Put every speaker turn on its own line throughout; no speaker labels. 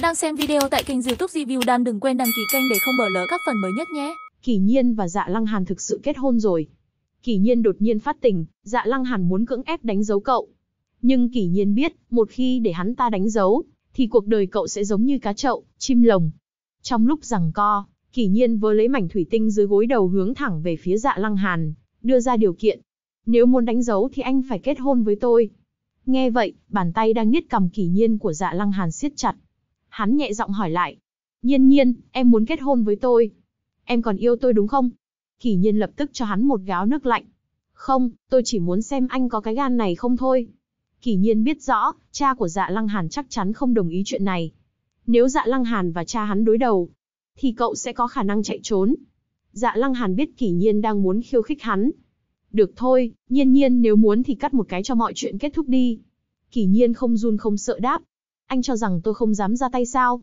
bạn đang xem video tại kênh youtube Review Đan đừng quên đăng ký kênh để không bỏ lỡ các phần mới nhất nhé. Kỳ Nhiên và Dạ Lăng Hàn thực sự kết hôn rồi. Kỳ Nhiên đột nhiên phát tình, Dạ Lăng Hàn muốn cưỡng ép đánh dấu cậu. Nhưng Kỳ Nhiên biết, một khi để hắn ta đánh dấu, thì cuộc đời cậu sẽ giống như cá chậu, chim lồng. Trong lúc rằng co, Kỳ Nhiên vớ lấy mảnh thủy tinh dưới gối đầu hướng thẳng về phía Dạ Lăng Hàn, đưa ra điều kiện. Nếu muốn đánh dấu thì anh phải kết hôn với tôi. Nghe vậy, bàn tay đang niết cầm Kỳ Nhiên của Dạ Lăng Hàn siết chặt, Hắn nhẹ giọng hỏi lại. Nhiên nhiên, em muốn kết hôn với tôi. Em còn yêu tôi đúng không? Kỳ nhiên lập tức cho hắn một gáo nước lạnh. Không, tôi chỉ muốn xem anh có cái gan này không thôi. Kỳ nhiên biết rõ, cha của dạ lăng hàn chắc chắn không đồng ý chuyện này. Nếu dạ lăng hàn và cha hắn đối đầu, thì cậu sẽ có khả năng chạy trốn. Dạ lăng hàn biết kỳ nhiên đang muốn khiêu khích hắn. Được thôi, nhiên nhiên nếu muốn thì cắt một cái cho mọi chuyện kết thúc đi. Kỳ nhiên không run không sợ đáp, anh cho rằng tôi không dám ra tay sao?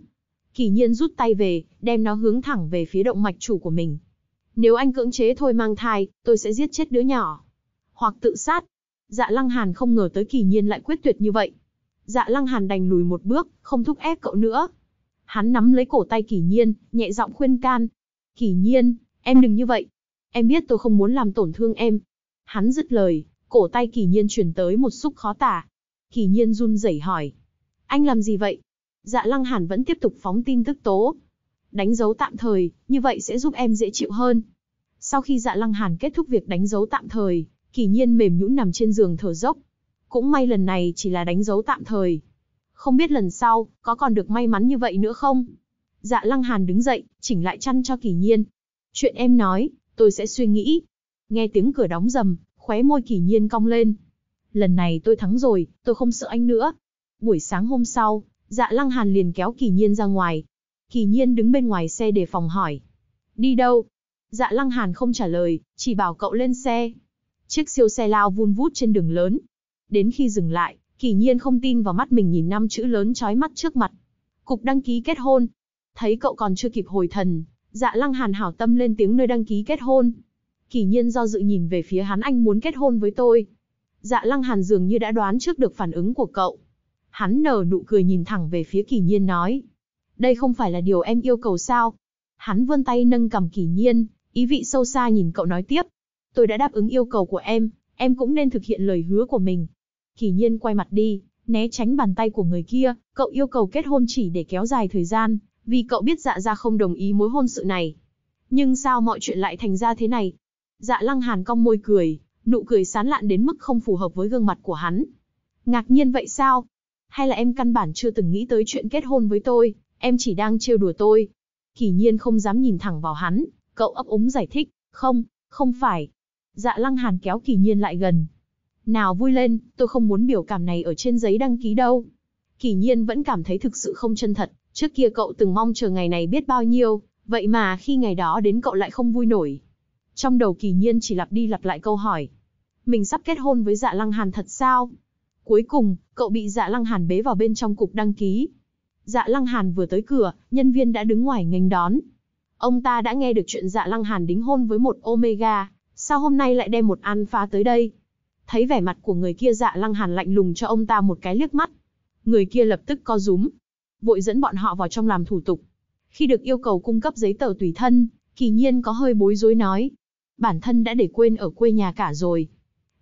Kỳ nhiên rút tay về, đem nó hướng thẳng về phía động mạch chủ của mình. Nếu anh cưỡng chế thôi mang thai, tôi sẽ giết chết đứa nhỏ. Hoặc tự sát. Dạ lăng hàn không ngờ tới kỳ nhiên lại quyết tuyệt như vậy. Dạ lăng hàn đành lùi một bước, không thúc ép cậu nữa. Hắn nắm lấy cổ tay kỳ nhiên, nhẹ giọng khuyên can. Kỳ nhiên, em đừng như vậy. Em biết tôi không muốn làm tổn thương em. Hắn dứt lời, cổ tay kỳ nhiên chuyển tới một xúc khó tả. Kỳ nhiên run rẩy hỏi, anh làm gì vậy? Dạ lăng hàn vẫn tiếp tục phóng tin tức tố. Đánh dấu tạm thời, như vậy sẽ giúp em dễ chịu hơn. Sau khi dạ lăng hàn kết thúc việc đánh dấu tạm thời, kỳ nhiên mềm nhũn nằm trên giường thở dốc. Cũng may lần này chỉ là đánh dấu tạm thời. Không biết lần sau, có còn được may mắn như vậy nữa không? Dạ lăng hàn đứng dậy, chỉnh lại chăn cho kỳ nhiên. Chuyện em nói, tôi sẽ suy nghĩ. Nghe tiếng cửa đóng rầm, khóe môi kỳ nhiên cong lên. Lần này tôi thắng rồi, tôi không sợ anh nữa, Buổi sáng hôm sau, dạ lăng hàn liền kéo kỳ nhiên ra ngoài. Kỳ nhiên đứng bên ngoài xe để phòng hỏi. Đi đâu? Dạ lăng hàn không trả lời, chỉ bảo cậu lên xe. Chiếc siêu xe lao vun vút trên đường lớn. Đến khi dừng lại, kỳ nhiên không tin vào mắt mình nhìn năm chữ lớn trói mắt trước mặt. Cục đăng ký kết hôn. Thấy cậu còn chưa kịp hồi thần, dạ lăng hàn hảo tâm lên tiếng nơi đăng ký kết hôn. Kỳ nhiên do dự nhìn về phía hắn anh muốn kết hôn với tôi. Dạ lăng hàn dường như đã đoán trước được phản ứng của cậu, Hắn nở nụ cười nhìn thẳng về phía kỳ nhiên nói. Đây không phải là điều em yêu cầu sao? Hắn vươn tay nâng cầm kỳ nhiên, ý vị sâu xa nhìn cậu nói tiếp. Tôi đã đáp ứng yêu cầu của em, em cũng nên thực hiện lời hứa của mình. Kỳ nhiên quay mặt đi, né tránh bàn tay của người kia, cậu yêu cầu kết hôn chỉ để kéo dài thời gian, vì cậu biết dạ gia không đồng ý mối hôn sự này. Nhưng sao mọi chuyện lại thành ra thế này? Dạ lăng hàn cong môi cười, nụ cười sán lạn đến mức không phù hợp với gương mặt của hắn. Ngạc nhiên vậy sao? hay là em căn bản chưa từng nghĩ tới chuyện kết hôn với tôi, em chỉ đang trêu đùa tôi. Kỳ nhiên không dám nhìn thẳng vào hắn, cậu ấp úng giải thích, không, không phải. Dạ lăng hàn kéo kỳ nhiên lại gần. Nào vui lên, tôi không muốn biểu cảm này ở trên giấy đăng ký đâu. Kỳ nhiên vẫn cảm thấy thực sự không chân thật, trước kia cậu từng mong chờ ngày này biết bao nhiêu, vậy mà khi ngày đó đến cậu lại không vui nổi. Trong đầu kỳ nhiên chỉ lặp đi lặp lại câu hỏi. Mình sắp kết hôn với dạ lăng hàn thật sao? Cuối cùng, cậu bị Dạ Lăng Hàn bế vào bên trong cục đăng ký. Dạ Lăng Hàn vừa tới cửa, nhân viên đã đứng ngoài nghênh đón. Ông ta đã nghe được chuyện Dạ Lăng Hàn đính hôn với một Omega, sao hôm nay lại đem một Alpha tới đây? Thấy vẻ mặt của người kia Dạ Lăng Hàn lạnh lùng cho ông ta một cái liếc mắt. Người kia lập tức co rúm, vội dẫn bọn họ vào trong làm thủ tục. Khi được yêu cầu cung cấp giấy tờ tùy thân, Kỳ Nhiên có hơi bối rối nói, bản thân đã để quên ở quê nhà cả rồi,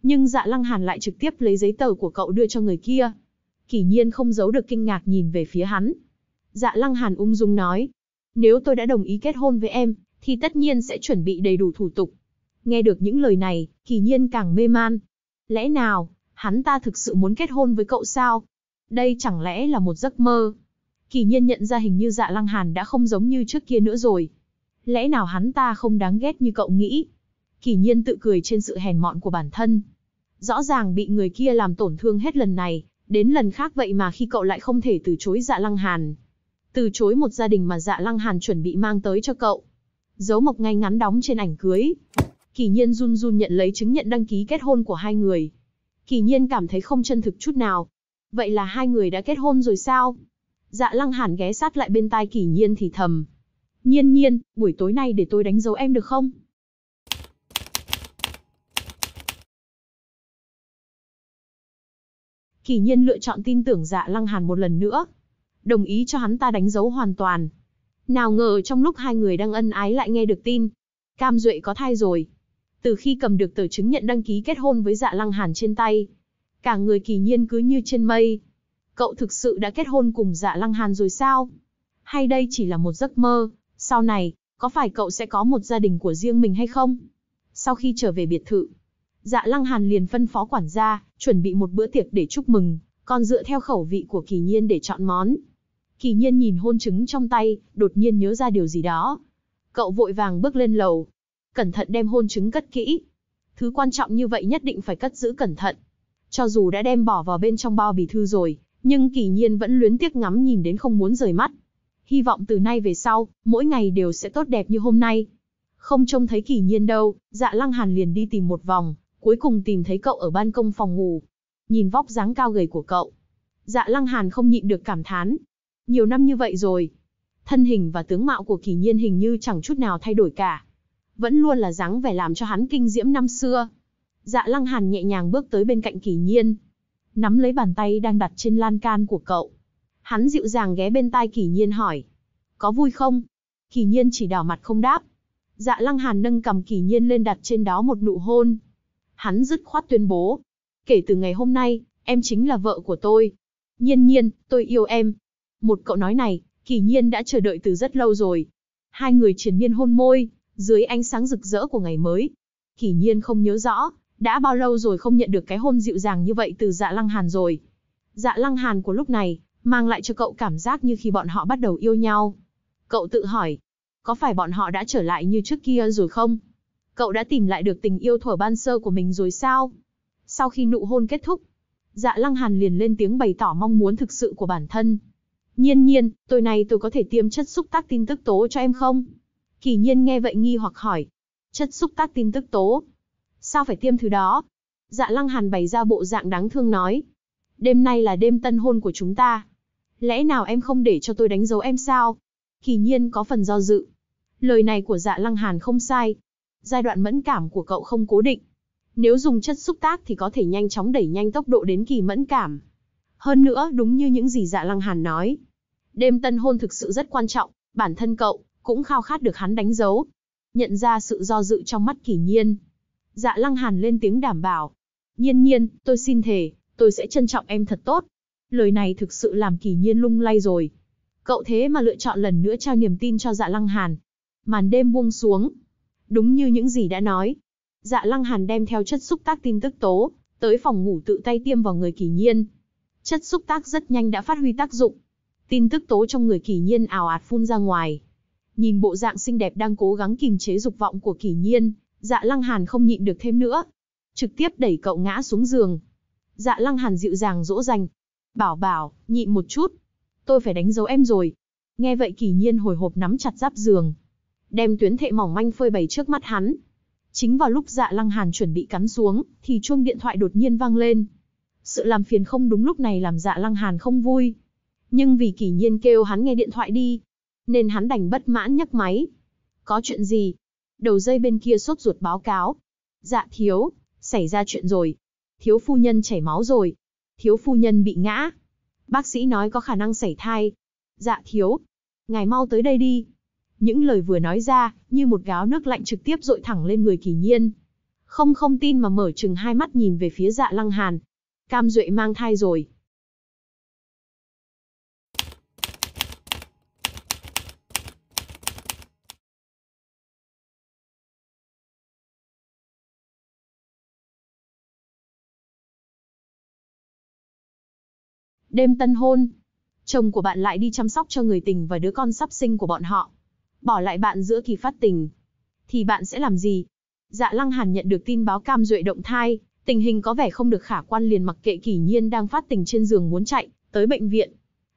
nhưng dạ lăng hàn lại trực tiếp lấy giấy tờ của cậu đưa cho người kia. Kỷ nhiên không giấu được kinh ngạc nhìn về phía hắn. Dạ lăng hàn ung dung nói. Nếu tôi đã đồng ý kết hôn với em, thì tất nhiên sẽ chuẩn bị đầy đủ thủ tục. Nghe được những lời này, kỳ nhiên càng mê man. Lẽ nào, hắn ta thực sự muốn kết hôn với cậu sao? Đây chẳng lẽ là một giấc mơ? Kỳ nhiên nhận ra hình như dạ lăng hàn đã không giống như trước kia nữa rồi. Lẽ nào hắn ta không đáng ghét như cậu nghĩ? Kỳ nhiên tự cười trên sự hèn mọn của bản thân, rõ ràng bị người kia làm tổn thương hết lần này, đến lần khác vậy mà khi cậu lại không thể từ chối dạ lăng hàn. Từ chối một gia đình mà dạ lăng hàn chuẩn bị mang tới cho cậu. Dấu mộc ngay ngắn đóng trên ảnh cưới. Kỳ nhiên run run nhận lấy chứng nhận đăng ký kết hôn của hai người. Kỳ nhiên cảm thấy không chân thực chút nào. Vậy là hai người đã kết hôn rồi sao? Dạ lăng hàn ghé sát lại bên tai kỳ nhiên thì thầm. Nhiên nhiên, buổi tối nay để tôi đánh dấu em được không? Kỳ nhiên lựa chọn tin tưởng dạ lăng hàn một lần nữa. Đồng ý cho hắn ta đánh dấu hoàn toàn. Nào ngờ trong lúc hai người đang ân ái lại nghe được tin. Cam Duệ có thai rồi. Từ khi cầm được tờ chứng nhận đăng ký kết hôn với dạ lăng hàn trên tay. Cả người kỳ nhiên cứ như trên mây. Cậu thực sự đã kết hôn cùng dạ lăng hàn rồi sao? Hay đây chỉ là một giấc mơ, sau này, có phải cậu sẽ có một gia đình của riêng mình hay không? Sau khi trở về biệt thự, Dạ Lăng Hàn liền phân phó quản gia, chuẩn bị một bữa tiệc để chúc mừng, còn dựa theo khẩu vị của Kỳ Nhiên để chọn món. Kỳ Nhiên nhìn hôn trứng trong tay, đột nhiên nhớ ra điều gì đó. Cậu vội vàng bước lên lầu, cẩn thận đem hôn trứng cất kỹ. Thứ quan trọng như vậy nhất định phải cất giữ cẩn thận. Cho dù đã đem bỏ vào bên trong bao bì thư rồi, nhưng Kỳ Nhiên vẫn luyến tiếc ngắm nhìn đến không muốn rời mắt. Hy vọng từ nay về sau, mỗi ngày đều sẽ tốt đẹp như hôm nay. Không trông thấy Kỳ Nhiên đâu, Dạ Lăng Hàn liền đi tìm một vòng, cuối cùng tìm thấy cậu ở ban công phòng ngủ. Nhìn vóc dáng cao gầy của cậu, dạ lăng hàn không nhịn được cảm thán. Nhiều năm như vậy rồi, thân hình và tướng mạo của kỳ nhiên hình như chẳng chút nào thay đổi cả. Vẫn luôn là dáng vẻ làm cho hắn kinh diễm năm xưa. Dạ lăng hàn nhẹ nhàng bước tới bên cạnh kỳ nhiên. Nắm lấy bàn tay đang đặt trên lan can của cậu. Hắn dịu dàng ghé bên tai kỳ nhiên hỏi. Có vui không? Kỳ nhiên chỉ đỏ mặt không đáp. Dạ lăng hàn nâng cầm kỳ nhiên lên đặt trên đó một nụ hôn. Hắn dứt khoát tuyên bố. Kể từ ngày hôm nay, em chính là vợ của tôi. Nhiên nhiên, tôi yêu em. Một cậu nói này, kỳ nhiên đã chờ đợi từ rất lâu rồi. Hai người triền miên hôn môi, dưới ánh sáng rực rỡ của ngày mới. Kỳ nhiên không nhớ rõ, đã bao lâu rồi không nhận được cái hôn dịu dàng như vậy từ dạ lăng hàn rồi. Dạ lăng hàn của lúc này, mang lại cho cậu cảm giác như khi bọn họ bắt đầu yêu nhau. Cậu tự hỏi, có phải bọn họ đã trở lại như trước kia rồi không? cậu đã tìm lại được tình yêu thuở ban sơ của mình rồi sao? Sau khi nụ hôn kết thúc, dạ lăng hàn liền lên tiếng bày tỏ mong muốn thực sự của bản thân. Nhiên nhiên, tối nay tôi có thể tiêm chất xúc tác tin tức tố cho em không? Kỳ nhiên nghe vậy nghi hoặc hỏi. Chất xúc tác tin tức tố? Sao phải tiêm thứ đó? Dạ lăng hàn bày ra bộ dạng đáng thương nói. Đêm nay là đêm tân hôn của chúng ta. Lẽ nào em không để cho tôi đánh dấu em sao? Kỳ nhiên có phần do dự. Lời này của dạ lăng hàn không sai, giai đoạn mẫn cảm của cậu không cố định. Nếu dùng chất xúc tác thì có thể nhanh chóng đẩy nhanh tốc độ đến kỳ mẫn cảm. Hơn nữa, đúng như những gì Dạ Lăng Hàn nói, đêm tân hôn thực sự rất quan trọng, bản thân cậu cũng khao khát được hắn đánh dấu. Nhận ra sự do dự trong mắt Kỳ Nhiên, Dạ Lăng Hàn lên tiếng đảm bảo, "Nhiên Nhiên, tôi xin thề, tôi sẽ trân trọng em thật tốt." Lời này thực sự làm Kỳ Nhiên lung lay rồi. Cậu thế mà lựa chọn lần nữa trao niềm tin cho Dạ Lăng Hàn. Màn đêm buông xuống, Đúng như những gì đã nói, dạ lăng hàn đem theo chất xúc tác tin tức tố, tới phòng ngủ tự tay tiêm vào người kỳ nhiên. Chất xúc tác rất nhanh đã phát huy tác dụng. Tin tức tố trong người kỳ nhiên ảo ạt phun ra ngoài. Nhìn bộ dạng xinh đẹp đang cố gắng kìm chế dục vọng của kỳ nhiên, dạ lăng hàn không nhịn được thêm nữa. Trực tiếp đẩy cậu ngã xuống giường. Dạ lăng hàn dịu dàng dỗ dành. Bảo bảo, nhịn một chút. Tôi phải đánh dấu em rồi. Nghe vậy kỳ nhiên hồi hộp nắm chặt giáp giường, đem tuyến thệ mỏng manh phơi bày trước mắt hắn. Chính vào lúc dạ lăng hàn chuẩn bị cắn xuống, thì chuông điện thoại đột nhiên vang lên. Sự làm phiền không đúng lúc này làm dạ lăng hàn không vui. Nhưng vì kỳ nhiên kêu hắn nghe điện thoại đi, nên hắn đành bất mãn nhấc máy. Có chuyện gì? Đầu dây bên kia sốt ruột báo cáo. Dạ thiếu, xảy ra chuyện rồi. Thiếu phu nhân chảy máu rồi. Thiếu phu nhân bị ngã. Bác sĩ nói có khả năng xảy thai. Dạ thiếu, ngài mau tới đây đi. Những lời vừa nói ra, như một gáo nước lạnh trực tiếp dội thẳng lên người kỳ nhiên. Không không tin mà mở chừng hai mắt nhìn về phía dạ lăng hàn. Cam Duệ mang thai rồi. Đêm tân hôn, chồng của bạn lại đi chăm sóc cho người tình và đứa con sắp sinh của bọn họ bỏ lại bạn giữa kỳ phát tình. Thì bạn sẽ làm gì? Dạ Lăng Hàn nhận được tin báo Cam Duệ động thai, tình hình có vẻ không được khả quan liền mặc kệ Kỳ Nhiên đang phát tình trên giường muốn chạy tới bệnh viện.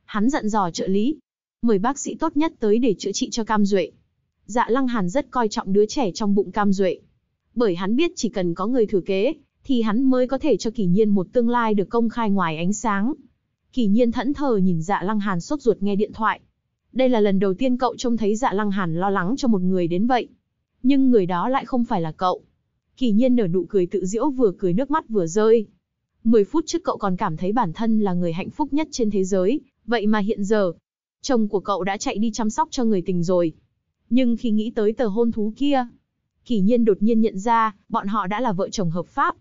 Hắn dặn dò trợ lý, mời bác sĩ tốt nhất tới để chữa trị cho Cam Duệ. Dạ Lăng Hàn rất coi trọng đứa trẻ trong bụng Cam Duệ, bởi hắn biết chỉ cần có người thừa kế thì hắn mới có thể cho Kỳ Nhiên một tương lai được công khai ngoài ánh sáng. Kỳ Nhiên thẫn thờ nhìn Dạ Lăng Hàn sốt ruột nghe điện thoại, đây là lần đầu tiên cậu trông thấy dạ lăng hàn lo lắng cho một người đến vậy. Nhưng người đó lại không phải là cậu. Kỳ nhiên nở nụ cười tự diễu vừa cười nước mắt vừa rơi. Mười phút trước cậu còn cảm thấy bản thân là người hạnh phúc nhất trên thế giới, vậy mà hiện giờ, chồng của cậu đã chạy đi chăm sóc cho người tình rồi. Nhưng khi nghĩ tới tờ hôn thú kia, kỳ nhiên đột nhiên nhận ra, bọn họ đã là vợ chồng hợp pháp.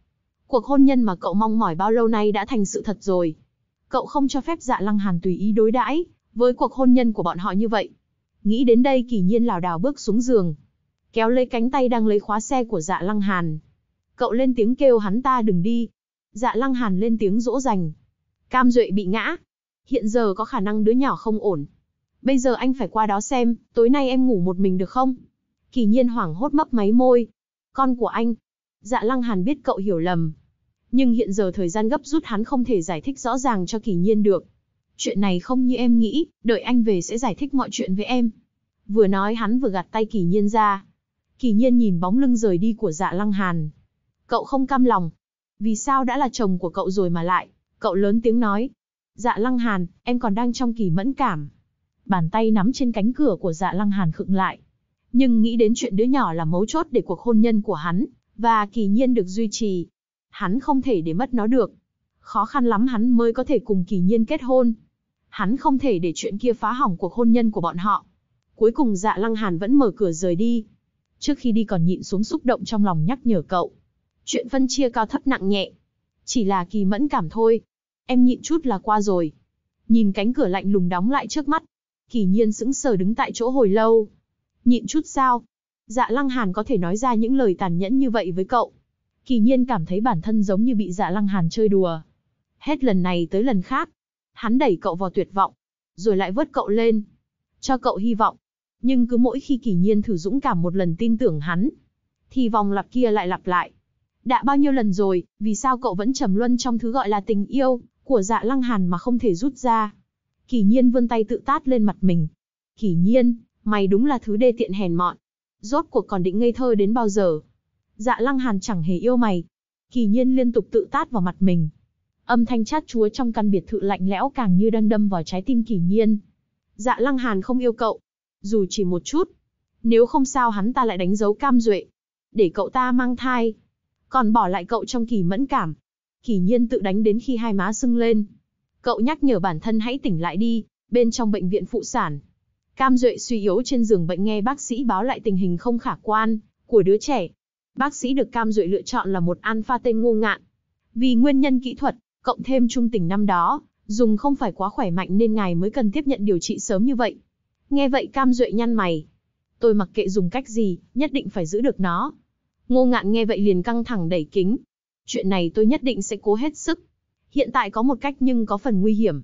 Cuộc hôn nhân mà cậu mong mỏi bao lâu nay đã thành sự thật rồi. Cậu không cho phép dạ lăng hàn tùy ý đối đãi, với cuộc hôn nhân của bọn họ như vậy. Nghĩ đến đây kỳ nhiên lảo đảo bước xuống giường, kéo lấy cánh tay đang lấy khóa xe của dạ lăng hàn. Cậu lên tiếng kêu hắn ta đừng đi. Dạ lăng hàn lên tiếng dỗ dành. Cam Duệ bị ngã. Hiện giờ có khả năng đứa nhỏ không ổn. Bây giờ anh phải qua đó xem, tối nay em ngủ một mình được không? Kỳ nhiên hoảng hốt mấp máy môi. Con của anh. Dạ lăng hàn biết cậu hiểu lầm. Nhưng hiện giờ thời gian gấp rút hắn không thể giải thích rõ ràng cho kỳ nhiên được chuyện này không như em nghĩ, đợi anh về sẽ giải thích mọi chuyện với em. Vừa nói hắn vừa gạt tay kỳ nhiên ra. Kỳ nhiên nhìn bóng lưng rời đi của dạ lăng hàn. Cậu không cam lòng. Vì sao đã là chồng của cậu rồi mà lại? Cậu lớn tiếng nói. Dạ lăng hàn, em còn đang trong kỳ mẫn cảm. Bàn tay nắm trên cánh cửa của dạ lăng hàn khựng lại. Nhưng nghĩ đến chuyện đứa nhỏ là mấu chốt để cuộc hôn nhân của hắn, và kỳ nhiên được duy trì. Hắn không thể để mất nó được. Khó khăn lắm hắn mới có thể cùng kỳ nhiên kết hôn, hắn không thể để chuyện kia phá hỏng cuộc hôn nhân của bọn họ. Cuối cùng dạ lăng hàn vẫn mở cửa rời đi. Trước khi đi còn nhịn xuống xúc động trong lòng nhắc nhở cậu. Chuyện phân chia cao thấp nặng nhẹ. Chỉ là kỳ mẫn cảm thôi. Em nhịn chút là qua rồi. Nhìn cánh cửa lạnh lùng đóng lại trước mắt. Kỳ nhiên sững sờ đứng tại chỗ hồi lâu. Nhịn chút sao? Dạ lăng hàn có thể nói ra những lời tàn nhẫn như vậy với cậu. Kỳ nhiên cảm thấy bản thân giống như bị dạ lăng hàn chơi đùa. Hết lần này tới lần khác, Hắn đẩy cậu vào tuyệt vọng, rồi lại vớt cậu lên, cho cậu hy vọng. Nhưng cứ mỗi khi kỳ nhiên thử dũng cảm một lần tin tưởng hắn, thì vòng lặp kia lại lặp lại. Đã bao nhiêu lần rồi, vì sao cậu vẫn trầm luân trong thứ gọi là tình yêu của dạ lăng hàn mà không thể rút ra? Kỳ nhiên vươn tay tự tát lên mặt mình. Kỳ nhiên, mày đúng là thứ đê tiện hèn mọn. Rốt cuộc còn định ngây thơ đến bao giờ? Dạ lăng hàn chẳng hề yêu mày. Kỳ nhiên liên tục tự tát vào mặt mình. Âm thanh chát chúa trong căn biệt thự lạnh lẽo càng như đang đâm vào trái tim kỷ nhiên. Dạ lăng hàn không yêu cậu. Dù chỉ một chút. Nếu không sao hắn ta lại đánh dấu cam duệ. Để cậu ta mang thai. Còn bỏ lại cậu trong kỳ mẫn cảm. Kỷ nhiên tự đánh đến khi hai má sưng lên. Cậu nhắc nhở bản thân hãy tỉnh lại đi, bên trong bệnh viện phụ sản. Cam Duệ suy yếu trên giường bệnh nghe bác sĩ báo lại tình hình không khả quan của đứa trẻ. Bác sĩ được Cam Duệ lựa chọn là một alpha tên ngu ngạn. Vì nguyên nhân kỹ thuật, cộng thêm trung tình năm đó, dùng không phải quá khỏe mạnh nên ngài mới cần tiếp nhận điều trị sớm như vậy. Nghe vậy Cam Duệ nhăn mày. Tôi mặc kệ dùng cách gì, nhất định phải giữ được nó. Ngô ngạn nghe vậy liền căng thẳng đẩy kính. Chuyện này tôi nhất định sẽ cố hết sức. Hiện tại có một cách nhưng có phần nguy hiểm.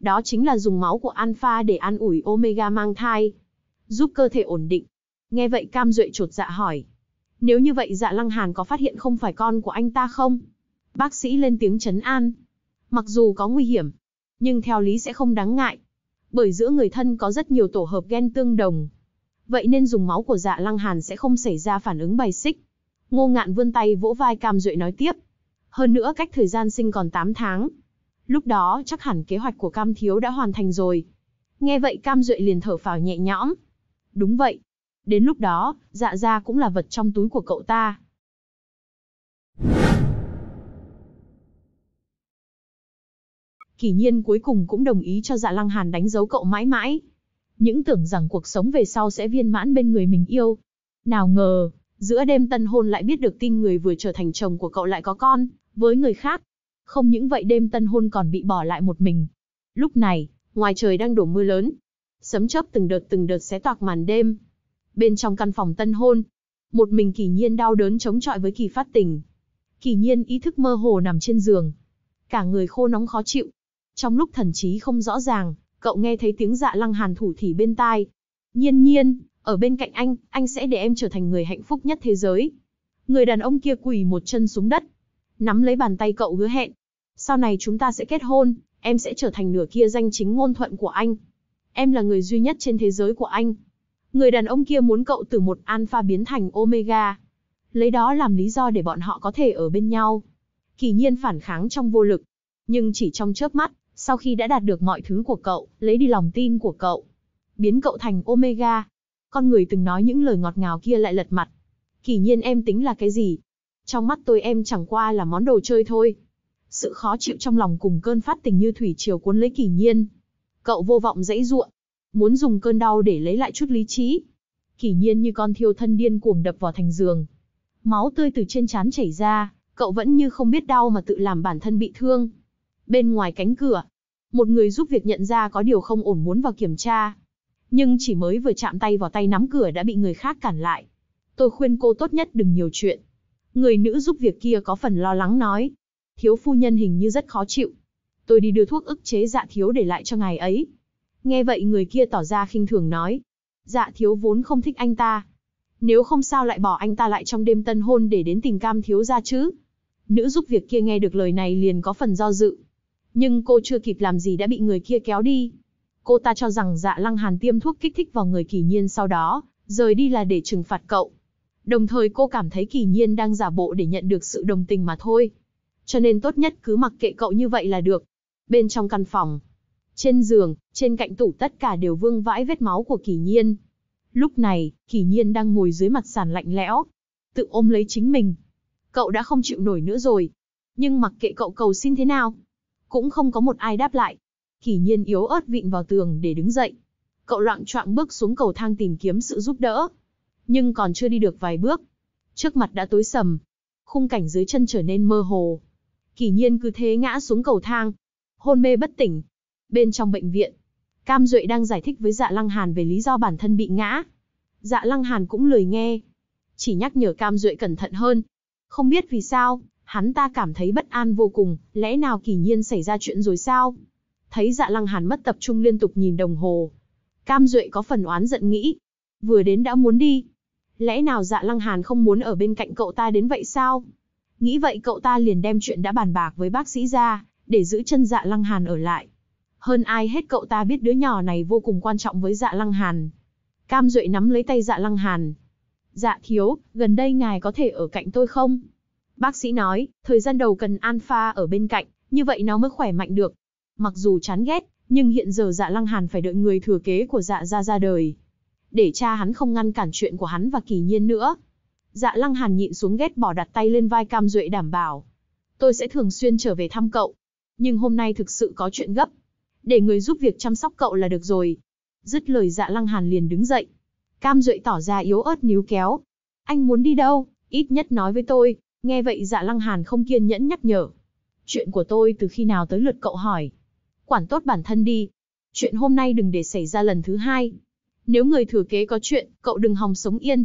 Đó chính là dùng máu của Alpha để an ủi Omega mang thai. Giúp cơ thể ổn định. Nghe vậy Cam Duệ chột dạ hỏi. Nếu như vậy dạ Lăng Hàn có phát hiện không phải con của anh ta không? Bác sĩ lên tiếng chấn an. Mặc dù có nguy hiểm, nhưng theo lý sẽ không đáng ngại. Bởi giữa người thân có rất nhiều tổ hợp gen tương đồng. Vậy nên dùng máu của dạ lăng hàn sẽ không xảy ra phản ứng bài xích. Ngô ngạn vươn tay vỗ vai Cam Duệ nói tiếp. Hơn nữa cách thời gian sinh còn 8 tháng. Lúc đó chắc hẳn kế hoạch của Cam Thiếu đã hoàn thành rồi. Nghe vậy Cam Duệ liền thở phào nhẹ nhõm. Đúng vậy. Đến lúc đó, dạ ra cũng là vật trong túi của cậu ta. Kỳ nhiên cuối cùng cũng đồng ý cho dạ lăng hàn đánh dấu cậu mãi mãi. Những tưởng rằng cuộc sống về sau sẽ viên mãn bên người mình yêu. Nào ngờ, giữa đêm tân hôn lại biết được tin người vừa trở thành chồng của cậu lại có con, với người khác. Không những vậy đêm tân hôn còn bị bỏ lại một mình. Lúc này, ngoài trời đang đổ mưa lớn. Sấm chớp từng đợt từng đợt xé toạc màn đêm. Bên trong căn phòng tân hôn, một mình kỳ nhiên đau đớn chống chọi với kỳ phát tình. Kỳ nhiên ý thức mơ hồ nằm trên giường. Cả người khô nóng khó chịu, trong lúc thần trí không rõ ràng, cậu nghe thấy tiếng dạ lăng hàn thủ thỉ bên tai. Nhiên nhiên, ở bên cạnh anh, anh sẽ để em trở thành người hạnh phúc nhất thế giới. Người đàn ông kia quỳ một chân xuống đất, nắm lấy bàn tay cậu hứa hẹn. Sau này chúng ta sẽ kết hôn, em sẽ trở thành nửa kia danh chính ngôn thuận của anh. Em là người duy nhất trên thế giới của anh. Người đàn ông kia muốn cậu từ một alpha biến thành omega. Lấy đó làm lý do để bọn họ có thể ở bên nhau. Kỳ nhiên phản kháng trong vô lực. Nhưng chỉ trong chớp mắt, sau khi đã đạt được mọi thứ của cậu, lấy đi lòng tin của cậu. Biến cậu thành Omega. Con người từng nói những lời ngọt ngào kia lại lật mặt. Kỳ nhiên em tính là cái gì? Trong mắt tôi em chẳng qua là món đồ chơi thôi. Sự khó chịu trong lòng cùng cơn phát tình như thủy triều cuốn lấy kỳ nhiên. Cậu vô vọng dãy ruộng. Muốn dùng cơn đau để lấy lại chút lý trí. Kỳ nhiên như con thiêu thân điên cuồng đập vào thành giường. Máu tươi từ trên trán chảy ra, cậu vẫn như không biết đau mà tự làm bản thân bị thương bên ngoài cánh cửa. Một người giúp việc nhận ra có điều không ổn muốn vào kiểm tra. Nhưng chỉ mới vừa chạm tay vào tay nắm cửa đã bị người khác cản lại. Tôi khuyên cô tốt nhất đừng nhiều chuyện. Người nữ giúp việc kia có phần lo lắng nói. Thiếu phu nhân hình như rất khó chịu. Tôi đi đưa thuốc ức chế dạ thiếu để lại cho ngài ấy. Nghe vậy người kia tỏ ra khinh thường nói. Dạ thiếu vốn không thích anh ta. Nếu không sao lại bỏ anh ta lại trong đêm tân hôn để đến tình cam thiếu ra chứ nữ giúp việc kia nghe được lời này liền có phần do dự. Nhưng cô chưa kịp làm gì đã bị người kia kéo đi. Cô ta cho rằng dạ lăng hàn tiêm thuốc kích thích vào người kỳ nhiên sau đó, rời đi là để trừng phạt cậu. Đồng thời cô cảm thấy kỳ nhiên đang giả bộ để nhận được sự đồng tình mà thôi. Cho nên tốt nhất cứ mặc kệ cậu như vậy là được. Bên trong căn phòng, trên giường, trên cạnh tủ tất cả đều vương vãi vết máu của kỳ nhiên. Lúc này, kỳ nhiên đang ngồi dưới mặt sàn lạnh lẽo, tự ôm lấy chính mình. Cậu đã không chịu nổi nữa rồi. Nhưng mặc kệ cậu cầu xin thế nào, cũng không có một ai đáp lại. Kỳ nhiên yếu ớt vịn vào tường để đứng dậy. Cậu loạn trọng bước xuống cầu thang tìm kiếm sự giúp đỡ. Nhưng còn chưa đi được vài bước. Trước mặt đã tối sầm. Khung cảnh dưới chân trở nên mơ hồ. Kỳ nhiên cứ thế ngã xuống cầu thang. Hôn mê bất tỉnh. Bên trong bệnh viện, Cam Duệ đang giải thích với Dạ Lăng Hàn về lý do bản thân bị ngã. Dạ Lăng Hàn cũng lười nghe, chỉ nhắc nhở Cam Duệ cẩn thận hơn. Không biết vì sao, Hắn ta cảm thấy bất an vô cùng, lẽ nào kỳ nhiên xảy ra chuyện rồi sao? Thấy dạ lăng hàn mất tập trung liên tục nhìn đồng hồ. Cam Duệ có phần oán giận nghĩ. Vừa đến đã muốn đi. Lẽ nào dạ lăng hàn không muốn ở bên cạnh cậu ta đến vậy sao? Nghĩ vậy cậu ta liền đem chuyện đã bàn bạc với bác sĩ ra, để giữ chân dạ lăng hàn ở lại. Hơn ai hết cậu ta biết đứa nhỏ này vô cùng quan trọng với dạ lăng hàn. Cam Duệ nắm lấy tay dạ lăng hàn. Dạ thiếu, gần đây ngài có thể ở cạnh tôi không? Bác sĩ nói, thời gian đầu cần alpha ở bên cạnh, như vậy nó mới khỏe mạnh được. Mặc dù chán ghét, nhưng hiện giờ dạ lăng hàn phải đợi người thừa kế của dạ ra ra đời. Để cha hắn không ngăn cản chuyện của hắn và kỳ nhiên nữa. Dạ lăng hàn nhịn xuống ghét bỏ đặt tay lên vai cam duệ đảm bảo. Tôi sẽ thường xuyên trở về thăm cậu. Nhưng hôm nay thực sự có chuyện gấp. Để người giúp việc chăm sóc cậu là được rồi. Dứt lời dạ lăng hàn liền đứng dậy. Cam duệ tỏ ra yếu ớt níu kéo. Anh muốn đi đâu, ít nhất nói với tôi, Nghe vậy dạ lăng hàn không kiên nhẫn nhắc nhở. Chuyện của tôi từ khi nào tới lượt cậu hỏi. Quản tốt bản thân đi. Chuyện hôm nay đừng để xảy ra lần thứ hai. Nếu người thừa kế có chuyện, cậu đừng hòng sống yên.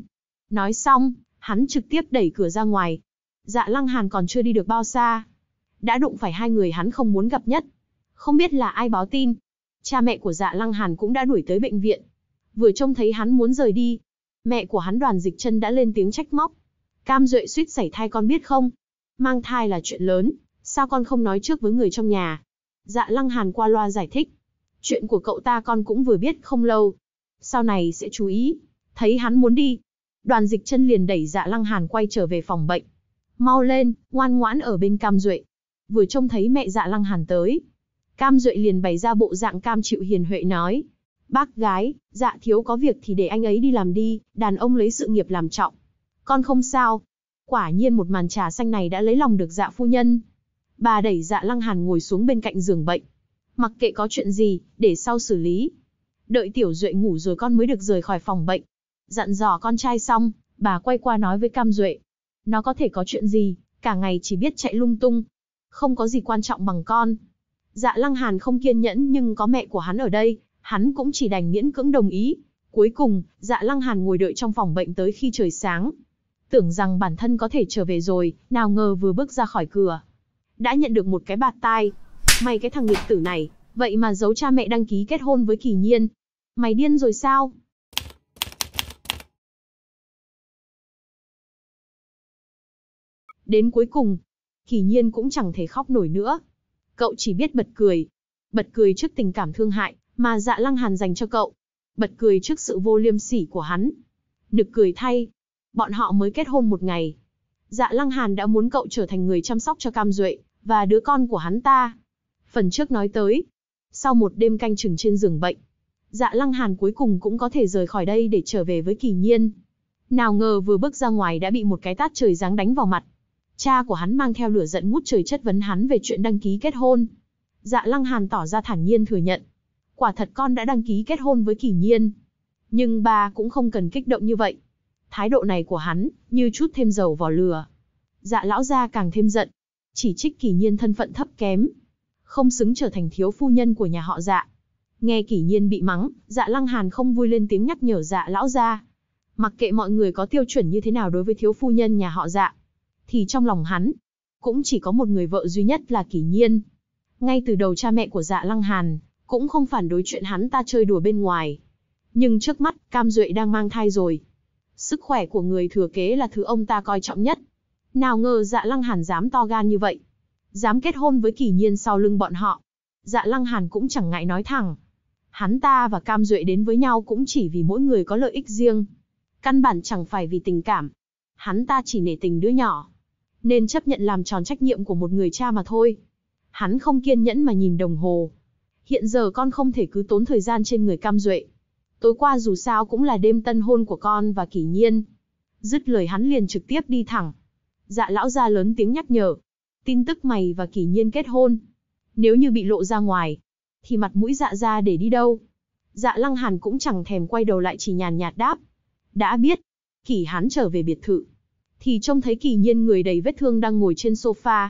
Nói xong, hắn trực tiếp đẩy cửa ra ngoài. Dạ lăng hàn còn chưa đi được bao xa. Đã đụng phải hai người hắn không muốn gặp nhất. Không biết là ai báo tin. Cha mẹ của dạ lăng hàn cũng đã đuổi tới bệnh viện. Vừa trông thấy hắn muốn rời đi. Mẹ của hắn đoàn dịch chân đã lên tiếng trách móc Cam Duệ suýt xảy thai con biết không? Mang thai là chuyện lớn, sao con không nói trước với người trong nhà? Dạ lăng hàn qua loa giải thích. Chuyện của cậu ta con cũng vừa biết không lâu. Sau này sẽ chú ý. Thấy hắn muốn đi. Đoàn dịch chân liền đẩy dạ lăng hàn quay trở về phòng bệnh. Mau lên, ngoan ngoãn ở bên Cam Duệ. Vừa trông thấy mẹ dạ lăng hàn tới. Cam Duệ liền bày ra bộ dạng cam chịu hiền huệ nói. Bác gái, dạ thiếu có việc thì để anh ấy đi làm đi, đàn ông lấy sự nghiệp làm trọng. Con không sao. Quả nhiên một màn trà xanh này đã lấy lòng được dạ phu nhân. Bà đẩy dạ lăng hàn ngồi xuống bên cạnh giường bệnh. Mặc kệ có chuyện gì, để sau xử lý. Đợi tiểu duệ ngủ rồi con mới được rời khỏi phòng bệnh. Dặn dò con trai xong, bà quay qua nói với cam duệ. Nó có thể có chuyện gì, cả ngày chỉ biết chạy lung tung. Không có gì quan trọng bằng con. Dạ lăng hàn không kiên nhẫn nhưng có mẹ của hắn ở đây, hắn cũng chỉ đành miễn cưỡng đồng ý. Cuối cùng, dạ lăng hàn ngồi đợi trong phòng bệnh tới khi trời sáng, tưởng rằng bản thân có thể trở về rồi, nào ngờ vừa bước ra khỏi cửa. Đã nhận được một cái bạt tai. Mày cái thằng nghịch tử này, vậy mà giấu cha mẹ đăng ký kết hôn với kỳ nhiên. Mày điên rồi sao? Đến cuối cùng, kỳ nhiên cũng chẳng thể khóc nổi nữa. Cậu chỉ biết bật cười. Bật cười trước tình cảm thương hại mà dạ lăng hàn dành cho cậu. Bật cười trước sự vô liêm sỉ của hắn. Nực cười thay, bọn họ mới kết hôn một ngày. Dạ Lăng Hàn đã muốn cậu trở thành người chăm sóc cho Cam Duệ, và đứa con của hắn ta. Phần trước nói tới, sau một đêm canh chừng trên giường bệnh, Dạ Lăng Hàn cuối cùng cũng có thể rời khỏi đây để trở về với Kỳ Nhiên. Nào ngờ vừa bước ra ngoài đã bị một cái tát trời giáng đánh vào mặt. Cha của hắn mang theo lửa giận ngút trời chất vấn hắn về chuyện đăng ký kết hôn. Dạ Lăng Hàn tỏ ra thản nhiên thừa nhận. Quả thật con đã đăng ký kết hôn với Kỳ Nhiên. Nhưng bà cũng không cần kích động như vậy. Thái độ này của hắn, như chút thêm dầu vào lửa. Dạ lão gia càng thêm giận, chỉ trích kỷ nhiên thân phận thấp kém, không xứng trở thành thiếu phu nhân của nhà họ dạ. Nghe kỷ nhiên bị mắng, dạ lăng hàn không vui lên tiếng nhắc nhở dạ lão gia. Mặc kệ mọi người có tiêu chuẩn như thế nào đối với thiếu phu nhân nhà họ dạ, thì trong lòng hắn, cũng chỉ có một người vợ duy nhất là kỷ nhiên. Ngay từ đầu cha mẹ của dạ lăng hàn, cũng không phản đối chuyện hắn ta chơi đùa bên ngoài. Nhưng trước mắt, Cam Duệ đang mang thai rồi, sức khỏe của người thừa kế là thứ ông ta coi trọng nhất. Nào ngờ dạ lăng hàn dám to gan như vậy. Dám kết hôn với kỳ nhiên sau lưng bọn họ. Dạ lăng hàn cũng chẳng ngại nói thẳng. Hắn ta và Cam Duệ đến với nhau cũng chỉ vì mỗi người có lợi ích riêng. Căn bản chẳng phải vì tình cảm. Hắn ta chỉ nể tình đứa nhỏ. Nên chấp nhận làm tròn trách nhiệm của một người cha mà thôi. Hắn không kiên nhẫn mà nhìn đồng hồ. Hiện giờ con không thể cứ tốn thời gian trên người Cam Duệ Tối qua dù sao cũng là đêm tân hôn của con và kỷ nhiên. Dứt lời hắn liền trực tiếp đi thẳng. Dạ lão ra lớn tiếng nhắc nhở. Tin tức mày và kỷ nhiên kết hôn. Nếu như bị lộ ra ngoài, thì mặt mũi dạ ra để đi đâu. Dạ lăng hàn cũng chẳng thèm quay đầu lại chỉ nhàn nhạt đáp. Đã biết, kỷ hắn trở về biệt thự. Thì trông thấy kỳ nhiên người đầy vết thương đang ngồi trên sofa.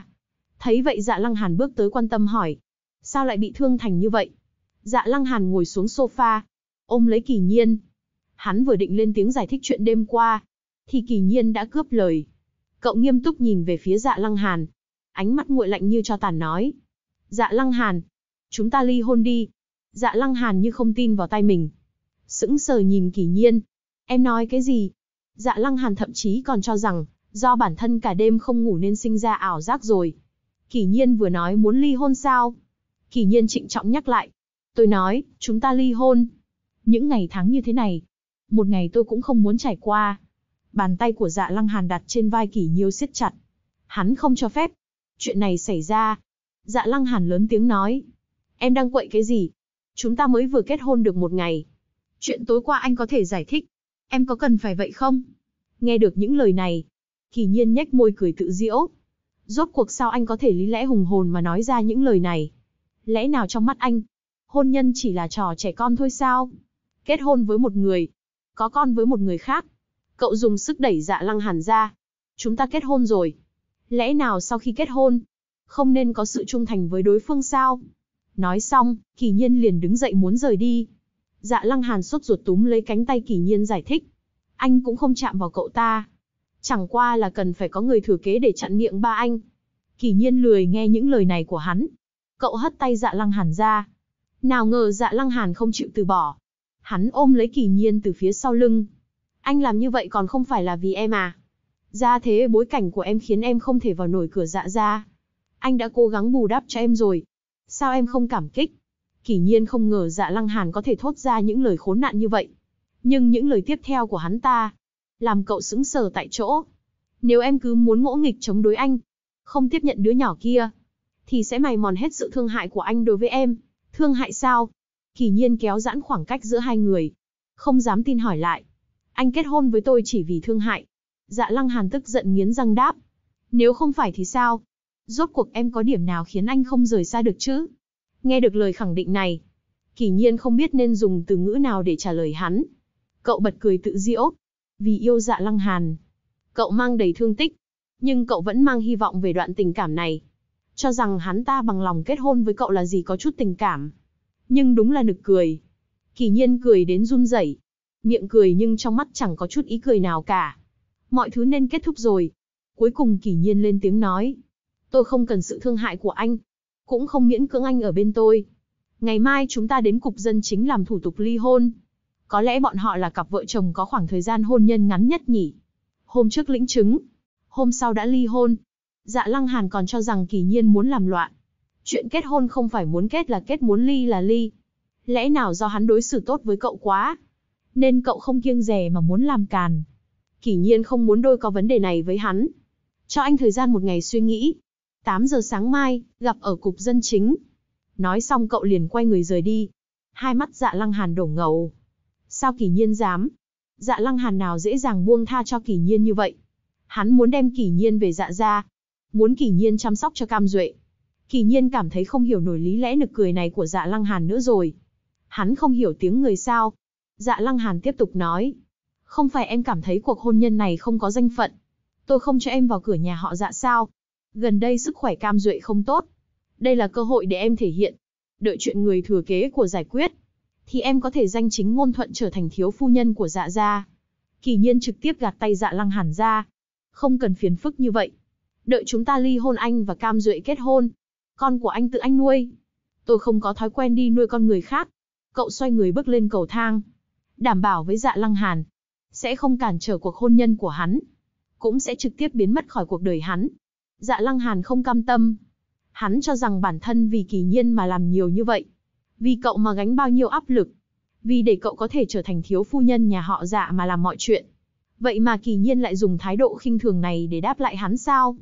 Thấy vậy dạ lăng hàn bước tới quan tâm hỏi. Sao lại bị thương thành như vậy? Dạ lăng hàn ngồi xuống sofa, ôm lấy kỳ nhiên. Hắn vừa định lên tiếng giải thích chuyện đêm qua, thì kỳ nhiên đã cướp lời. Cậu nghiêm túc nhìn về phía dạ lăng hàn. Ánh mắt nguội lạnh như cho tàn nói. Dạ lăng hàn, chúng ta ly hôn đi. Dạ lăng hàn như không tin vào tay mình. Sững sờ nhìn kỳ nhiên. Em nói cái gì? Dạ lăng hàn thậm chí còn cho rằng, do bản thân cả đêm không ngủ nên sinh ra ảo giác rồi. Kỳ nhiên vừa nói muốn ly hôn sao? Kỳ nhiên trịnh trọng nhắc lại. Tôi nói, chúng ta ly hôn. Những ngày tháng như thế này, một ngày tôi cũng không muốn trải qua. Bàn tay của dạ lăng hàn đặt trên vai kỷ nhiêu siết chặt. Hắn không cho phép. Chuyện này xảy ra. Dạ lăng hàn lớn tiếng nói. Em đang quậy cái gì? Chúng ta mới vừa kết hôn được một ngày. Chuyện tối qua anh có thể giải thích. Em có cần phải vậy không? Nghe được những lời này. Kỳ nhiên nhếch môi cười tự giễu. Rốt cuộc sao anh có thể lý lẽ hùng hồn mà nói ra những lời này? Lẽ nào trong mắt anh? Hôn nhân chỉ là trò trẻ con thôi sao? kết hôn với một người, có con với một người khác. Cậu dùng sức đẩy dạ lăng hàn ra. Chúng ta kết hôn rồi. Lẽ nào sau khi kết hôn, không nên có sự trung thành với đối phương sao? Nói xong, kỳ nhiên liền đứng dậy muốn rời đi. Dạ lăng hàn sốt ruột túm lấy cánh tay kỳ nhiên giải thích. Anh cũng không chạm vào cậu ta. Chẳng qua là cần phải có người thừa kế để chặn miệng ba anh. Kỳ nhiên lười nghe những lời này của hắn. Cậu hất tay dạ lăng hàn ra. Nào ngờ dạ lăng hàn không chịu từ bỏ, Hắn ôm lấy kỳ nhiên từ phía sau lưng. Anh làm như vậy còn không phải là vì em à? Ra thế bối cảnh của em khiến em không thể vào nổi cửa dạ ra. Anh đã cố gắng bù đắp cho em rồi. Sao em không cảm kích? Kỳ nhiên không ngờ dạ lăng hàn có thể thốt ra những lời khốn nạn như vậy. Nhưng những lời tiếp theo của hắn ta, làm cậu sững sờ tại chỗ. Nếu em cứ muốn ngỗ nghịch chống đối anh, không tiếp nhận đứa nhỏ kia, thì sẽ mày mòn hết sự thương hại của anh đối với em. Thương hại sao? Kỳ nhiên kéo giãn khoảng cách giữa hai người. Không dám tin hỏi lại. Anh kết hôn với tôi chỉ vì thương hại. Dạ lăng hàn tức giận nghiến răng đáp. Nếu không phải thì sao? Rốt cuộc em có điểm nào khiến anh không rời xa được chứ? Nghe được lời khẳng định này. Kỳ nhiên không biết nên dùng từ ngữ nào để trả lời hắn. Cậu bật cười tự diễu. Vì yêu dạ lăng hàn. Cậu mang đầy thương tích. Nhưng cậu vẫn mang hy vọng về đoạn tình cảm này cho rằng hắn ta bằng lòng kết hôn với cậu là gì có chút tình cảm nhưng đúng là nực cười. Kỳ nhiên cười đến run rẩy, miệng cười nhưng trong mắt chẳng có chút ý cười nào cả. Mọi thứ nên kết thúc rồi. Cuối cùng kỳ nhiên lên tiếng nói. Tôi không cần sự thương hại của anh. Cũng không miễn cưỡng anh ở bên tôi. Ngày mai chúng ta đến cục dân chính làm thủ tục ly hôn. Có lẽ bọn họ là cặp vợ chồng có khoảng thời gian hôn nhân ngắn nhất nhỉ. Hôm trước lĩnh chứng. Hôm sau đã ly hôn. Dạ Lăng Hàn còn cho rằng kỳ nhiên muốn làm loạn. Chuyện kết hôn không phải muốn kết là kết muốn ly là ly. Lẽ nào do hắn đối xử tốt với cậu quá? Nên cậu không kiêng dè mà muốn làm càn. Kỷ nhiên không muốn đôi có vấn đề này với hắn. Cho anh thời gian một ngày suy nghĩ. 8 giờ sáng mai, gặp ở cục dân chính. Nói xong cậu liền quay người rời đi. Hai mắt dạ lăng hàn đổ ngầu. Sao kỷ nhiên dám? Dạ lăng hàn nào dễ dàng buông tha cho kỷ nhiên như vậy? Hắn muốn đem kỷ nhiên về dạ ra. Muốn kỷ nhiên chăm sóc cho cam duệ. Kỳ nhiên cảm thấy không hiểu nổi lý lẽ nực cười này của dạ lăng hàn nữa rồi. Hắn không hiểu tiếng người sao. Dạ lăng hàn tiếp tục nói. Không phải em cảm thấy cuộc hôn nhân này không có danh phận. Tôi không cho em vào cửa nhà họ dạ sao. Gần đây sức khỏe cam duệ không tốt. Đây là cơ hội để em thể hiện. Đợi chuyện người thừa kế của giải quyết. Thì em có thể danh chính ngôn thuận trở thành thiếu phu nhân của dạ gia. Kỳ nhiên trực tiếp gạt tay dạ lăng hàn ra. Không cần phiền phức như vậy. Đợi chúng ta ly hôn anh và cam duệ kết hôn, con của anh tự anh nuôi. Tôi không có thói quen đi nuôi con người khác. Cậu xoay người bước lên cầu thang. Đảm bảo với dạ lăng hàn. Sẽ không cản trở cuộc hôn nhân của hắn. Cũng sẽ trực tiếp biến mất khỏi cuộc đời hắn. Dạ lăng hàn không cam tâm. Hắn cho rằng bản thân vì kỳ nhiên mà làm nhiều như vậy. Vì cậu mà gánh bao nhiêu áp lực. Vì để cậu có thể trở thành thiếu phu nhân nhà họ dạ mà làm mọi chuyện. Vậy mà kỳ nhiên lại dùng thái độ khinh thường này để đáp lại hắn sao?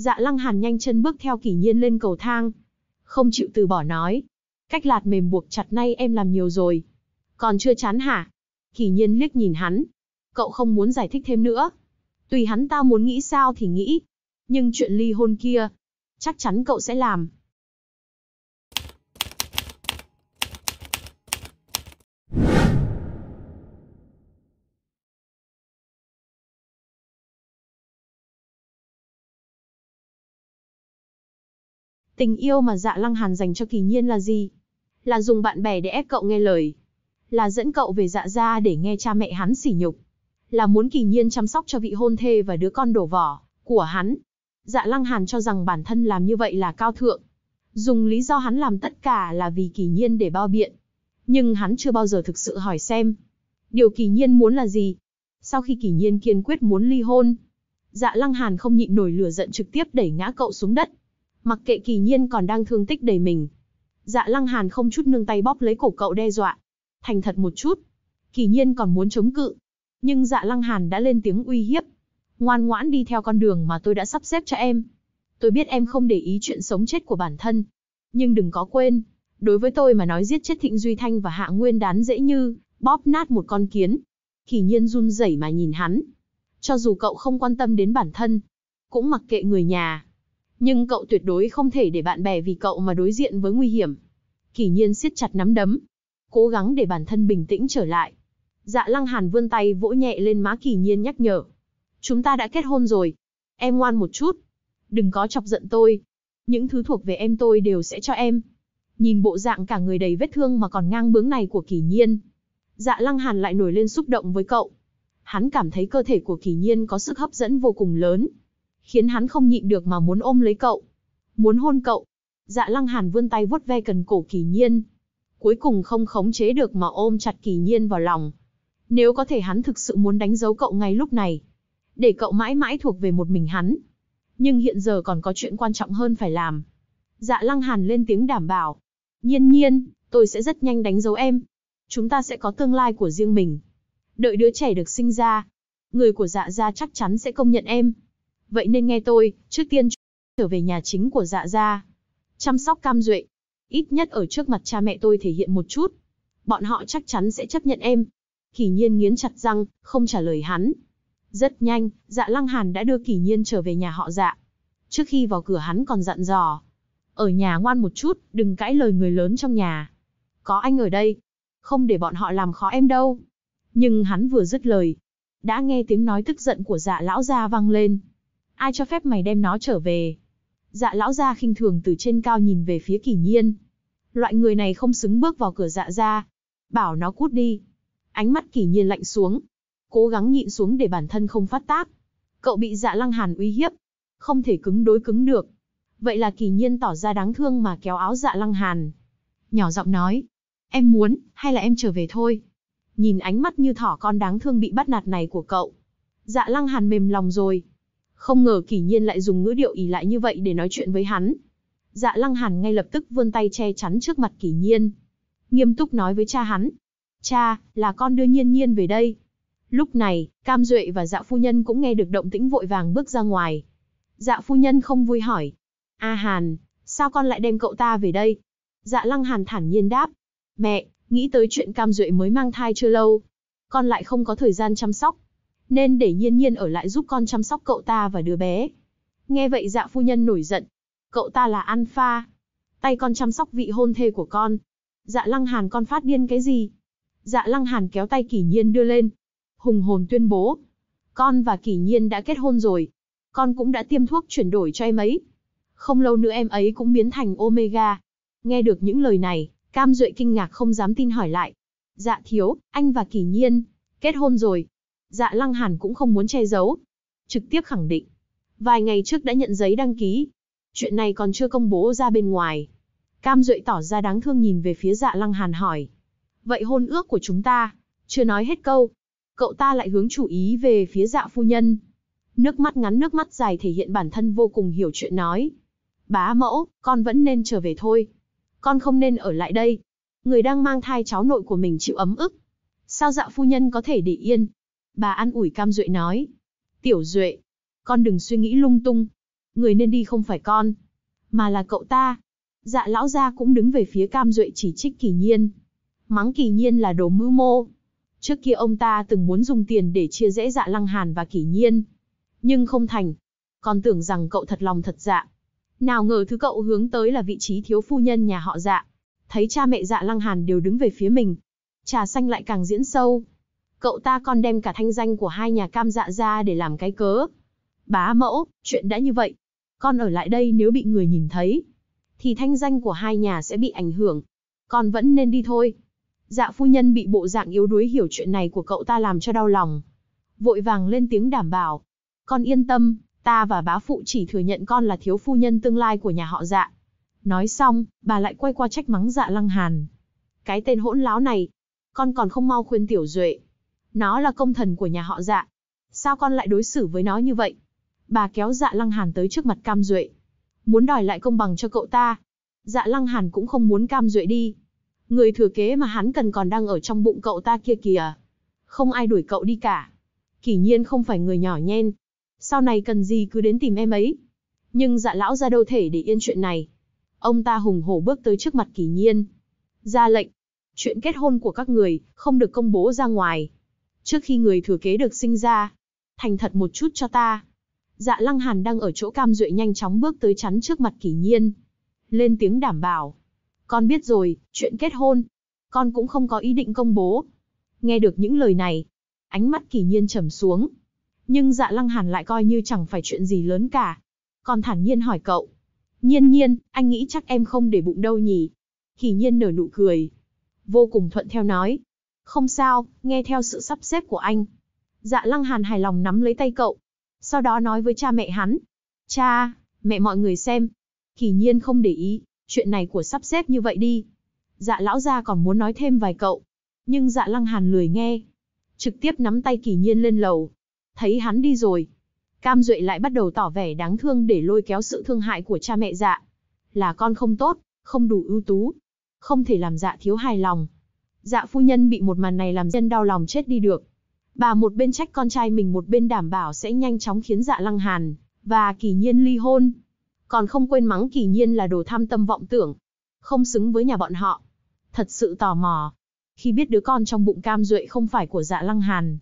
Dạ lăng hàn nhanh chân bước theo kỷ nhiên lên cầu thang. Không chịu từ bỏ nói. Cách lạt mềm buộc chặt nay em làm nhiều rồi. Còn chưa chán hả? Kỷ nhiên liếc nhìn hắn. Cậu không muốn giải thích thêm nữa. Tùy hắn ta muốn nghĩ sao thì nghĩ. Nhưng chuyện ly hôn kia, chắc chắn cậu sẽ làm. Tình yêu mà dạ lăng hàn dành cho kỳ nhiên là gì? Là dùng bạn bè để ép cậu nghe lời. Là dẫn cậu về dạ ra để nghe cha mẹ hắn sỉ nhục. Là muốn kỳ nhiên chăm sóc cho vị hôn thê và đứa con đổ vỏ của hắn. Dạ lăng hàn cho rằng bản thân làm như vậy là cao thượng. Dùng lý do hắn làm tất cả là vì kỳ nhiên để bao biện. Nhưng hắn chưa bao giờ thực sự hỏi xem. Điều kỳ nhiên muốn là gì? Sau khi kỳ nhiên kiên quyết muốn ly hôn, dạ lăng hàn không nhịn nổi lửa giận trực tiếp đẩy ngã cậu xuống đất mặc kệ kỳ nhiên còn đang thương tích đầy mình. Dạ lăng hàn không chút nương tay bóp lấy cổ cậu đe dọa. Thành thật một chút. Kỳ nhiên còn muốn chống cự. Nhưng dạ lăng hàn đã lên tiếng uy hiếp. Ngoan ngoãn đi theo con đường mà tôi đã sắp xếp cho em. Tôi biết em không để ý chuyện sống chết của bản thân. Nhưng đừng có quên. Đối với tôi mà nói giết chết Thịnh Duy Thanh và Hạ Nguyên đán dễ như bóp nát một con kiến. Kỳ nhiên run rẩy mà nhìn hắn. Cho dù cậu không quan tâm đến bản thân, cũng mặc kệ người nhà, nhưng cậu tuyệt đối không thể để bạn bè vì cậu mà đối diện với nguy hiểm. Kỳ nhiên siết chặt nắm đấm. Cố gắng để bản thân bình tĩnh trở lại. Dạ lăng hàn vươn tay vỗ nhẹ lên má kỳ nhiên nhắc nhở. Chúng ta đã kết hôn rồi. Em ngoan một chút. Đừng có chọc giận tôi. Những thứ thuộc về em tôi đều sẽ cho em. Nhìn bộ dạng cả người đầy vết thương mà còn ngang bướng này của kỳ nhiên. Dạ lăng hàn lại nổi lên xúc động với cậu. Hắn cảm thấy cơ thể của kỳ nhiên có sức hấp dẫn vô cùng lớn khiến hắn không nhịn được mà muốn ôm lấy cậu. Muốn hôn cậu. Dạ lăng hàn vươn tay vuốt ve cần cổ kỳ nhiên. Cuối cùng không khống chế được mà ôm chặt kỳ nhiên vào lòng. Nếu có thể hắn thực sự muốn đánh dấu cậu ngay lúc này. Để cậu mãi mãi thuộc về một mình hắn. Nhưng hiện giờ còn có chuyện quan trọng hơn phải làm. Dạ lăng hàn lên tiếng đảm bảo. Nhiên nhiên, tôi sẽ rất nhanh đánh dấu em. Chúng ta sẽ có tương lai của riêng mình. Đợi đứa trẻ được sinh ra. Người của dạ gia chắc chắn sẽ công nhận em. Vậy nên nghe tôi, trước tiên trở về nhà chính của dạ gia. Chăm sóc cam duệ. Ít nhất ở trước mặt cha mẹ tôi thể hiện một chút. Bọn họ chắc chắn sẽ chấp nhận em. Kỳ nhiên nghiến chặt răng, không trả lời hắn. Rất nhanh, dạ lăng hàn đã đưa kỳ nhiên trở về nhà họ dạ. Trước khi vào cửa hắn còn dặn dò. Ở nhà ngoan một chút, đừng cãi lời người lớn trong nhà. Có anh ở đây. Không để bọn họ làm khó em đâu. Nhưng hắn vừa dứt lời. Đã nghe tiếng nói tức giận của dạ lão gia vang lên ai cho phép mày đem nó trở về? Dạ lão gia khinh thường từ trên cao nhìn về phía kỳ nhiên. Loại người này không xứng bước vào cửa dạ ra. Bảo nó cút đi. Ánh mắt kỳ nhiên lạnh xuống. Cố gắng nhịn xuống để bản thân không phát tác. Cậu bị dạ lăng hàn uy hiếp. Không thể cứng đối cứng được. Vậy là kỳ nhiên tỏ ra đáng thương mà kéo áo dạ lăng hàn. Nhỏ giọng nói. Em muốn, hay là em trở về thôi. Nhìn ánh mắt như thỏ con đáng thương bị bắt nạt này của cậu. Dạ lăng hàn mềm lòng rồi, không ngờ kỷ nhiên lại dùng ngữ điệu ỉ lại như vậy để nói chuyện với hắn. Dạ lăng hàn ngay lập tức vươn tay che chắn trước mặt kỷ nhiên. Nghiêm túc nói với cha hắn. Cha, là con đưa nhiên nhiên về đây. Lúc này, Cam Duệ và dạ phu nhân cũng nghe được động tĩnh vội vàng bước ra ngoài. Dạ phu nhân không vui hỏi. A Hàn, sao con lại đem cậu ta về đây? Dạ lăng Hàn thản nhiên đáp. Mẹ, nghĩ tới chuyện Cam Duệ mới mang thai chưa lâu. Con lại không có thời gian chăm sóc, nên để Nhiên Nhiên ở lại giúp con chăm sóc cậu ta và đứa bé. Nghe vậy dạ phu nhân nổi giận. Cậu ta là Alpha. Tay con chăm sóc vị hôn thê của con. Dạ lăng hàn con phát điên cái gì? Dạ lăng hàn kéo tay kỷ nhiên đưa lên. Hùng hồn tuyên bố. Con và kỷ nhiên đã kết hôn rồi. Con cũng đã tiêm thuốc chuyển đổi cho em ấy. Không lâu nữa em ấy cũng biến thành Omega. Nghe được những lời này, Cam Duệ kinh ngạc không dám tin hỏi lại. Dạ thiếu, anh và kỷ nhiên, kết hôn rồi, dạ lăng hàn cũng không muốn che giấu. Trực tiếp khẳng định, vài ngày trước đã nhận giấy đăng ký. Chuyện này còn chưa công bố ra bên ngoài. Cam Duệ tỏ ra đáng thương nhìn về phía dạ lăng hàn hỏi. Vậy hôn ước của chúng ta, chưa nói hết câu. Cậu ta lại hướng chủ ý về phía dạ phu nhân. Nước mắt ngắn nước mắt dài thể hiện bản thân vô cùng hiểu chuyện nói. Bá mẫu, con vẫn nên trở về thôi. Con không nên ở lại đây. Người đang mang thai cháu nội của mình chịu ấm ức. Sao dạ phu nhân có thể để yên, Bà an ủi Cam Duệ nói. Tiểu Duệ, con đừng suy nghĩ lung tung. Người nên đi không phải con, mà là cậu ta. Dạ lão gia cũng đứng về phía Cam Duệ chỉ trích kỳ nhiên. Mắng kỳ nhiên là đồ mưu mô. Trước kia ông ta từng muốn dùng tiền để chia rẽ dạ lăng hàn và kỳ nhiên. Nhưng không thành. con tưởng rằng cậu thật lòng thật dạ. Nào ngờ thứ cậu hướng tới là vị trí thiếu phu nhân nhà họ dạ. Thấy cha mẹ dạ lăng hàn đều đứng về phía mình. Trà xanh lại càng diễn sâu, cậu ta còn đem cả thanh danh của hai nhà cam dạ ra để làm cái cớ. Bá mẫu, chuyện đã như vậy. Con ở lại đây nếu bị người nhìn thấy, thì thanh danh của hai nhà sẽ bị ảnh hưởng. Con vẫn nên đi thôi. Dạ phu nhân bị bộ dạng yếu đuối hiểu chuyện này của cậu ta làm cho đau lòng. Vội vàng lên tiếng đảm bảo. Con yên tâm, ta và bá phụ chỉ thừa nhận con là thiếu phu nhân tương lai của nhà họ dạ. Nói xong, bà lại quay qua trách mắng dạ lăng hàn. Cái tên hỗn láo này, con còn không mau khuyên tiểu duệ nó là công thần của nhà họ dạ. Sao con lại đối xử với nó như vậy? Bà kéo dạ lăng hàn tới trước mặt Cam Duệ. Muốn đòi lại công bằng cho cậu ta. Dạ lăng hàn cũng không muốn Cam Duệ đi. Người thừa kế mà hắn cần còn đang ở trong bụng cậu ta kia kìa. Không ai đuổi cậu đi cả. Kỷ nhiên không phải người nhỏ nhen. Sau này cần gì cứ đến tìm em ấy. Nhưng dạ lão ra đâu thể để yên chuyện này. Ông ta hùng hổ bước tới trước mặt kỷ nhiên. Ra lệnh. Chuyện kết hôn của các người, không được công bố ra ngoài trước khi người thừa kế được sinh ra. Thành thật một chút cho ta. Dạ lăng hàn đang ở chỗ cam duệ nhanh chóng bước tới chắn trước mặt kỷ nhiên. Lên tiếng đảm bảo. Con biết rồi, chuyện kết hôn. Con cũng không có ý định công bố. Nghe được những lời này. Ánh mắt kỷ nhiên trầm xuống. Nhưng dạ lăng hàn lại coi như chẳng phải chuyện gì lớn cả. Con thản nhiên hỏi cậu. Nhiên nhiên, anh nghĩ chắc em không để bụng đâu nhỉ? kỷ nhiên nở nụ cười. Vô cùng thuận theo nói. Không sao, nghe theo sự sắp xếp của anh. Dạ lăng hàn hài lòng nắm lấy tay cậu. Sau đó nói với cha mẹ hắn. Cha, mẹ mọi người xem. Kỳ nhiên không để ý, chuyện này của sắp xếp như vậy đi. Dạ lão gia còn muốn nói thêm vài cậu. Nhưng dạ lăng hàn lười nghe. Trực tiếp nắm tay kỳ nhiên lên lầu. Thấy hắn đi rồi. Cam Duệ lại bắt đầu tỏ vẻ đáng thương để lôi kéo sự thương hại của cha mẹ dạ. Là con không tốt, không đủ ưu tú. Không thể làm dạ thiếu hài lòng, Dạ phu nhân bị một màn này làm dân đau lòng chết đi được. Bà một bên trách con trai mình một bên đảm bảo sẽ nhanh chóng khiến dạ lăng hàn và kỳ nhiên ly hôn. Còn không quên mắng kỳ nhiên là đồ tham tâm vọng tưởng. Không xứng với nhà bọn họ. Thật sự tò mò. Khi biết đứa con trong bụng cam duệ không phải của dạ lăng hàn,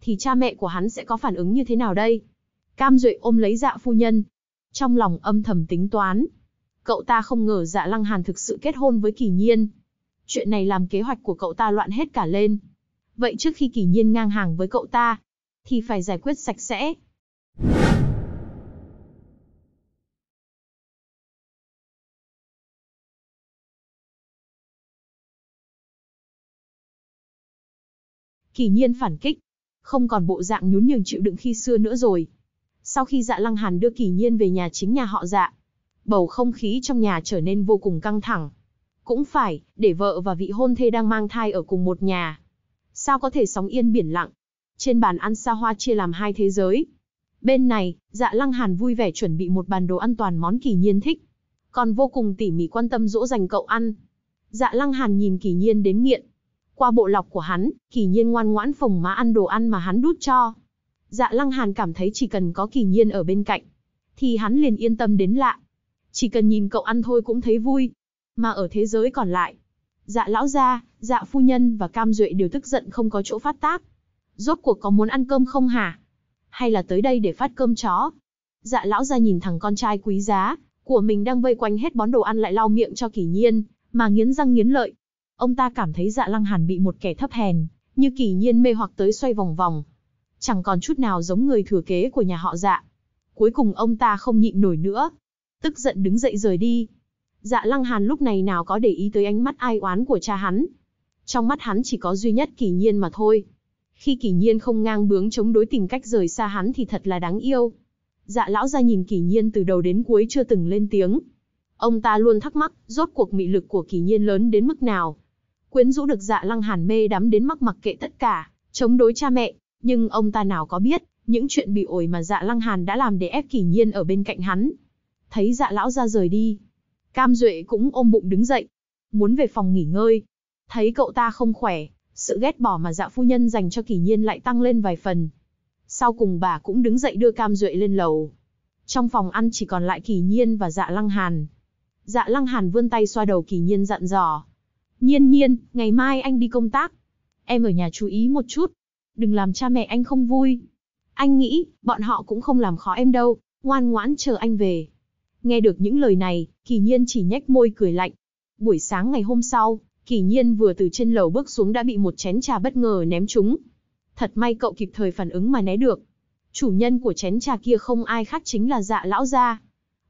thì cha mẹ của hắn sẽ có phản ứng như thế nào đây? Cam Duệ ôm lấy dạ phu nhân. Trong lòng âm thầm tính toán. Cậu ta không ngờ dạ lăng hàn thực sự kết hôn với kỳ nhiên chuyện này làm kế hoạch của cậu ta loạn hết cả lên. Vậy trước khi kỳ nhiên ngang hàng với cậu ta, thì phải giải quyết sạch sẽ. Kỳ nhiên phản kích, không còn bộ dạng nhún nhường chịu đựng khi xưa nữa rồi. Sau khi dạ lăng hàn đưa kỳ nhiên về nhà chính nhà họ dạ, bầu không khí trong nhà trở nên vô cùng căng thẳng. Cũng phải, để vợ và vị hôn thê đang mang thai ở cùng một nhà. Sao có thể sóng yên biển lặng? Trên bàn ăn xa hoa chia làm hai thế giới. Bên này, dạ lăng hàn vui vẻ chuẩn bị một bàn đồ ăn toàn món kỳ nhiên thích. Còn vô cùng tỉ mỉ quan tâm dỗ dành cậu ăn. Dạ lăng hàn nhìn kỳ nhiên đến nghiện. Qua bộ lọc của hắn, kỳ nhiên ngoan ngoãn phồng má ăn đồ ăn mà hắn đút cho. Dạ lăng hàn cảm thấy chỉ cần có kỳ nhiên ở bên cạnh, thì hắn liền yên tâm đến lạ. Chỉ cần nhìn cậu ăn thôi cũng thấy vui, mà ở thế giới còn lại. Dạ lão gia, dạ phu nhân và cam duệ đều tức giận không có chỗ phát tác. Rốt cuộc có muốn ăn cơm không hả? Hay là tới đây để phát cơm chó? Dạ lão gia nhìn thằng con trai quý giá, của mình đang vây quanh hết bón đồ ăn lại lau miệng cho kỷ nhiên, mà nghiến răng nghiến lợi. Ông ta cảm thấy dạ lăng hàn bị một kẻ thấp hèn, như kỷ nhiên mê hoặc tới xoay vòng vòng. Chẳng còn chút nào giống người thừa kế của nhà họ dạ. Cuối cùng ông ta không nhịn nổi nữa. Tức giận đứng dậy rời đi, Dạ lăng hàn lúc này nào có để ý tới ánh mắt ai oán của cha hắn. Trong mắt hắn chỉ có duy nhất kỳ nhiên mà thôi. Khi kỳ nhiên không ngang bướng chống đối tình cách rời xa hắn thì thật là đáng yêu. Dạ lão ra nhìn kỳ nhiên từ đầu đến cuối chưa từng lên tiếng. Ông ta luôn thắc mắc, rốt cuộc mị lực của kỳ nhiên lớn đến mức nào. Quyến rũ được dạ lăng hàn mê đắm đến mắc mặc kệ tất cả, chống đối cha mẹ. Nhưng ông ta nào có biết, những chuyện bị ổi mà dạ lăng hàn đã làm để ép kỳ nhiên ở bên cạnh hắn. Thấy dạ lão ra rời đi, Cam Duệ cũng ôm bụng đứng dậy, muốn về phòng nghỉ ngơi. Thấy cậu ta không khỏe, sự ghét bỏ mà dạ phu nhân dành cho kỳ nhiên lại tăng lên vài phần. Sau cùng bà cũng đứng dậy đưa Cam Duệ lên lầu. Trong phòng ăn chỉ còn lại kỳ nhiên và dạ lăng hàn. Dạ lăng hàn vươn tay xoa đầu kỳ nhiên dặn dò. Nhiên nhiên, ngày mai anh đi công tác. Em ở nhà chú ý một chút. Đừng làm cha mẹ anh không vui. Anh nghĩ, bọn họ cũng không làm khó em đâu. Ngoan ngoãn chờ anh về. Nghe được những lời này, Kỳ Nhiên chỉ nhếch môi cười lạnh. Buổi sáng ngày hôm sau, Kỳ Nhiên vừa từ trên lầu bước xuống đã bị một chén trà bất ngờ ném trúng. Thật may cậu kịp thời phản ứng mà né được. Chủ nhân của chén trà kia không ai khác chính là dạ lão gia.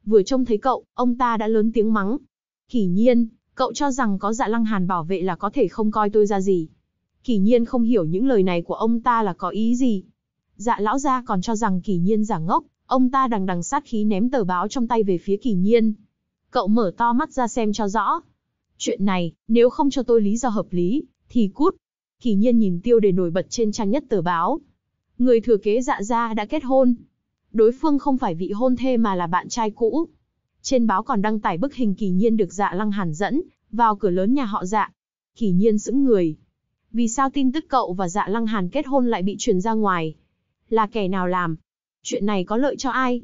Vừa trông thấy cậu, ông ta đã lớn tiếng mắng. Kỳ Nhiên, cậu cho rằng có dạ lăng hàn bảo vệ là có thể không coi tôi ra gì. Kỳ Nhiên không hiểu những lời này của ông ta là có ý gì. Dạ lão gia còn cho rằng Kỳ Nhiên giả ngốc, ông ta đằng đằng sát khí ném tờ báo trong tay về phía Kỳ Nhiên. Cậu mở to mắt ra xem cho rõ. Chuyện này, nếu không cho tôi lý do hợp lý, thì cút. Kỳ nhiên nhìn tiêu đề nổi bật trên trang nhất tờ báo. Người thừa kế dạ gia đã kết hôn. Đối phương không phải vị hôn thê mà là bạn trai cũ. Trên báo còn đăng tải bức hình kỳ nhiên được dạ lăng hàn dẫn, vào cửa lớn nhà họ dạ. Kỳ nhiên sững người. Vì sao tin tức cậu và dạ lăng hàn kết hôn lại bị truyền ra ngoài? Là kẻ nào làm? Chuyện này có lợi cho ai?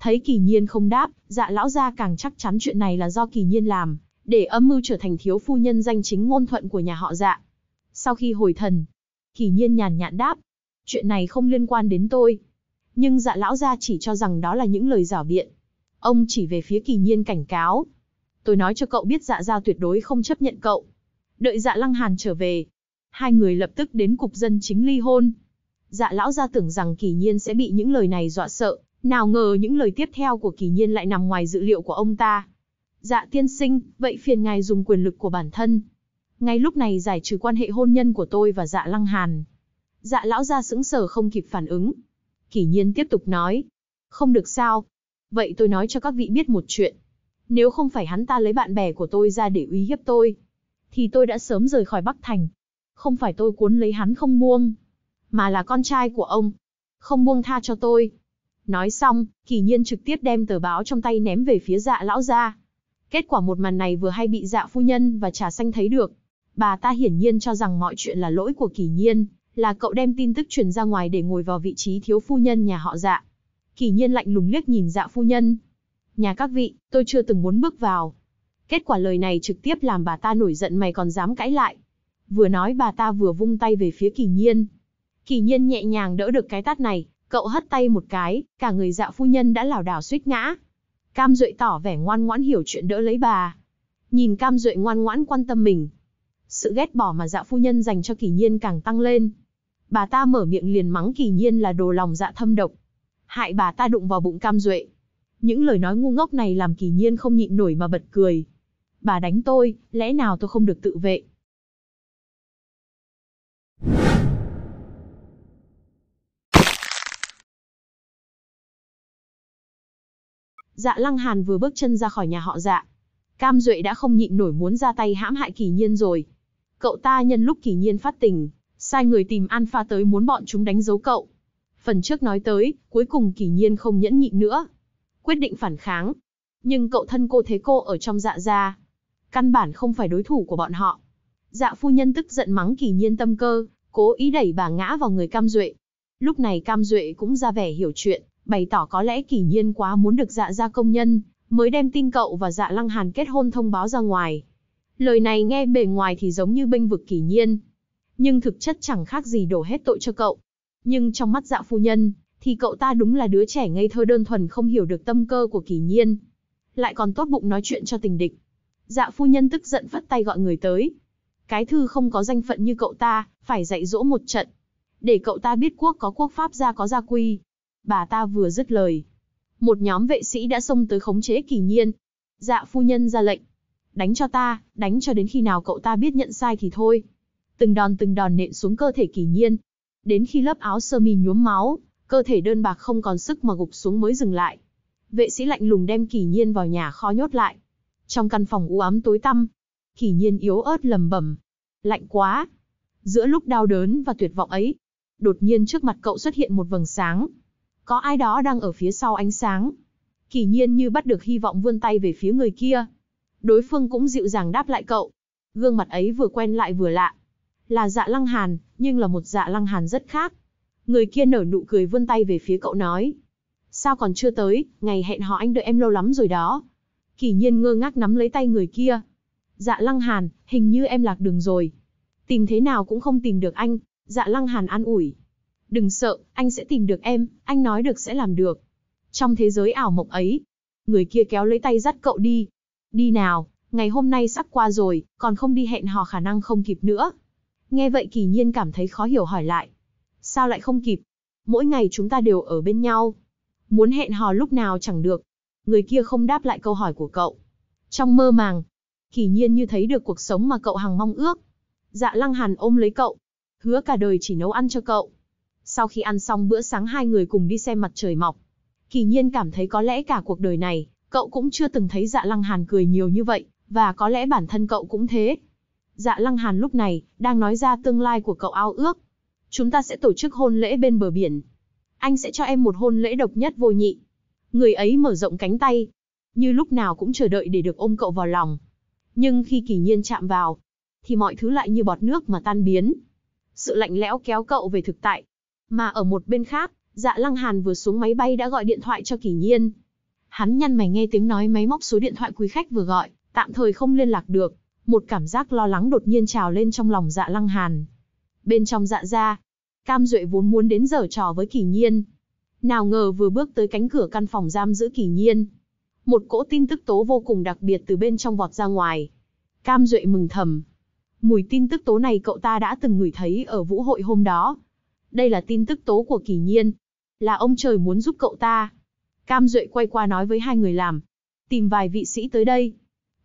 Thấy kỳ nhiên không đáp, dạ lão gia càng chắc chắn chuyện này là do kỳ nhiên làm, để âm mưu trở thành thiếu phu nhân danh chính ngôn thuận của nhà họ dạ. Sau khi hồi thần, kỳ nhiên nhàn nhạt đáp, chuyện này không liên quan đến tôi. Nhưng dạ lão gia chỉ cho rằng đó là những lời giả biện. Ông chỉ về phía kỳ nhiên cảnh cáo. Tôi nói cho cậu biết dạ gia tuyệt đối không chấp nhận cậu. Đợi dạ lăng hàn trở về. Hai người lập tức đến cục dân chính ly hôn. Dạ lão gia tưởng rằng kỳ nhiên sẽ bị những lời này dọa sợ, nào ngờ những lời tiếp theo của kỳ nhiên lại nằm ngoài dự liệu của ông ta. Dạ tiên sinh, vậy phiền ngài dùng quyền lực của bản thân. Ngay lúc này giải trừ quan hệ hôn nhân của tôi và dạ lăng hàn. Dạ lão ra sững sờ không kịp phản ứng. Kỷ nhiên tiếp tục nói. Không được sao. Vậy tôi nói cho các vị biết một chuyện. Nếu không phải hắn ta lấy bạn bè của tôi ra để uy hiếp tôi, thì tôi đã sớm rời khỏi Bắc Thành. Không phải tôi cuốn lấy hắn không buông, mà là con trai của ông. Không buông tha cho tôi, Nói xong, kỳ nhiên trực tiếp đem tờ báo trong tay ném về phía dạ lão gia. Kết quả một màn này vừa hay bị dạ phu nhân và trà xanh thấy được. Bà ta hiển nhiên cho rằng mọi chuyện là lỗi của kỳ nhiên, là cậu đem tin tức truyền ra ngoài để ngồi vào vị trí thiếu phu nhân nhà họ dạ. Kỳ nhiên lạnh lùng liếc nhìn dạ phu nhân. Nhà các vị, tôi chưa từng muốn bước vào. Kết quả lời này trực tiếp làm bà ta nổi giận mày còn dám cãi lại. Vừa nói bà ta vừa vung tay về phía kỳ nhiên. Kỳ nhiên nhẹ nhàng đỡ được cái tát này, Cậu hất tay một cái, cả người dạ phu nhân đã lảo đảo suýt ngã. Cam Duệ tỏ vẻ ngoan ngoãn hiểu chuyện đỡ lấy bà. Nhìn Cam Duệ ngoan ngoãn quan tâm mình. Sự ghét bỏ mà dạ phu nhân dành cho kỳ nhiên càng tăng lên. Bà ta mở miệng liền mắng kỳ nhiên là đồ lòng dạ thâm độc. Hại bà ta đụng vào bụng Cam Duệ. Những lời nói ngu ngốc này làm kỳ nhiên không nhịn nổi mà bật cười. Bà đánh tôi, lẽ nào tôi không được tự vệ? Dạ Lăng Hàn vừa bước chân ra khỏi nhà họ Dạ, Cam Duệ đã không nhịn nổi muốn ra tay hãm hại Kỳ Nhiên rồi. Cậu ta nhân lúc Kỳ Nhiên phát tình, sai người tìm An Pha tới muốn bọn chúng đánh dấu cậu. Phần trước nói tới, cuối cùng Kỳ Nhiên không nhẫn nhịn nữa, quyết định phản kháng. Nhưng cậu thân cô thế cô ở trong dạ gia, căn bản không phải đối thủ của bọn họ. Dạ phu nhân tức giận mắng Kỳ Nhiên tâm cơ, cố ý đẩy bà ngã vào người Cam Duệ. Lúc này Cam Duệ cũng ra vẻ hiểu chuyện, bày tỏ có lẽ kỷ nhiên quá muốn được dạ gia công nhân, mới đem tin cậu và dạ lăng hàn kết hôn thông báo ra ngoài. Lời này nghe bề ngoài thì giống như bênh vực kỷ nhiên, nhưng thực chất chẳng khác gì đổ hết tội cho cậu. Nhưng trong mắt dạ phu nhân, thì cậu ta đúng là đứa trẻ ngây thơ đơn thuần không hiểu được tâm cơ của kỷ nhiên. Lại còn tốt bụng nói chuyện cho tình địch. Dạ phu nhân tức giận phất tay gọi người tới. Cái thư không có danh phận như cậu ta, phải dạy dỗ một trận. Để cậu ta biết quốc có quốc pháp gia có gia quy, bà ta vừa dứt lời. Một nhóm vệ sĩ đã xông tới khống chế kỳ nhiên. Dạ phu nhân ra lệnh. Đánh cho ta, đánh cho đến khi nào cậu ta biết nhận sai thì thôi. Từng đòn từng đòn nện xuống cơ thể kỳ nhiên. Đến khi lớp áo sơ mi nhuốm máu, cơ thể đơn bạc không còn sức mà gục xuống mới dừng lại. Vệ sĩ lạnh lùng đem kỳ nhiên vào nhà kho nhốt lại. Trong căn phòng u ám tối tăm, kỳ nhiên yếu ớt lầm bẩm. Lạnh quá. Giữa lúc đau đớn và tuyệt vọng ấy, đột nhiên trước mặt cậu xuất hiện một vầng sáng, có ai đó đang ở phía sau ánh sáng. Kỳ nhiên như bắt được hy vọng vươn tay về phía người kia. Đối phương cũng dịu dàng đáp lại cậu. Gương mặt ấy vừa quen lại vừa lạ. Là dạ lăng hàn, nhưng là một dạ lăng hàn rất khác. Người kia nở nụ cười vươn tay về phía cậu nói. Sao còn chưa tới, ngày hẹn hò anh đợi em lâu lắm rồi đó. Kỳ nhiên ngơ ngác nắm lấy tay người kia. Dạ lăng hàn, hình như em lạc đường rồi. Tìm thế nào cũng không tìm được anh, dạ lăng hàn an ủi. Đừng sợ, anh sẽ tìm được em, anh nói được sẽ làm được. Trong thế giới ảo mộng ấy, người kia kéo lấy tay dắt cậu đi. Đi nào, ngày hôm nay sắp qua rồi, còn không đi hẹn hò khả năng không kịp nữa. Nghe vậy kỳ nhiên cảm thấy khó hiểu hỏi lại. Sao lại không kịp? Mỗi ngày chúng ta đều ở bên nhau. Muốn hẹn hò lúc nào chẳng được. Người kia không đáp lại câu hỏi của cậu. Trong mơ màng, kỳ nhiên như thấy được cuộc sống mà cậu hằng mong ước. Dạ lăng hàn ôm lấy cậu. Hứa cả đời chỉ nấu ăn cho cậu. Sau khi ăn xong bữa sáng hai người cùng đi xem mặt trời mọc. Kỳ nhiên cảm thấy có lẽ cả cuộc đời này, cậu cũng chưa từng thấy dạ lăng hàn cười nhiều như vậy, và có lẽ bản thân cậu cũng thế. Dạ lăng hàn lúc này, đang nói ra tương lai của cậu ao ước. Chúng ta sẽ tổ chức hôn lễ bên bờ biển. Anh sẽ cho em một hôn lễ độc nhất vô nhị. Người ấy mở rộng cánh tay, như lúc nào cũng chờ đợi để được ôm cậu vào lòng. Nhưng khi kỳ nhiên chạm vào, thì mọi thứ lại như bọt nước mà tan biến. Sự lạnh lẽo kéo cậu về thực tại, mà ở một bên khác, dạ lăng hàn vừa xuống máy bay đã gọi điện thoại cho Kỳ Nhiên. Hắn nhăn mày nghe tiếng nói máy móc số điện thoại quý khách vừa gọi, tạm thời không liên lạc được. Một cảm giác lo lắng đột nhiên trào lên trong lòng dạ lăng hàn. Bên trong dạ Gia, Cam Duệ vốn muốn đến giở trò với Kỳ Nhiên. Nào ngờ vừa bước tới cánh cửa căn phòng giam giữ Kỳ Nhiên. Một cỗ tin tức tố vô cùng đặc biệt từ bên trong vọt ra ngoài. Cam Duệ mừng thầm. Mùi tin tức tố này cậu ta đã từng ngửi thấy ở vũ hội hôm đó, đây là tin tức tố của kỳ nhiên. Là ông trời muốn giúp cậu ta. Cam Duệ quay qua nói với hai người làm. Tìm vài vị sĩ tới đây.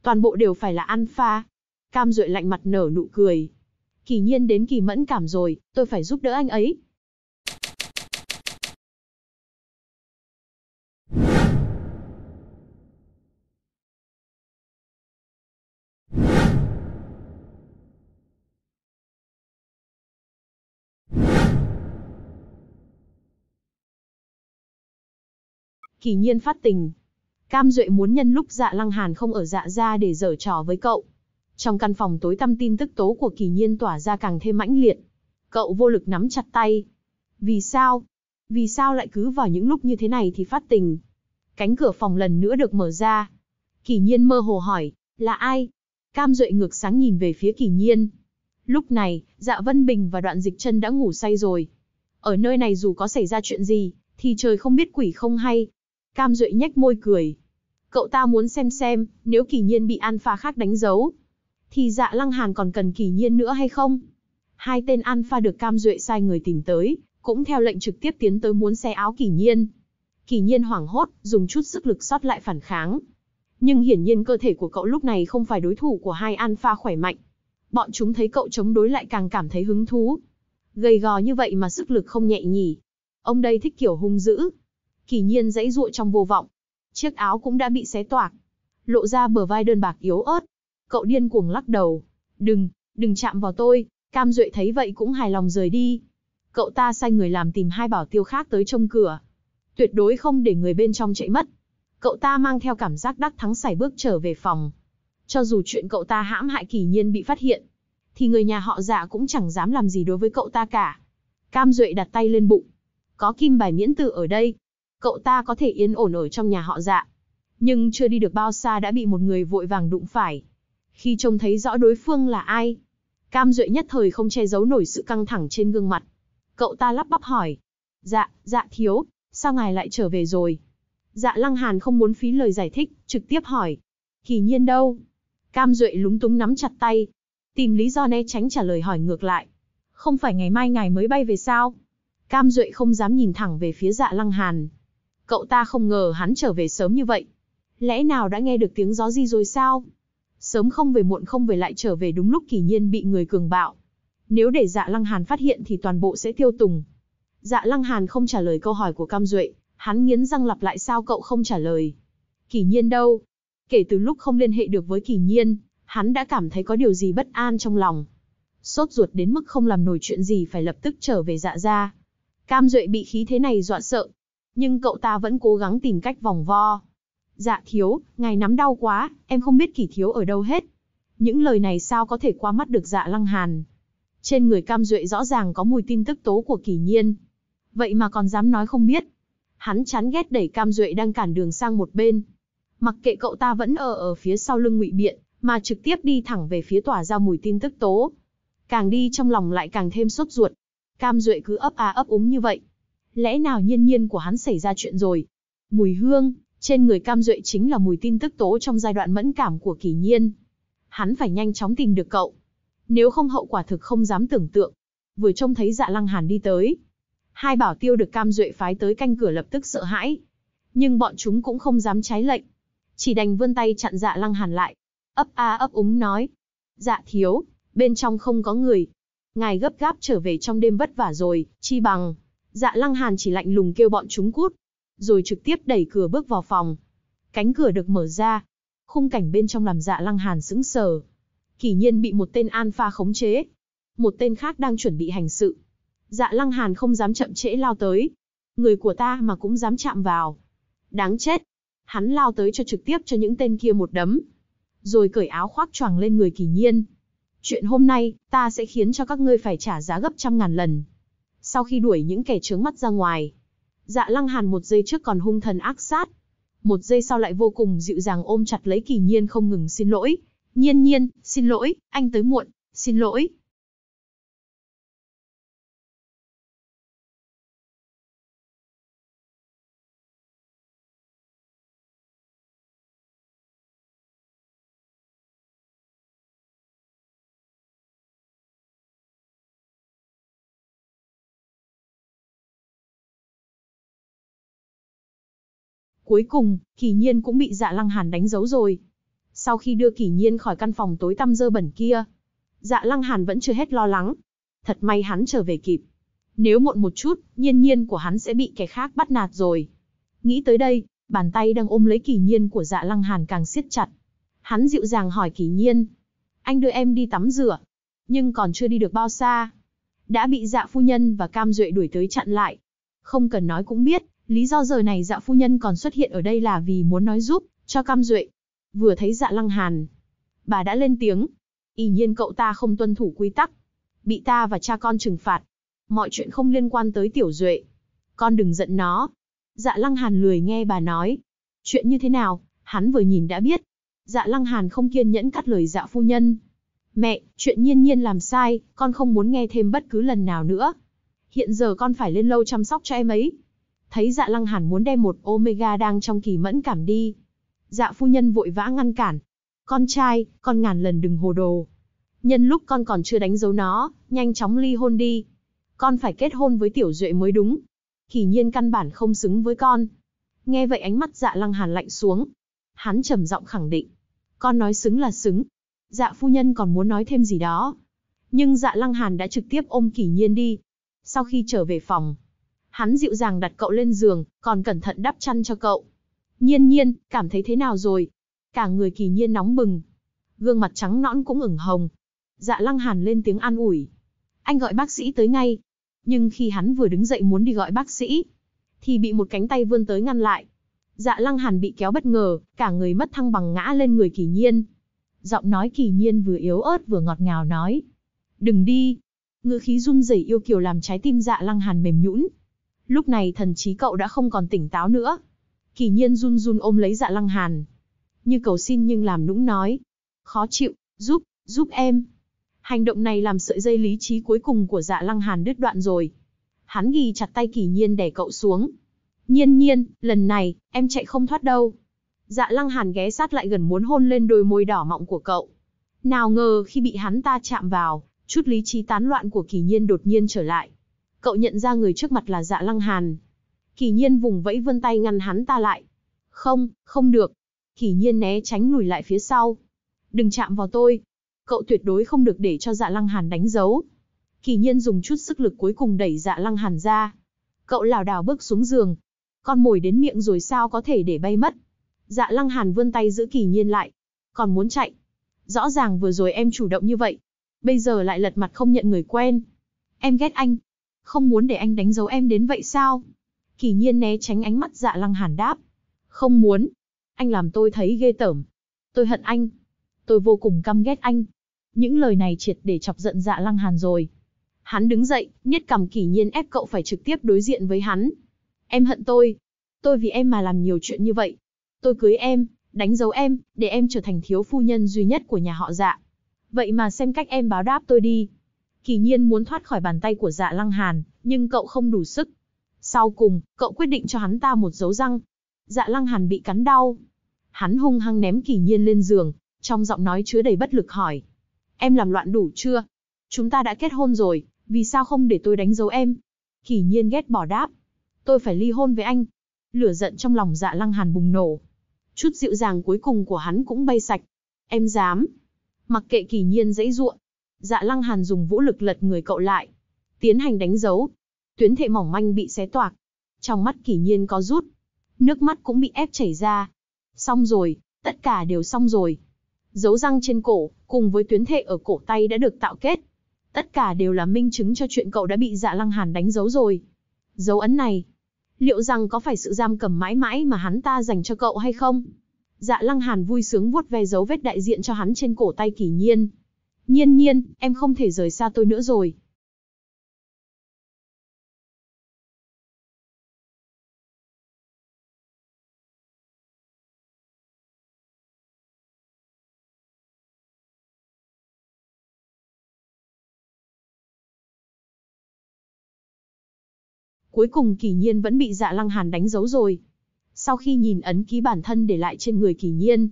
Toàn bộ đều phải là alpha. Cam Duệ lạnh mặt nở nụ cười. Kỳ nhiên đến kỳ mẫn cảm rồi, tôi phải giúp đỡ anh ấy. kỳ nhiên phát tình. Cam Duệ muốn nhân lúc dạ lăng hàn không ở dạ Gia để giở trò với cậu. Trong căn phòng tối tăm tin tức tố của kỳ nhiên tỏa ra càng thêm mãnh liệt. Cậu vô lực nắm chặt tay. Vì sao? Vì sao lại cứ vào những lúc như thế này thì phát tình? Cánh cửa phòng lần nữa được mở ra. Kỳ nhiên mơ hồ hỏi, là ai? Cam Duệ ngược sáng nhìn về phía kỳ nhiên. Lúc này, dạ Vân Bình và đoạn dịch chân đã ngủ say rồi. Ở nơi này dù có xảy ra chuyện gì, thì trời không biết quỷ không hay, Cam Duệ nhếch môi cười. Cậu ta muốn xem xem, nếu kỳ nhiên bị Alpha khác đánh dấu, thì dạ lăng hàn còn cần kỳ nhiên nữa hay không? Hai tên Alpha được Cam Duệ sai người tìm tới, cũng theo lệnh trực tiếp tiến tới muốn xe áo kỳ nhiên. Kỳ nhiên hoảng hốt, dùng chút sức lực sót lại phản kháng. Nhưng hiển nhiên cơ thể của cậu lúc này không phải đối thủ của hai Alpha khỏe mạnh. Bọn chúng thấy cậu chống đối lại càng cảm thấy hứng thú. Gầy gò như vậy mà sức lực không nhẹ nhỉ. Ông đây thích kiểu hung dữ, Kỳ nhiên dãy ruộng trong vô vọng. Chiếc áo cũng đã bị xé toạc. Lộ ra bờ vai đơn bạc yếu ớt. Cậu điên cuồng lắc đầu. Đừng, đừng chạm vào tôi. Cam Duệ thấy vậy cũng hài lòng rời đi. Cậu ta sai người làm tìm hai bảo tiêu khác tới trông cửa. Tuyệt đối không để người bên trong chạy mất. Cậu ta mang theo cảm giác đắc thắng sải bước trở về phòng. Cho dù chuyện cậu ta hãm hại kỳ nhiên bị phát hiện, thì người nhà họ dạ cũng chẳng dám làm gì đối với cậu ta cả. Cam Duệ đặt tay lên bụng. Có kim bài miễn tử ở đây, cậu ta có thể yên ổn ở trong nhà họ dạ. Nhưng chưa đi được bao xa đã bị một người vội vàng đụng phải. Khi trông thấy rõ đối phương là ai, Cam Duệ nhất thời không che giấu nổi sự căng thẳng trên gương mặt. Cậu ta lắp bắp hỏi. Dạ, dạ thiếu, sao ngài lại trở về rồi? Dạ lăng hàn không muốn phí lời giải thích, trực tiếp hỏi. Kỳ nhiên đâu? Cam Duệ lúng túng nắm chặt tay. Tìm lý do né tránh trả lời hỏi ngược lại. Không phải ngày mai ngài mới bay về sao? Cam Duệ không dám nhìn thẳng về phía dạ lăng hàn, Cậu ta không ngờ hắn trở về sớm như vậy. Lẽ nào đã nghe được tiếng gió gì rồi sao? Sớm không về muộn không về lại trở về đúng lúc kỳ nhiên bị người cường bạo. Nếu để dạ lăng hàn phát hiện thì toàn bộ sẽ tiêu tùng. Dạ lăng hàn không trả lời câu hỏi của Cam Duệ, hắn nghiến răng lặp lại sao cậu không trả lời. Kỳ nhiên đâu? Kể từ lúc không liên hệ được với kỳ nhiên, hắn đã cảm thấy có điều gì bất an trong lòng. Sốt ruột đến mức không làm nổi chuyện gì phải lập tức trở về dạ ra. Cam Duệ bị khí thế này dọa sợ, nhưng cậu ta vẫn cố gắng tìm cách vòng vo. Dạ thiếu, ngài nắm đau quá, em không biết kỷ thiếu ở đâu hết. Những lời này sao có thể qua mắt được dạ lăng hàn. Trên người cam duệ rõ ràng có mùi tin tức tố của kỷ nhiên. Vậy mà còn dám nói không biết. Hắn chán ghét đẩy cam duệ đang cản đường sang một bên. Mặc kệ cậu ta vẫn ở ở phía sau lưng ngụy biện, mà trực tiếp đi thẳng về phía tỏa ra mùi tin tức tố. Càng đi trong lòng lại càng thêm sốt ruột. Cam duệ cứ ấp a ấp úng như vậy, lẽ nào nhiên nhiên của hắn xảy ra chuyện rồi? Mùi hương, trên người Cam Duệ chính là mùi tin tức tố trong giai đoạn mẫn cảm của kỳ nhiên. Hắn phải nhanh chóng tìm được cậu. Nếu không hậu quả thực không dám tưởng tượng. Vừa trông thấy dạ lăng hàn đi tới. Hai bảo tiêu được Cam Duệ phái tới canh cửa lập tức sợ hãi. Nhưng bọn chúng cũng không dám trái lệnh. Chỉ đành vươn tay chặn dạ lăng hàn lại. Ấp a ấp úng nói. Dạ thiếu, bên trong không có người. Ngài gấp gáp trở về trong đêm vất vả rồi, chi bằng. Dạ lăng hàn chỉ lạnh lùng kêu bọn chúng cút, rồi trực tiếp đẩy cửa bước vào phòng. Cánh cửa được mở ra, khung cảnh bên trong làm dạ lăng hàn sững sờ. Kỳ nhiên bị một tên alpha khống chế, một tên khác đang chuẩn bị hành sự. Dạ lăng hàn không dám chậm trễ lao tới. Người của ta mà cũng dám chạm vào. Đáng chết. Hắn lao tới cho trực tiếp cho những tên kia một đấm. Rồi cởi áo khoác choàng lên người kỳ nhiên. Chuyện hôm nay, ta sẽ khiến cho các ngươi phải trả giá gấp trăm ngàn lần sau khi đuổi những kẻ trướng mắt ra ngoài. Dạ lăng hàn một giây trước còn hung thần ác sát, một giây sau lại vô cùng dịu dàng ôm chặt lấy kỳ nhiên không ngừng xin lỗi. Nhiên nhiên, xin lỗi, anh tới muộn, xin lỗi, Cuối cùng, Kỳ Nhiên cũng bị Dạ Lăng Hàn đánh dấu rồi. Sau khi đưa Kỳ Nhiên khỏi căn phòng tối tăm dơ bẩn kia, Dạ Lăng Hàn vẫn chưa hết lo lắng. Thật may hắn trở về kịp. Nếu muộn một chút, nhiên nhiên của hắn sẽ bị kẻ khác bắt nạt rồi. Nghĩ tới đây, bàn tay đang ôm lấy Kỳ Nhiên của Dạ Lăng Hàn càng siết chặt. Hắn dịu dàng hỏi Kỳ Nhiên, anh đưa em đi tắm rửa. Nhưng còn chưa đi được bao xa. Đã bị dạ phu nhân và cam duệ đuổi tới chặn lại. Không cần nói cũng biết, Lý do giờ này dạ phu nhân còn xuất hiện ở đây là vì muốn nói giúp, cho cam duệ. Vừa thấy dạ lăng hàn, bà đã lên tiếng. Y nhiên cậu ta không tuân thủ quy tắc. Bị ta và cha con trừng phạt. Mọi chuyện không liên quan tới tiểu duệ. Con đừng giận nó. Dạ lăng hàn lười nghe bà nói. Chuyện như thế nào, hắn vừa nhìn đã biết. Dạ lăng hàn không kiên nhẫn cắt lời dạ phu nhân. Mẹ, chuyện nhiên nhiên làm sai, con không muốn nghe thêm bất cứ lần nào nữa. Hiện giờ con phải lên lâu chăm sóc cho em ấy thấy dạ lăng hàn muốn đem một omega đang trong kỳ mẫn cảm đi. Dạ phu nhân vội vã ngăn cản. Con trai, con ngàn lần đừng hồ đồ. Nhân lúc con còn chưa đánh dấu nó, nhanh chóng ly hôn đi. Con phải kết hôn với tiểu duệ mới đúng. Kỳ nhiên căn bản không xứng với con. Nghe vậy ánh mắt dạ lăng hàn lạnh xuống. Hắn trầm giọng khẳng định. Con nói xứng là xứng. Dạ phu nhân còn muốn nói thêm gì đó. Nhưng dạ lăng hàn đã trực tiếp ôm kỳ nhiên đi. Sau khi trở về phòng, hắn dịu dàng đặt cậu lên giường, còn cẩn thận đắp chăn cho cậu. Nhiên nhiên, cảm thấy thế nào rồi? Cả người kỳ nhiên nóng bừng. Gương mặt trắng nõn cũng ửng hồng. Dạ lăng hàn lên tiếng an ủi. Anh gọi bác sĩ tới ngay. Nhưng khi hắn vừa đứng dậy muốn đi gọi bác sĩ, thì bị một cánh tay vươn tới ngăn lại. Dạ lăng hàn bị kéo bất ngờ, cả người mất thăng bằng ngã lên người kỳ nhiên. Giọng nói kỳ nhiên vừa yếu ớt vừa ngọt ngào nói. Đừng đi. Ngữ khí run rẩy yêu kiều làm trái tim dạ lăng hàn mềm nhũn, Lúc này thần trí cậu đã không còn tỉnh táo nữa. Kỳ nhiên run run ôm lấy dạ lăng hàn. Như cầu xin nhưng làm nũng nói. Khó chịu, giúp, giúp em. Hành động này làm sợi dây lý trí cuối cùng của dạ lăng hàn đứt đoạn rồi. Hắn ghi chặt tay kỳ nhiên đè cậu xuống. Nhiên nhiên, lần này, em chạy không thoát đâu. Dạ lăng hàn ghé sát lại gần muốn hôn lên đôi môi đỏ mọng của cậu. Nào ngờ khi bị hắn ta chạm vào, chút lý trí tán loạn của kỳ nhiên đột nhiên trở lại cậu nhận ra người trước mặt là dạ lăng hàn. Kỳ nhiên vùng vẫy vươn tay ngăn hắn ta lại. Không, không được. Kỳ nhiên né tránh lùi lại phía sau. Đừng chạm vào tôi. Cậu tuyệt đối không được để cho dạ lăng hàn đánh dấu. Kỳ nhiên dùng chút sức lực cuối cùng đẩy dạ lăng hàn ra. Cậu lảo đảo bước xuống giường. Con mồi đến miệng rồi sao có thể để bay mất. Dạ lăng hàn vươn tay giữ kỳ nhiên lại. Còn muốn chạy. Rõ ràng vừa rồi em chủ động như vậy. Bây giờ lại lật mặt không nhận người quen. Em ghét anh, không muốn để anh đánh dấu em đến vậy sao? Kỳ nhiên né tránh ánh mắt dạ lăng hàn đáp. Không muốn. Anh làm tôi thấy ghê tởm. Tôi hận anh. Tôi vô cùng căm ghét anh. Những lời này triệt để chọc giận dạ lăng hàn rồi. Hắn đứng dậy, nhất cầm kỳ nhiên ép cậu phải trực tiếp đối diện với hắn. Em hận tôi. Tôi vì em mà làm nhiều chuyện như vậy. Tôi cưới em, đánh dấu em, để em trở thành thiếu phu nhân duy nhất của nhà họ dạ. Vậy mà xem cách em báo đáp tôi đi. Kỳ nhiên muốn thoát khỏi bàn tay của dạ lăng hàn, nhưng cậu không đủ sức. Sau cùng, cậu quyết định cho hắn ta một dấu răng. Dạ lăng hàn bị cắn đau. Hắn hung hăng ném kỳ nhiên lên giường, trong giọng nói chứa đầy bất lực hỏi. Em làm loạn đủ chưa? Chúng ta đã kết hôn rồi, vì sao không để tôi đánh dấu em? Kỳ nhiên ghét bỏ đáp. Tôi phải ly hôn với anh. Lửa giận trong lòng dạ lăng hàn bùng nổ. Chút dịu dàng cuối cùng của hắn cũng bay sạch. Em dám. Mặc kệ kỳ nhiên dãy ruộng, Dạ lăng hàn dùng vũ lực lật người cậu lại. Tiến hành đánh dấu. Tuyến thể mỏng manh bị xé toạc. Trong mắt kỷ nhiên có rút. Nước mắt cũng bị ép chảy ra. Xong rồi, tất cả đều xong rồi. Dấu răng trên cổ, cùng với tuyến thể ở cổ tay đã được tạo kết. Tất cả đều là minh chứng cho chuyện cậu đã bị dạ lăng hàn đánh dấu rồi. Dấu ấn này, liệu rằng có phải sự giam cầm mãi mãi mà hắn ta dành cho cậu hay không? Dạ lăng hàn vui sướng vuốt ve dấu vết đại diện cho hắn trên cổ tay kỷ nhiên, Nhiên nhiên, em không thể rời xa tôi nữa rồi. cuối cùng kỳ nhiên vẫn bị dạ lăng hàn đánh dấu rồi. Sau khi nhìn ấn ký bản thân để lại trên người kỳ nhiên,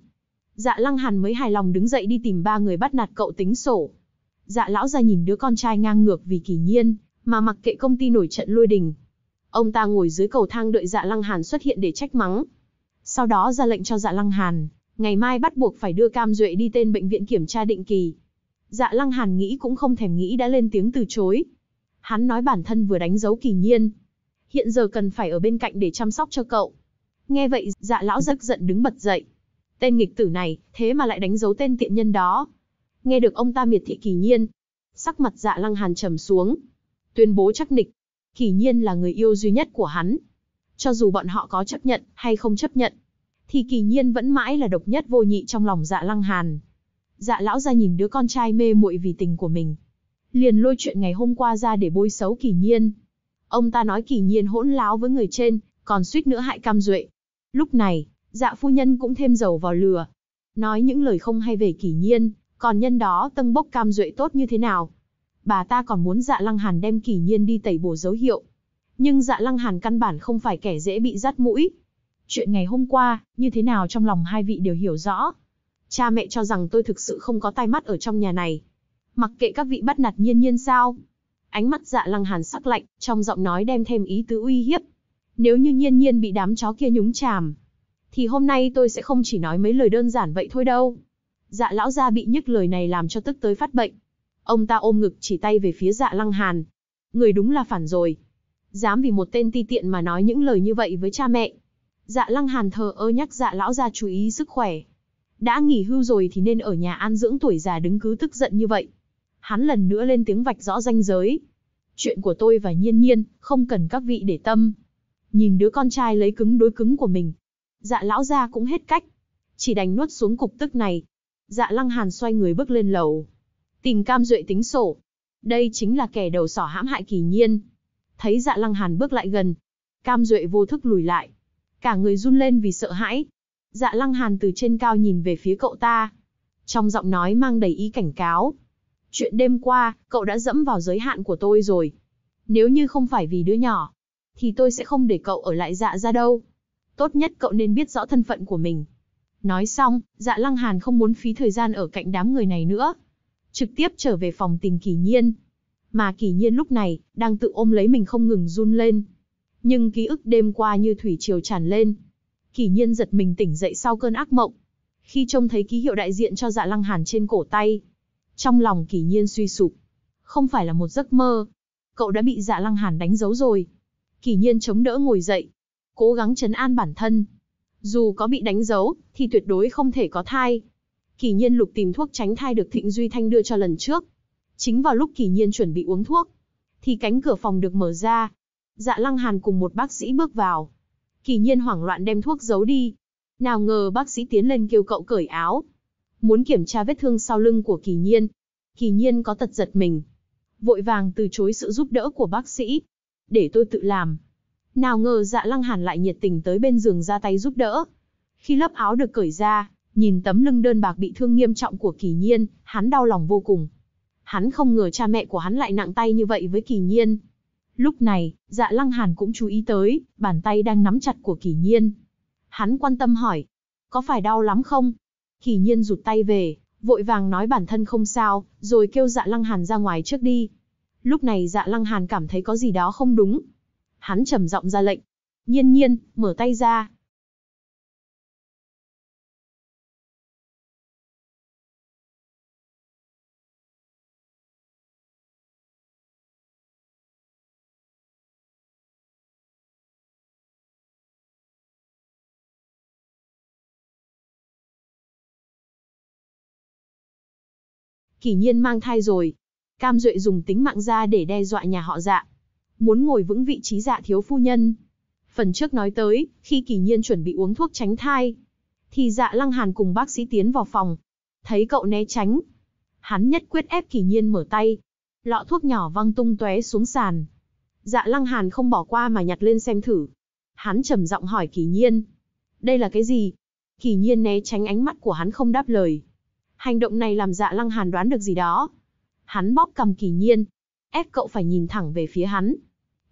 Dạ lăng hàn mới hài lòng đứng dậy đi tìm ba người bắt nạt cậu tính sổ. Dạ lão ra nhìn đứa con trai ngang ngược vì kỳ nhiên, mà mặc kệ công ty nổi trận lôi đình. Ông ta ngồi dưới cầu thang đợi dạ lăng hàn xuất hiện để trách mắng. Sau đó ra lệnh cho dạ lăng hàn, ngày mai bắt buộc phải đưa Cam Duệ đi tên bệnh viện kiểm tra định kỳ. Dạ lăng hàn nghĩ cũng không thèm nghĩ đã lên tiếng từ chối. Hắn nói bản thân vừa đánh dấu kỳ nhiên. Hiện giờ cần phải ở bên cạnh để chăm sóc cho cậu. Nghe vậy, dạ lão rất giận đứng bật dậy. Tên nghịch tử này, thế mà lại đánh dấu tên tiện nhân đó. Nghe được ông ta miệt thị kỳ nhiên. Sắc mặt dạ lăng hàn trầm xuống. Tuyên bố chắc nịch. Kỳ nhiên là người yêu duy nhất của hắn. Cho dù bọn họ có chấp nhận hay không chấp nhận, thì kỳ nhiên vẫn mãi là độc nhất vô nhị trong lòng dạ lăng hàn. Dạ lão ra nhìn đứa con trai mê muội vì tình của mình. Liền lôi chuyện ngày hôm qua ra để bôi xấu kỳ nhiên. Ông ta nói kỳ nhiên hỗn láo với người trên, còn suýt nữa hại cam duệ. Lúc này, Dạ phu nhân cũng thêm dầu vào lửa, nói những lời không hay về kỷ nhiên, còn nhân đó tân bốc cam duệ tốt như thế nào. Bà ta còn muốn dạ lăng hàn đem kỷ nhiên đi tẩy bổ dấu hiệu. Nhưng dạ lăng hàn căn bản không phải kẻ dễ bị dắt mũi. Chuyện ngày hôm qua, như thế nào trong lòng hai vị đều hiểu rõ. Cha mẹ cho rằng tôi thực sự không có tai mắt ở trong nhà này. Mặc kệ các vị bắt nạt nhiên nhiên sao. Ánh mắt dạ lăng hàn sắc lạnh, trong giọng nói đem thêm ý tứ uy hiếp. Nếu như nhiên nhiên bị đám chó kia nhúng chàm, thì hôm nay tôi sẽ không chỉ nói mấy lời đơn giản vậy thôi đâu. Dạ lão gia bị nhức lời này làm cho tức tới phát bệnh. Ông ta ôm ngực chỉ tay về phía dạ lăng hàn. Người đúng là phản rồi. Dám vì một tên ti tiện mà nói những lời như vậy với cha mẹ. Dạ lăng hàn thờ ơ nhắc dạ lão gia chú ý sức khỏe. Đã nghỉ hưu rồi thì nên ở nhà an dưỡng tuổi già đứng cứ tức giận như vậy. Hắn lần nữa lên tiếng vạch rõ ranh giới. Chuyện của tôi và nhiên nhiên, không cần các vị để tâm. Nhìn đứa con trai lấy cứng đối cứng của mình, dạ lão gia cũng hết cách. Chỉ đành nuốt xuống cục tức này. Dạ lăng hàn xoay người bước lên lầu. Tìm cam duệ tính sổ. Đây chính là kẻ đầu sỏ hãm hại kỳ nhiên. Thấy dạ lăng hàn bước lại gần. Cam duệ vô thức lùi lại. Cả người run lên vì sợ hãi. Dạ lăng hàn từ trên cao nhìn về phía cậu ta. Trong giọng nói mang đầy ý cảnh cáo. Chuyện đêm qua, cậu đã dẫm vào giới hạn của tôi rồi. Nếu như không phải vì đứa nhỏ, thì tôi sẽ không để cậu ở lại dạ ra đâu tốt nhất cậu nên biết rõ thân phận của mình. Nói xong, dạ lăng hàn không muốn phí thời gian ở cạnh đám người này nữa. Trực tiếp trở về phòng tình kỳ nhiên. Mà kỳ nhiên lúc này, đang tự ôm lấy mình không ngừng run lên. Nhưng ký ức đêm qua như thủy triều tràn lên. Kỳ nhiên giật mình tỉnh dậy sau cơn ác mộng. Khi trông thấy ký hiệu đại diện cho dạ lăng hàn trên cổ tay. Trong lòng kỳ nhiên suy sụp. Không phải là một giấc mơ. Cậu đã bị dạ lăng hàn đánh dấu rồi. Kỳ nhiên chống đỡ ngồi dậy, cố gắng chấn an bản thân. Dù có bị đánh dấu, thì tuyệt đối không thể có thai. Kỳ nhiên lục tìm thuốc tránh thai được Thịnh Duy Thanh đưa cho lần trước. Chính vào lúc kỳ nhiên chuẩn bị uống thuốc, thì cánh cửa phòng được mở ra. Dạ lăng hàn cùng một bác sĩ bước vào. Kỳ nhiên hoảng loạn đem thuốc giấu đi. Nào ngờ bác sĩ tiến lên kêu cậu cởi áo. Muốn kiểm tra vết thương sau lưng của kỳ nhiên. Kỳ nhiên có tật giật mình. Vội vàng từ chối sự giúp đỡ của bác sĩ. Để tôi tự làm, nào ngờ dạ lăng hàn lại nhiệt tình tới bên giường ra tay giúp đỡ. Khi lớp áo được cởi ra, nhìn tấm lưng đơn bạc bị thương nghiêm trọng của kỳ nhiên, hắn đau lòng vô cùng. Hắn không ngờ cha mẹ của hắn lại nặng tay như vậy với kỳ nhiên. Lúc này, dạ lăng hàn cũng chú ý tới, bàn tay đang nắm chặt của kỳ nhiên. Hắn quan tâm hỏi, có phải đau lắm không? Kỳ nhiên rụt tay về, vội vàng nói bản thân không sao, rồi kêu dạ lăng hàn ra ngoài trước đi. Lúc này dạ lăng hàn cảm thấy có gì đó không đúng, hắn trầm giọng ra lệnh. Nhiên nhiên, mở tay ra. Kỷ nhiên mang thai rồi. Cam Duệ dùng tính mạng ra để đe dọa nhà họ dạ muốn ngồi vững vị trí dạ thiếu phu nhân. Phần trước nói tới, khi kỳ nhiên chuẩn bị uống thuốc tránh thai, thì dạ lăng hàn cùng bác sĩ tiến vào phòng. Thấy cậu né tránh, hắn nhất quyết ép kỳ nhiên mở tay. Lọ thuốc nhỏ văng tung tóe xuống sàn. Dạ lăng hàn không bỏ qua mà nhặt lên xem thử. Hắn trầm giọng hỏi kỳ nhiên. Đây là cái gì? Kỳ nhiên né tránh ánh mắt của hắn không đáp lời. Hành động này làm dạ lăng hàn đoán được gì đó. Hắn bóp cầm kỳ nhiên. Ép cậu phải nhìn thẳng về phía hắn.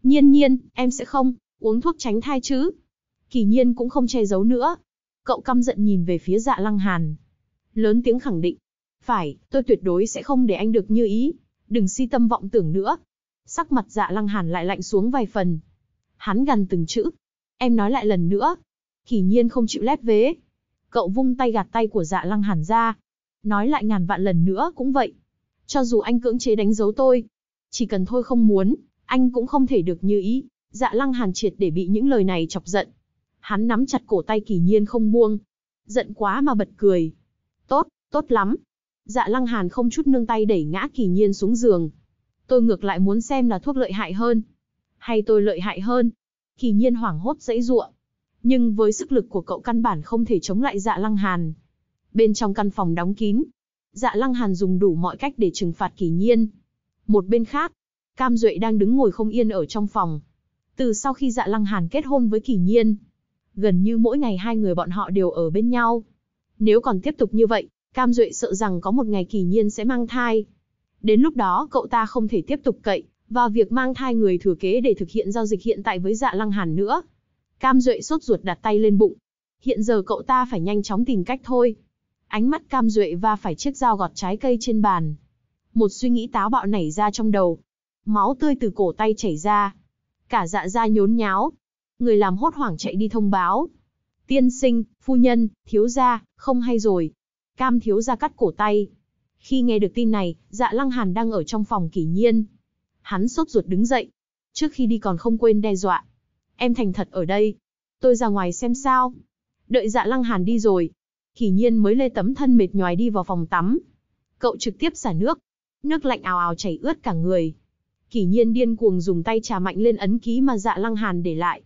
Nhiên nhiên, em sẽ không, uống thuốc tránh thai chứ. Kỳ nhiên cũng không che giấu nữa. Cậu căm giận nhìn về phía dạ lăng hàn. Lớn tiếng khẳng định. Phải, tôi tuyệt đối sẽ không để anh được như ý. Đừng si tâm vọng tưởng nữa. Sắc mặt dạ lăng hàn lại lạnh xuống vài phần. Hắn gần từng chữ. Em nói lại lần nữa. Kỳ nhiên không chịu lép vế. Cậu vung tay gạt tay của dạ lăng hàn ra. Nói lại ngàn vạn lần nữa cũng vậy. Cho dù anh cưỡng chế đánh dấu tôi. Chỉ cần thôi không muốn, anh cũng không thể được như ý. Dạ lăng hàn triệt để bị những lời này chọc giận. Hắn nắm chặt cổ tay kỳ nhiên không buông. Giận quá mà bật cười. Tốt, tốt lắm. Dạ lăng hàn không chút nương tay đẩy ngã kỳ nhiên xuống giường. Tôi ngược lại muốn xem là thuốc lợi hại hơn. Hay tôi lợi hại hơn. Kỳ nhiên hoảng hốt dãy ruộng. Nhưng với sức lực của cậu căn bản không thể chống lại dạ lăng hàn. Bên trong căn phòng đóng kín. Dạ lăng hàn dùng đủ mọi cách để trừng phạt kỳ nhiên. Một bên khác, Cam Duệ đang đứng ngồi không yên ở trong phòng. Từ sau khi Dạ Lăng Hàn kết hôn với Kỳ Nhiên, gần như mỗi ngày hai người bọn họ đều ở bên nhau. Nếu còn tiếp tục như vậy, Cam Duệ sợ rằng có một ngày Kỳ Nhiên sẽ mang thai. Đến lúc đó cậu ta không thể tiếp tục cậy vào việc mang thai người thừa kế để thực hiện giao dịch hiện tại với Dạ Lăng Hàn nữa. Cam Duệ sốt ruột đặt tay lên bụng. Hiện giờ cậu ta phải nhanh chóng tìm cách thôi. Ánh mắt Cam Duệ va phải chiếc dao gọt trái cây trên bàn. Một suy nghĩ táo bạo nảy ra trong đầu, máu tươi từ cổ tay chảy ra. Cả dạ gia nhốn nháo, người làm hốt hoảng chạy đi thông báo. Tiên sinh, phu nhân, thiếu gia, không hay rồi. Cam thiếu gia cắt cổ tay. Khi nghe được tin này, dạ lăng hàn đang ở trong phòng kỷ nhiên. Hắn sốt ruột đứng dậy. Trước khi đi còn không quên đe dọa. Em thành thật ở đây. Tôi ra ngoài xem sao. Đợi dạ lăng hàn đi rồi. Kỷ nhiên mới lê tấm thân mệt nhoài đi vào phòng tắm. Cậu trực tiếp xả nước. Nước lạnh ào ào chảy ướt cả người kỷ nhiên điên cuồng dùng tay trà mạnh lên ấn ký mà dạ lăng hàn để lại.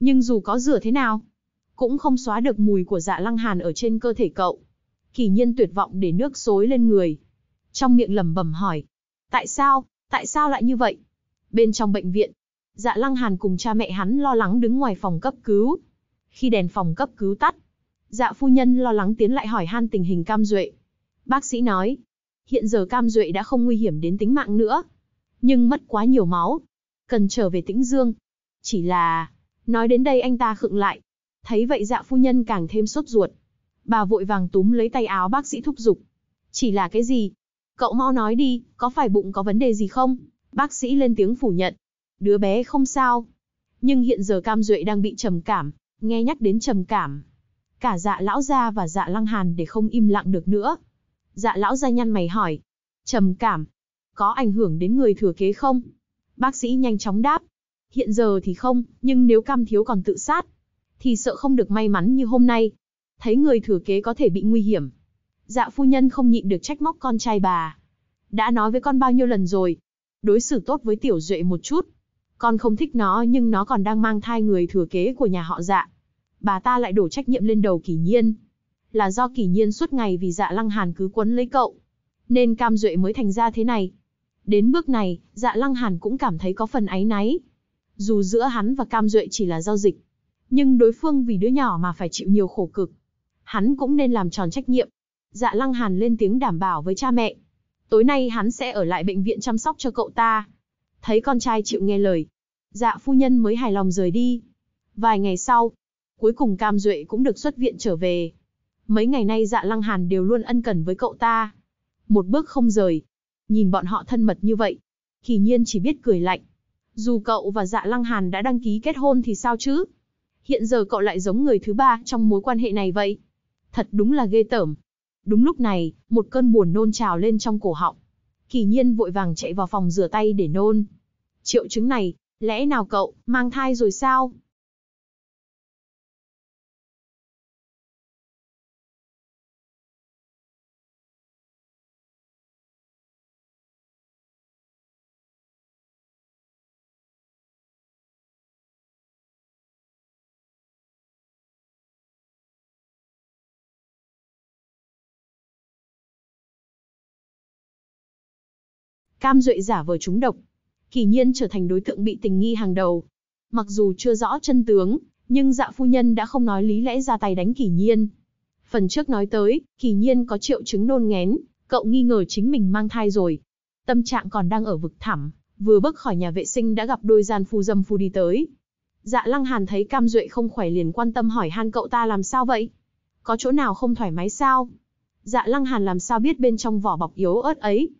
Nhưng dù có rửa thế nào, cũng không xóa được mùi của dạ lăng hàn ở trên cơ thể cậu. Kỷ nhiên tuyệt vọng để nước xối lên người. Trong miệng lẩm bẩm hỏi, tại sao, tại sao lại như vậy? Bên trong bệnh viện, dạ lăng hàn cùng cha mẹ hắn lo lắng đứng ngoài phòng cấp cứu. Khi đèn phòng cấp cứu tắt, dạ phu nhân lo lắng tiến lại hỏi han tình hình cam duệ. Bác sĩ nói, hiện giờ cam duệ đã không nguy hiểm đến tính mạng nữa nhưng mất quá nhiều máu. Cần trở về tĩnh dương. Chỉ là... Nói đến đây anh ta khựng lại. Thấy vậy dạ phu nhân càng thêm sốt ruột. Bà vội vàng túm lấy tay áo bác sĩ thúc giục. Chỉ là cái gì? Cậu mau nói đi, có phải bụng có vấn đề gì không? Bác sĩ lên tiếng phủ nhận. Đứa bé không sao. Nhưng hiện giờ Cam Duệ đang bị trầm cảm, nghe nhắc đến trầm cảm. Cả dạ lão gia và dạ lăng hàn để không im lặng được nữa. Dạ lão gia nhăn mày hỏi. Trầm cảm, có ảnh hưởng đến người thừa kế không? Bác sĩ nhanh chóng đáp. Hiện giờ thì không, nhưng nếu cam thiếu còn tự sát, thì sợ không được may mắn như hôm nay. Thấy người thừa kế có thể bị nguy hiểm. Dạ phu nhân không nhịn được trách móc con trai bà. Đã nói với con bao nhiêu lần rồi. Đối xử tốt với tiểu duệ một chút. Con không thích nó nhưng nó còn đang mang thai người thừa kế của nhà họ dạ. Bà ta lại đổ trách nhiệm lên đầu kỷ nhiên. Là do kỷ nhiên suốt ngày vì dạ lăng hàn cứ quấn lấy cậu. Nên cam duệ mới thành ra thế này. Đến bước này, dạ lăng hàn cũng cảm thấy có phần áy náy. Dù giữa hắn và Cam Duệ chỉ là giao dịch, nhưng đối phương vì đứa nhỏ mà phải chịu nhiều khổ cực. Hắn cũng nên làm tròn trách nhiệm. Dạ lăng hàn lên tiếng đảm bảo với cha mẹ. Tối nay hắn sẽ ở lại bệnh viện chăm sóc cho cậu ta. Thấy con trai chịu nghe lời. Dạ phu nhân mới hài lòng rời đi. Vài ngày sau, cuối cùng Cam Duệ cũng được xuất viện trở về. Mấy ngày nay dạ lăng hàn đều luôn ân cần với cậu ta. Một bước không rời, nhìn bọn họ thân mật như vậy. Kỳ nhiên chỉ biết cười lạnh. Dù cậu và dạ lăng hàn đã đăng ký kết hôn thì sao chứ? Hiện giờ cậu lại giống người thứ ba trong mối quan hệ này vậy. Thật đúng là ghê tởm. Đúng lúc này, một cơn buồn nôn trào lên trong cổ họng. Kỳ nhiên vội vàng chạy vào phòng rửa tay để nôn. Triệu chứng này, lẽ nào cậu, mang thai rồi sao? Cam Duệ giả vờ trúng độc. Kỳ nhiên trở thành đối tượng bị tình nghi hàng đầu. Mặc dù chưa rõ chân tướng, nhưng dạ phu nhân đã không nói lý lẽ ra tay đánh kỳ nhiên. Phần trước nói tới, kỳ nhiên có triệu chứng nôn ngén, cậu nghi ngờ chính mình mang thai rồi. Tâm trạng còn đang ở vực thẳm, vừa bước khỏi nhà vệ sinh đã gặp đôi gian phu dâm phu đi tới. Dạ lăng hàn thấy cam duệ không khỏe liền quan tâm hỏi han cậu ta làm sao vậy? Có chỗ nào không thoải mái sao? Dạ lăng hàn làm sao biết bên trong vỏ bọc yếu ớt ấy,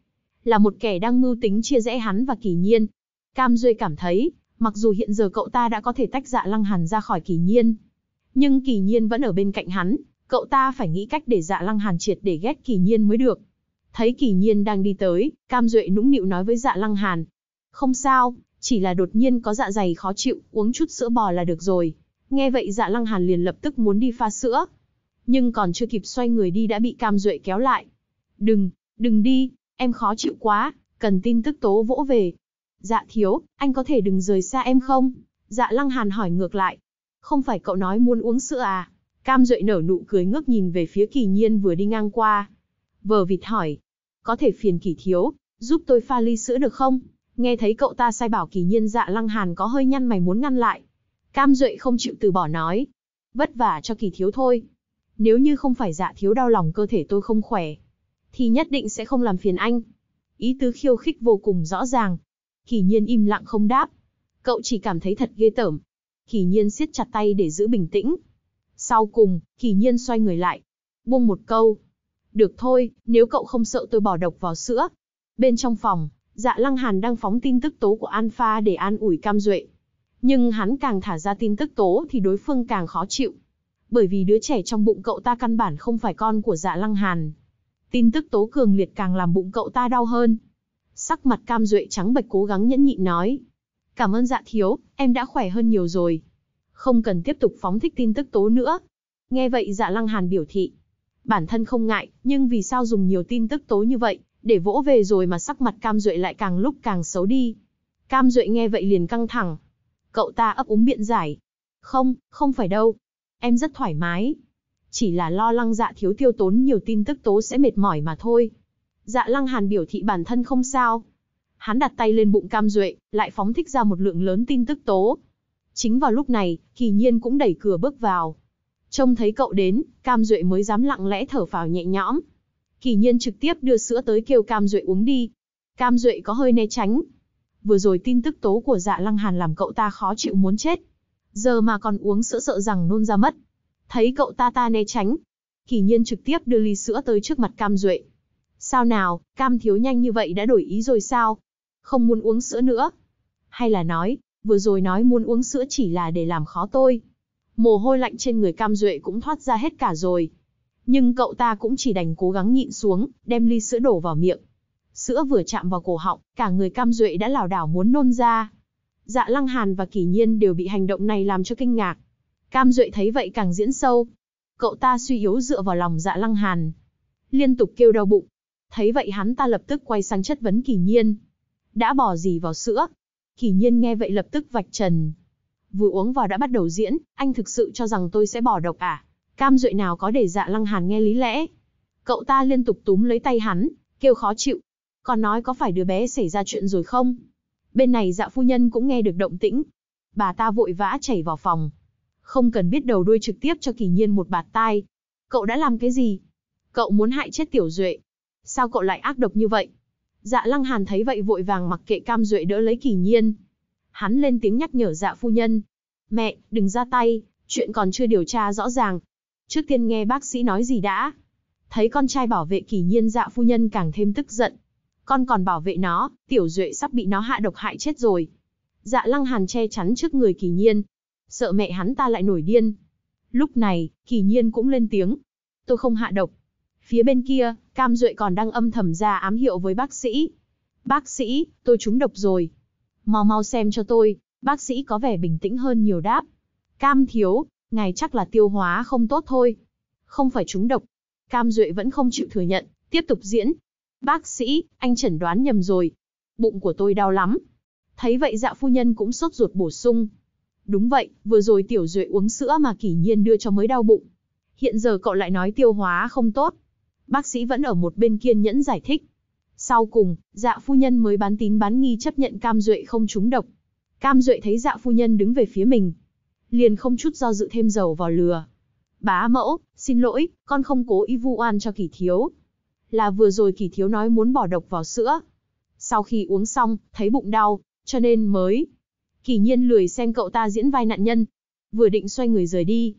là một kẻ đang mưu tính chia rẽ hắn và Kỳ Nhiên. Cam Duê cảm thấy, mặc dù hiện giờ cậu ta đã có thể tách dạ lăng hàn ra khỏi Kỳ Nhiên, nhưng Kỳ Nhiên vẫn ở bên cạnh hắn, cậu ta phải nghĩ cách để dạ lăng hàn triệt để ghét Kỳ Nhiên mới được. Thấy Kỳ Nhiên đang đi tới, Cam Duệ nũng nịu nói với dạ lăng hàn. Không sao, chỉ là đột nhiên có dạ dày khó chịu, uống chút sữa bò là được rồi. Nghe vậy dạ lăng hàn liền lập tức muốn đi pha sữa. Nhưng còn chưa kịp xoay người đi đã bị Cam Duệ kéo lại. Đừng, đừng đi, em khó chịu quá, cần tin tức tố vỗ về. Dạ thiếu, anh có thể đừng rời xa em không? Dạ lăng hàn hỏi ngược lại. Không phải cậu nói muốn uống sữa à? Cam Duệ nở nụ cười ngước nhìn về phía kỳ nhiên vừa đi ngang qua. Vờ vịt hỏi. Có thể phiền kỳ thiếu, giúp tôi pha ly sữa được không? Nghe thấy cậu ta sai bảo kỳ nhiên dạ lăng hàn có hơi nhăn mày muốn ngăn lại. Cam Duệ không chịu từ bỏ nói. Vất vả cho kỳ thiếu thôi. Nếu như không phải dạ thiếu đau lòng cơ thể tôi không khỏe, thì nhất định sẽ không làm phiền anh. Ý tứ khiêu khích vô cùng rõ ràng. Kỳ nhiên im lặng không đáp. Cậu chỉ cảm thấy thật ghê tởm. Kỳ nhiên siết chặt tay để giữ bình tĩnh. Sau cùng, kỳ nhiên xoay người lại. Buông một câu. Được thôi, nếu cậu không sợ tôi bỏ độc vào sữa. Bên trong phòng, dạ lăng hàn đang phóng tin tức tố của Alpha để an ủi cam duệ. Nhưng hắn càng thả ra tin tức tố thì đối phương càng khó chịu. Bởi vì đứa trẻ trong bụng cậu ta căn bản không phải con của dạ lăng hàn. Tin tức tố cường liệt càng làm bụng cậu ta đau hơn. Sắc mặt cam duệ trắng bệch cố gắng nhẫn nhịn nói. Cảm ơn dạ thiếu, em đã khỏe hơn nhiều rồi. Không cần tiếp tục phóng thích tin tức tố nữa. Nghe vậy dạ lăng hàn biểu thị. Bản thân không ngại, nhưng vì sao dùng nhiều tin tức tố như vậy, để vỗ về rồi mà sắc mặt cam duệ lại càng lúc càng xấu đi. Cam duệ nghe vậy liền căng thẳng. Cậu ta ấp úng biện giải. Không, không phải đâu. Em rất thoải mái chỉ là lo lăng dạ thiếu tiêu tốn nhiều tin tức tố sẽ mệt mỏi mà thôi. Dạ lăng hàn biểu thị bản thân không sao. Hắn đặt tay lên bụng cam duệ, lại phóng thích ra một lượng lớn tin tức tố. Chính vào lúc này, kỳ nhiên cũng đẩy cửa bước vào. Trông thấy cậu đến, cam duệ mới dám lặng lẽ thở phào nhẹ nhõm. Kỳ nhiên trực tiếp đưa sữa tới kêu cam duệ uống đi. Cam duệ có hơi né tránh. Vừa rồi tin tức tố của dạ lăng hàn làm cậu ta khó chịu muốn chết. Giờ mà còn uống sữa sợ rằng nôn ra mất. Thấy cậu ta ta né tránh. Kỳ nhiên trực tiếp đưa ly sữa tới trước mặt Cam Duệ. Sao nào, Cam thiếu nhanh như vậy đã đổi ý rồi sao? Không muốn uống sữa nữa. Hay là nói, vừa rồi nói muốn uống sữa chỉ là để làm khó tôi. Mồ hôi lạnh trên người Cam Duệ cũng thoát ra hết cả rồi. Nhưng cậu ta cũng chỉ đành cố gắng nhịn xuống, đem ly sữa đổ vào miệng. Sữa vừa chạm vào cổ họng, cả người Cam Duệ đã lảo đảo muốn nôn ra. Dạ Lăng Hàn và Kỳ Nhiên đều bị hành động này làm cho kinh ngạc. Cam Duệ thấy vậy càng diễn sâu. Cậu ta suy yếu dựa vào lòng dạ lăng hàn. Liên tục kêu đau bụng. Thấy vậy hắn ta lập tức quay sang chất vấn kỳ nhiên. Đã bỏ gì vào sữa? Kỳ nhiên nghe vậy lập tức vạch trần. Vừa uống vào đã bắt đầu diễn, anh thực sự cho rằng tôi sẽ bỏ độc à? Cam Duệ nào có để dạ lăng hàn nghe lý lẽ. Cậu ta liên tục túm lấy tay hắn, kêu khó chịu. Còn nói có phải đứa bé xảy ra chuyện rồi không? Bên này dạ phu nhân cũng nghe được động tĩnh. Bà ta vội vã chảy vào phòng, không cần biết đầu đuôi trực tiếp cho kỳ nhiên một bạt tai. Cậu đã làm cái gì? Cậu muốn hại chết tiểu duệ. Sao cậu lại ác độc như vậy? Dạ lăng hàn thấy vậy vội vàng mặc kệ cam duệ đỡ lấy kỳ nhiên. Hắn lên tiếng nhắc nhở dạ phu nhân. Mẹ, đừng ra tay, chuyện còn chưa điều tra rõ ràng. Trước tiên nghe bác sĩ nói gì đã. Thấy con trai bảo vệ kỳ nhiên dạ phu nhân càng thêm tức giận. Con còn bảo vệ nó, tiểu duệ sắp bị nó hạ độc hại chết rồi. Dạ lăng hàn che chắn trước người kỳ nhiên, sợ mẹ hắn ta lại nổi điên. Lúc này, kỳ nhiên cũng lên tiếng. Tôi không hạ độc. Phía bên kia, Cam Duệ còn đang âm thầm ra ám hiệu với bác sĩ. Bác sĩ, tôi trúng độc rồi. Mau mau xem cho tôi, bác sĩ có vẻ bình tĩnh hơn nhiều đáp. Cam thiếu, ngài chắc là tiêu hóa không tốt thôi. Không phải trúng độc. Cam Duệ vẫn không chịu thừa nhận, tiếp tục diễn. Bác sĩ, anh chẩn đoán nhầm rồi. Bụng của tôi đau lắm. Thấy vậy dạ phu nhân cũng sốt ruột bổ sung, Đúng vậy, vừa rồi tiểu duệ uống sữa mà kỷ nhiên đưa cho mới đau bụng. Hiện giờ cậu lại nói tiêu hóa không tốt. Bác sĩ vẫn ở một bên kiên nhẫn giải thích. Sau cùng, dạ phu nhân mới bán tín bán nghi chấp nhận cam duệ không trúng độc. Cam duệ thấy dạ phu nhân đứng về phía mình. Liền không chút do dự thêm dầu vào lừa. Bá mẫu, xin lỗi, con không cố ý vu oan cho kỷ thiếu. Là vừa rồi kỷ thiếu nói muốn bỏ độc vào sữa. Sau khi uống xong, thấy bụng đau, cho nên mới Kỳ nhiên lười xem cậu ta diễn vai nạn nhân. Vừa định xoay người rời đi.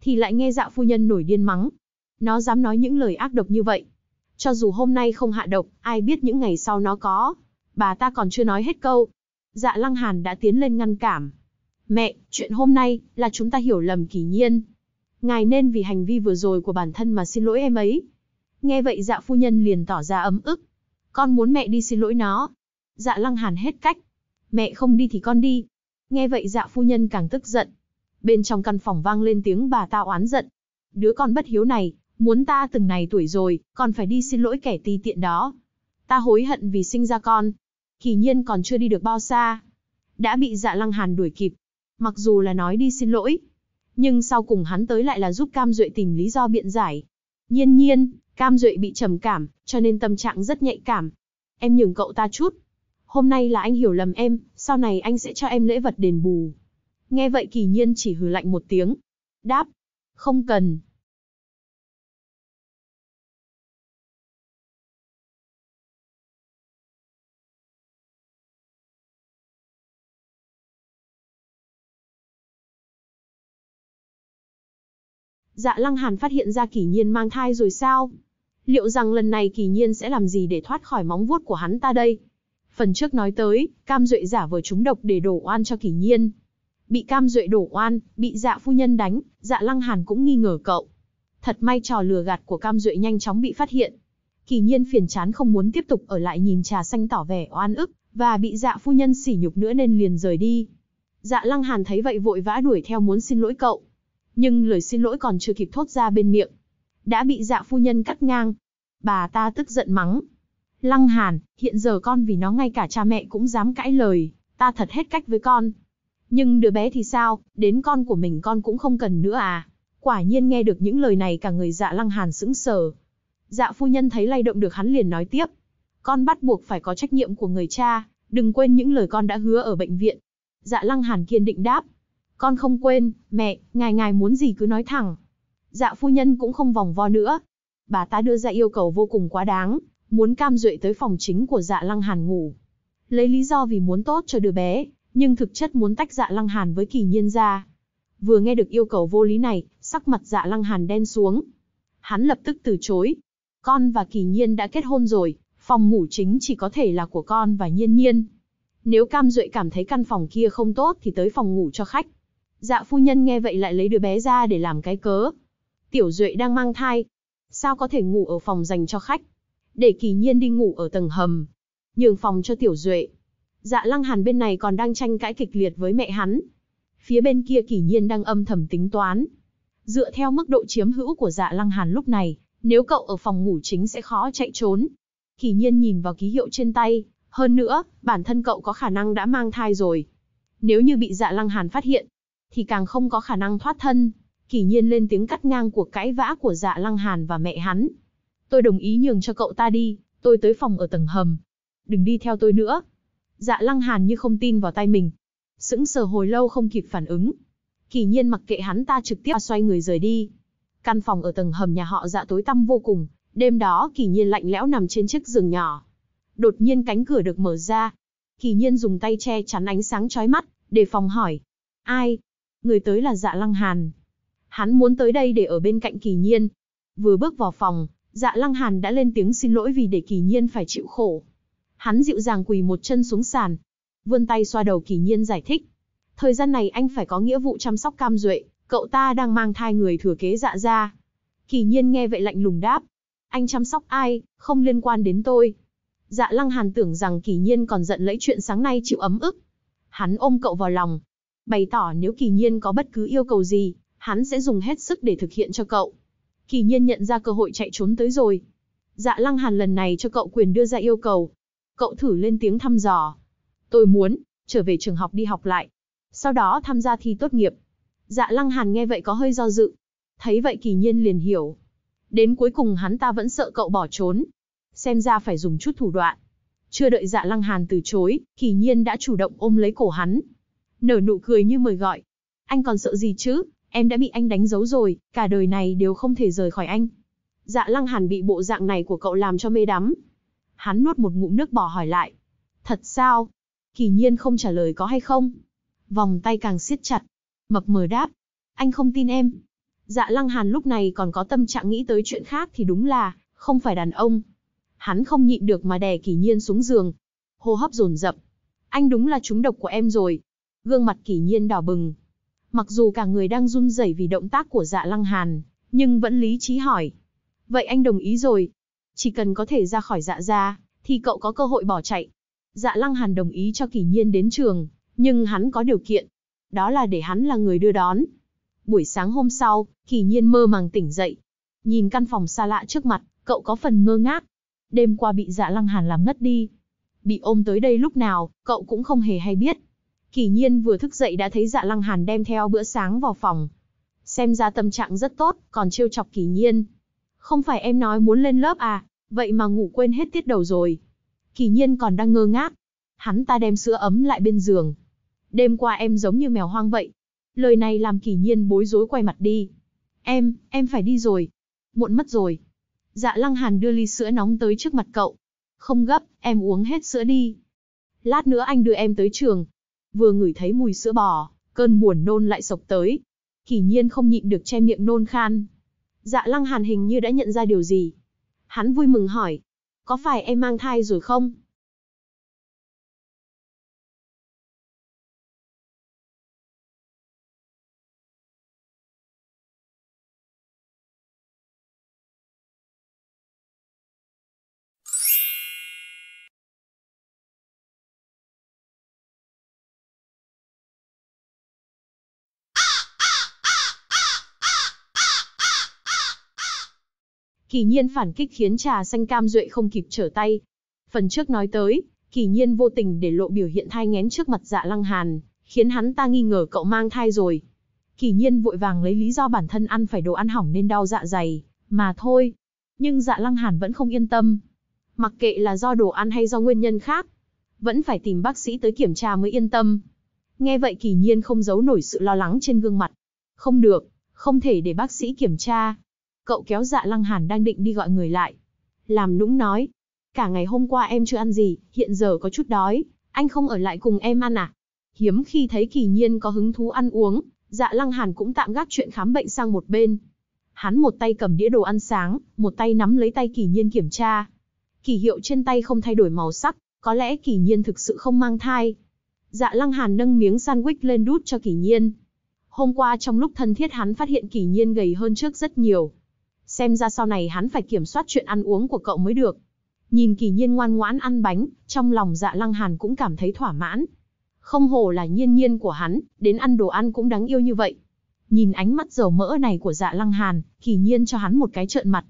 Thì lại nghe dạ phu nhân nổi điên mắng. Nó dám nói những lời ác độc như vậy. Cho dù hôm nay không hạ độc, ai biết những ngày sau nó có. Bà ta còn chưa nói hết câu. Dạ lăng hàn đã tiến lên ngăn cản. Mẹ, chuyện hôm nay, là chúng ta hiểu lầm kỳ nhiên. Ngài nên vì hành vi vừa rồi của bản thân mà xin lỗi em ấy. Nghe vậy dạ phu nhân liền tỏ ra ấm ức. Con muốn mẹ đi xin lỗi nó. Dạ lăng hàn hết cách, mẹ không đi thì con đi. Nghe vậy dạ phu nhân càng tức giận. Bên trong căn phòng vang lên tiếng bà ta oán giận. Đứa con bất hiếu này, muốn ta từng này tuổi rồi, còn phải đi xin lỗi kẻ ti tiện đó. Ta hối hận vì sinh ra con. Kỳ nhiên còn chưa đi được bao xa. Đã bị dạ lăng hàn đuổi kịp. Mặc dù là nói đi xin lỗi. Nhưng sau cùng hắn tới lại là giúp Cam Duệ tìm lý do biện giải. Nhiên nhiên, Cam Duệ bị trầm cảm, cho nên tâm trạng rất nhạy cảm. Em nhường cậu ta chút, hôm nay là anh hiểu lầm em, sau này anh sẽ cho em lễ vật đền bù. Nghe vậy kỳ nhiên chỉ hừ lạnh một tiếng. Đáp. Không cần. Dạ Lăng Hàn phát hiện ra Kỳ Nhiên mang thai rồi sao? Liệu rằng lần này Kỳ Nhiên sẽ làm gì để thoát khỏi móng vuốt của hắn ta đây? Phần trước nói tới, Cam Duệ giả vờ trúng độc để đổ oan cho Kỳ Nhiên. Bị Cam Duệ đổ oan, bị dạ phu nhân đánh, dạ lăng hàn cũng nghi ngờ cậu. Thật may trò lừa gạt của Cam Duệ nhanh chóng bị phát hiện. Kỳ Nhiên phiền chán không muốn tiếp tục ở lại nhìn trà xanh tỏ vẻ oan ức, và bị dạ phu nhân sỉ nhục nữa nên liền rời đi. Dạ lăng hàn thấy vậy vội vã đuổi theo muốn xin lỗi cậu. Nhưng lời xin lỗi còn chưa kịp thốt ra bên miệng. Đã bị dạ phu nhân cắt ngang. Bà ta tức giận mắng, Lăng Hàn, hiện giờ con vì nó ngay cả cha mẹ cũng dám cãi lời, ta thật hết cách với con. Nhưng đứa bé thì sao, đến con của mình con cũng không cần nữa à. Quả nhiên nghe được những lời này cả người dạ Lăng Hàn sững sờ. Dạ phu nhân thấy lay động được hắn liền nói tiếp. Con bắt buộc phải có trách nhiệm của người cha, đừng quên những lời con đã hứa ở bệnh viện. Dạ Lăng Hàn kiên định đáp. Con không quên, mẹ, ngài ngài muốn gì cứ nói thẳng. Dạ phu nhân cũng không vòng vo nữa. Bà ta đưa ra yêu cầu vô cùng quá đáng, muốn Cam Duệ tới phòng chính của dạ lăng hàn ngủ. Lấy lý do vì muốn tốt cho đứa bé, nhưng thực chất muốn tách dạ lăng hàn với kỳ nhiên ra. Vừa nghe được yêu cầu vô lý này, sắc mặt dạ lăng hàn đen xuống. Hắn lập tức từ chối. Con và kỳ nhiên đã kết hôn rồi, phòng ngủ chính chỉ có thể là của con và nhiên nhiên. Nếu Cam Duệ cảm thấy căn phòng kia không tốt thì tới phòng ngủ cho khách. Dạ phu nhân nghe vậy lại lấy đứa bé ra để làm cái cớ. Tiểu Duệ đang mang thai. Sao có thể ngủ ở phòng dành cho khách? để kỳ nhiên đi ngủ ở tầng hầm, nhường phòng cho tiểu duệ. Dạ lăng hàn bên này còn đang tranh cãi kịch liệt với mẹ hắn. Phía bên kia kỳ nhiên đang âm thầm tính toán. Dựa theo mức độ chiếm hữu của dạ lăng hàn lúc này, nếu cậu ở phòng ngủ chính sẽ khó chạy trốn. Kỳ nhiên nhìn vào ký hiệu trên tay, hơn nữa, bản thân cậu có khả năng đã mang thai rồi. Nếu như bị dạ lăng hàn phát hiện, thì càng không có khả năng thoát thân. Kỳ nhiên lên tiếng cắt ngang cuộc cãi vã của dạ lăng hàn và mẹ hắn, Tôi đồng ý nhường cho cậu ta đi, tôi tới phòng ở tầng hầm. Đừng đi theo tôi nữa. Dạ lăng hàn như không tin vào tay mình. Sững sờ hồi lâu không kịp phản ứng. Kỳ nhiên mặc kệ hắn ta trực tiếp xoay người rời đi. Căn phòng ở tầng hầm nhà họ dạ tối tăm vô cùng. Đêm đó kỳ nhiên lạnh lẽo nằm trên chiếc giường nhỏ. Đột nhiên cánh cửa được mở ra. Kỳ nhiên dùng tay che chắn ánh sáng trói mắt, để phòng hỏi. Ai? Người tới là dạ lăng hàn. Hắn muốn tới đây để ở bên cạnh kỳ nhiên. Vừa bước vào phòng, Dạ Lăng Hàn đã lên tiếng xin lỗi vì để Kỳ Nhiên phải chịu khổ. Hắn dịu dàng quỳ một chân xuống sàn, vươn tay xoa đầu Kỳ Nhiên giải thích. Thời gian này anh phải có nghĩa vụ chăm sóc Cam Duệ, cậu ta đang mang thai người thừa kế dạ ra. Kỳ Nhiên nghe vậy lạnh lùng đáp. Anh chăm sóc ai, không liên quan đến tôi. Dạ Lăng Hàn tưởng rằng Kỳ Nhiên còn giận lấy chuyện sáng nay chịu ấm ức. Hắn ôm cậu vào lòng, bày tỏ nếu Kỳ Nhiên có bất cứ yêu cầu gì, hắn sẽ dùng hết sức để thực hiện cho cậu. Kỳ Nhiên nhận ra cơ hội chạy trốn tới rồi. Dạ Lăng Hàn lần này cho cậu quyền đưa ra yêu cầu. Cậu thử lên tiếng thăm dò. Tôi muốn, trở về trường học đi học lại. Sau đó tham gia thi tốt nghiệp. Dạ Lăng Hàn nghe vậy có hơi do dự. Thấy vậy Kỳ Nhiên liền hiểu. Đến cuối cùng hắn ta vẫn sợ cậu bỏ trốn. Xem ra phải dùng chút thủ đoạn. Chưa đợi dạ lăng hàn từ chối, kỳ nhiên đã chủ động ôm lấy cổ hắn. Nở nụ cười như mời gọi. Anh còn sợ gì chứ? em đã bị anh đánh dấu rồi, cả đời này đều không thể rời khỏi anh. Dạ lăng hàn bị bộ dạng này của cậu làm cho mê đắm. Hắn nuốt một ngụm nước bỏ hỏi lại. Thật sao? Kỳ nhiên không trả lời có hay không? Vòng tay càng siết chặt. Mập mờ đáp. Anh không tin em. Dạ lăng hàn lúc này còn có tâm trạng nghĩ tới chuyện khác thì đúng là, không phải đàn ông. Hắn không nhịn được mà đè kỳ nhiên xuống giường. Hô hấp dồn dập. Anh đúng là trúng độc của em rồi. Gương mặt kỳ nhiên đỏ bừng, Mặc dù cả người đang run rẩy vì động tác của dạ lăng hàn, nhưng vẫn lý trí hỏi. Vậy anh đồng ý rồi. Chỉ cần có thể ra khỏi dạ ra, thì cậu có cơ hội bỏ chạy. Dạ lăng hàn đồng ý cho kỳ nhiên đến trường, nhưng hắn có điều kiện. Đó là để hắn là người đưa đón. Buổi sáng hôm sau, kỳ nhiên mơ màng tỉnh dậy. Nhìn căn phòng xa lạ trước mặt, cậu có phần ngơ ngác. Đêm qua bị dạ lăng hàn làm ngất đi. Bị ôm tới đây lúc nào, cậu cũng không hề hay biết. Kỳ nhiên vừa thức dậy đã thấy dạ lăng hàn đem theo bữa sáng vào phòng. Xem ra tâm trạng rất tốt, còn trêu chọc kỳ nhiên. Không phải em nói muốn lên lớp à, vậy mà ngủ quên hết tiết đầu rồi. Kỳ nhiên còn đang ngơ ngác. Hắn ta đem sữa ấm lại bên giường. Đêm qua em giống như mèo hoang vậy. Lời này làm kỳ nhiên bối rối quay mặt đi. Em, em phải đi rồi. Muộn mất rồi. Dạ lăng hàn đưa ly sữa nóng tới trước mặt cậu. Không gấp, em uống hết sữa đi. Lát nữa anh đưa em tới trường, Vừa ngửi thấy mùi sữa bò, cơn buồn nôn lại sộc tới. Kỳ nhiên không nhịn được che miệng nôn khan. Dạ lăng hàn hình như đã nhận ra điều gì. Hắn vui mừng hỏi, có phải em mang thai rồi không? Kỳ nhiên phản kích khiến trà xanh cam duệ không kịp trở tay. Phần trước nói tới, kỳ nhiên vô tình để lộ biểu hiện thai ngén trước mặt dạ lăng hàn, khiến hắn ta nghi ngờ cậu mang thai rồi. Kỳ nhiên vội vàng lấy lý do bản thân ăn phải đồ ăn hỏng nên đau dạ dày, mà thôi. Nhưng dạ lăng hàn vẫn không yên tâm. Mặc kệ là do đồ ăn hay do nguyên nhân khác, vẫn phải tìm bác sĩ tới kiểm tra mới yên tâm. Nghe vậy kỳ nhiên không giấu nổi sự lo lắng trên gương mặt. Không được, không thể để bác sĩ kiểm tra cậu kéo dạ lăng hàn đang định đi gọi người lại. Làm nũng nói, cả ngày hôm qua em chưa ăn gì, hiện giờ có chút đói, anh không ở lại cùng em ăn à? Hiếm khi thấy kỳ nhiên có hứng thú ăn uống, dạ lăng hàn cũng tạm gác chuyện khám bệnh sang một bên. Hắn một tay cầm đĩa đồ ăn sáng, một tay nắm lấy tay kỳ nhiên kiểm tra. Kỳ hiệu trên tay không thay đổi màu sắc, có lẽ kỳ nhiên thực sự không mang thai. Dạ lăng hàn nâng miếng sandwich lên đút cho kỳ nhiên. Hôm qua trong lúc thân thiết hắn phát hiện kỳ nhiên gầy hơn trước rất nhiều, xem ra sau này hắn phải kiểm soát chuyện ăn uống của cậu mới được. Nhìn kỳ nhiên ngoan ngoãn ăn bánh, trong lòng dạ lăng hàn cũng cảm thấy thỏa mãn. Không hồ là nhiên nhiên của hắn, đến ăn đồ ăn cũng đáng yêu như vậy. Nhìn ánh mắt dầu mỡ này của dạ lăng hàn, kỳ nhiên cho hắn một cái trợn mặt.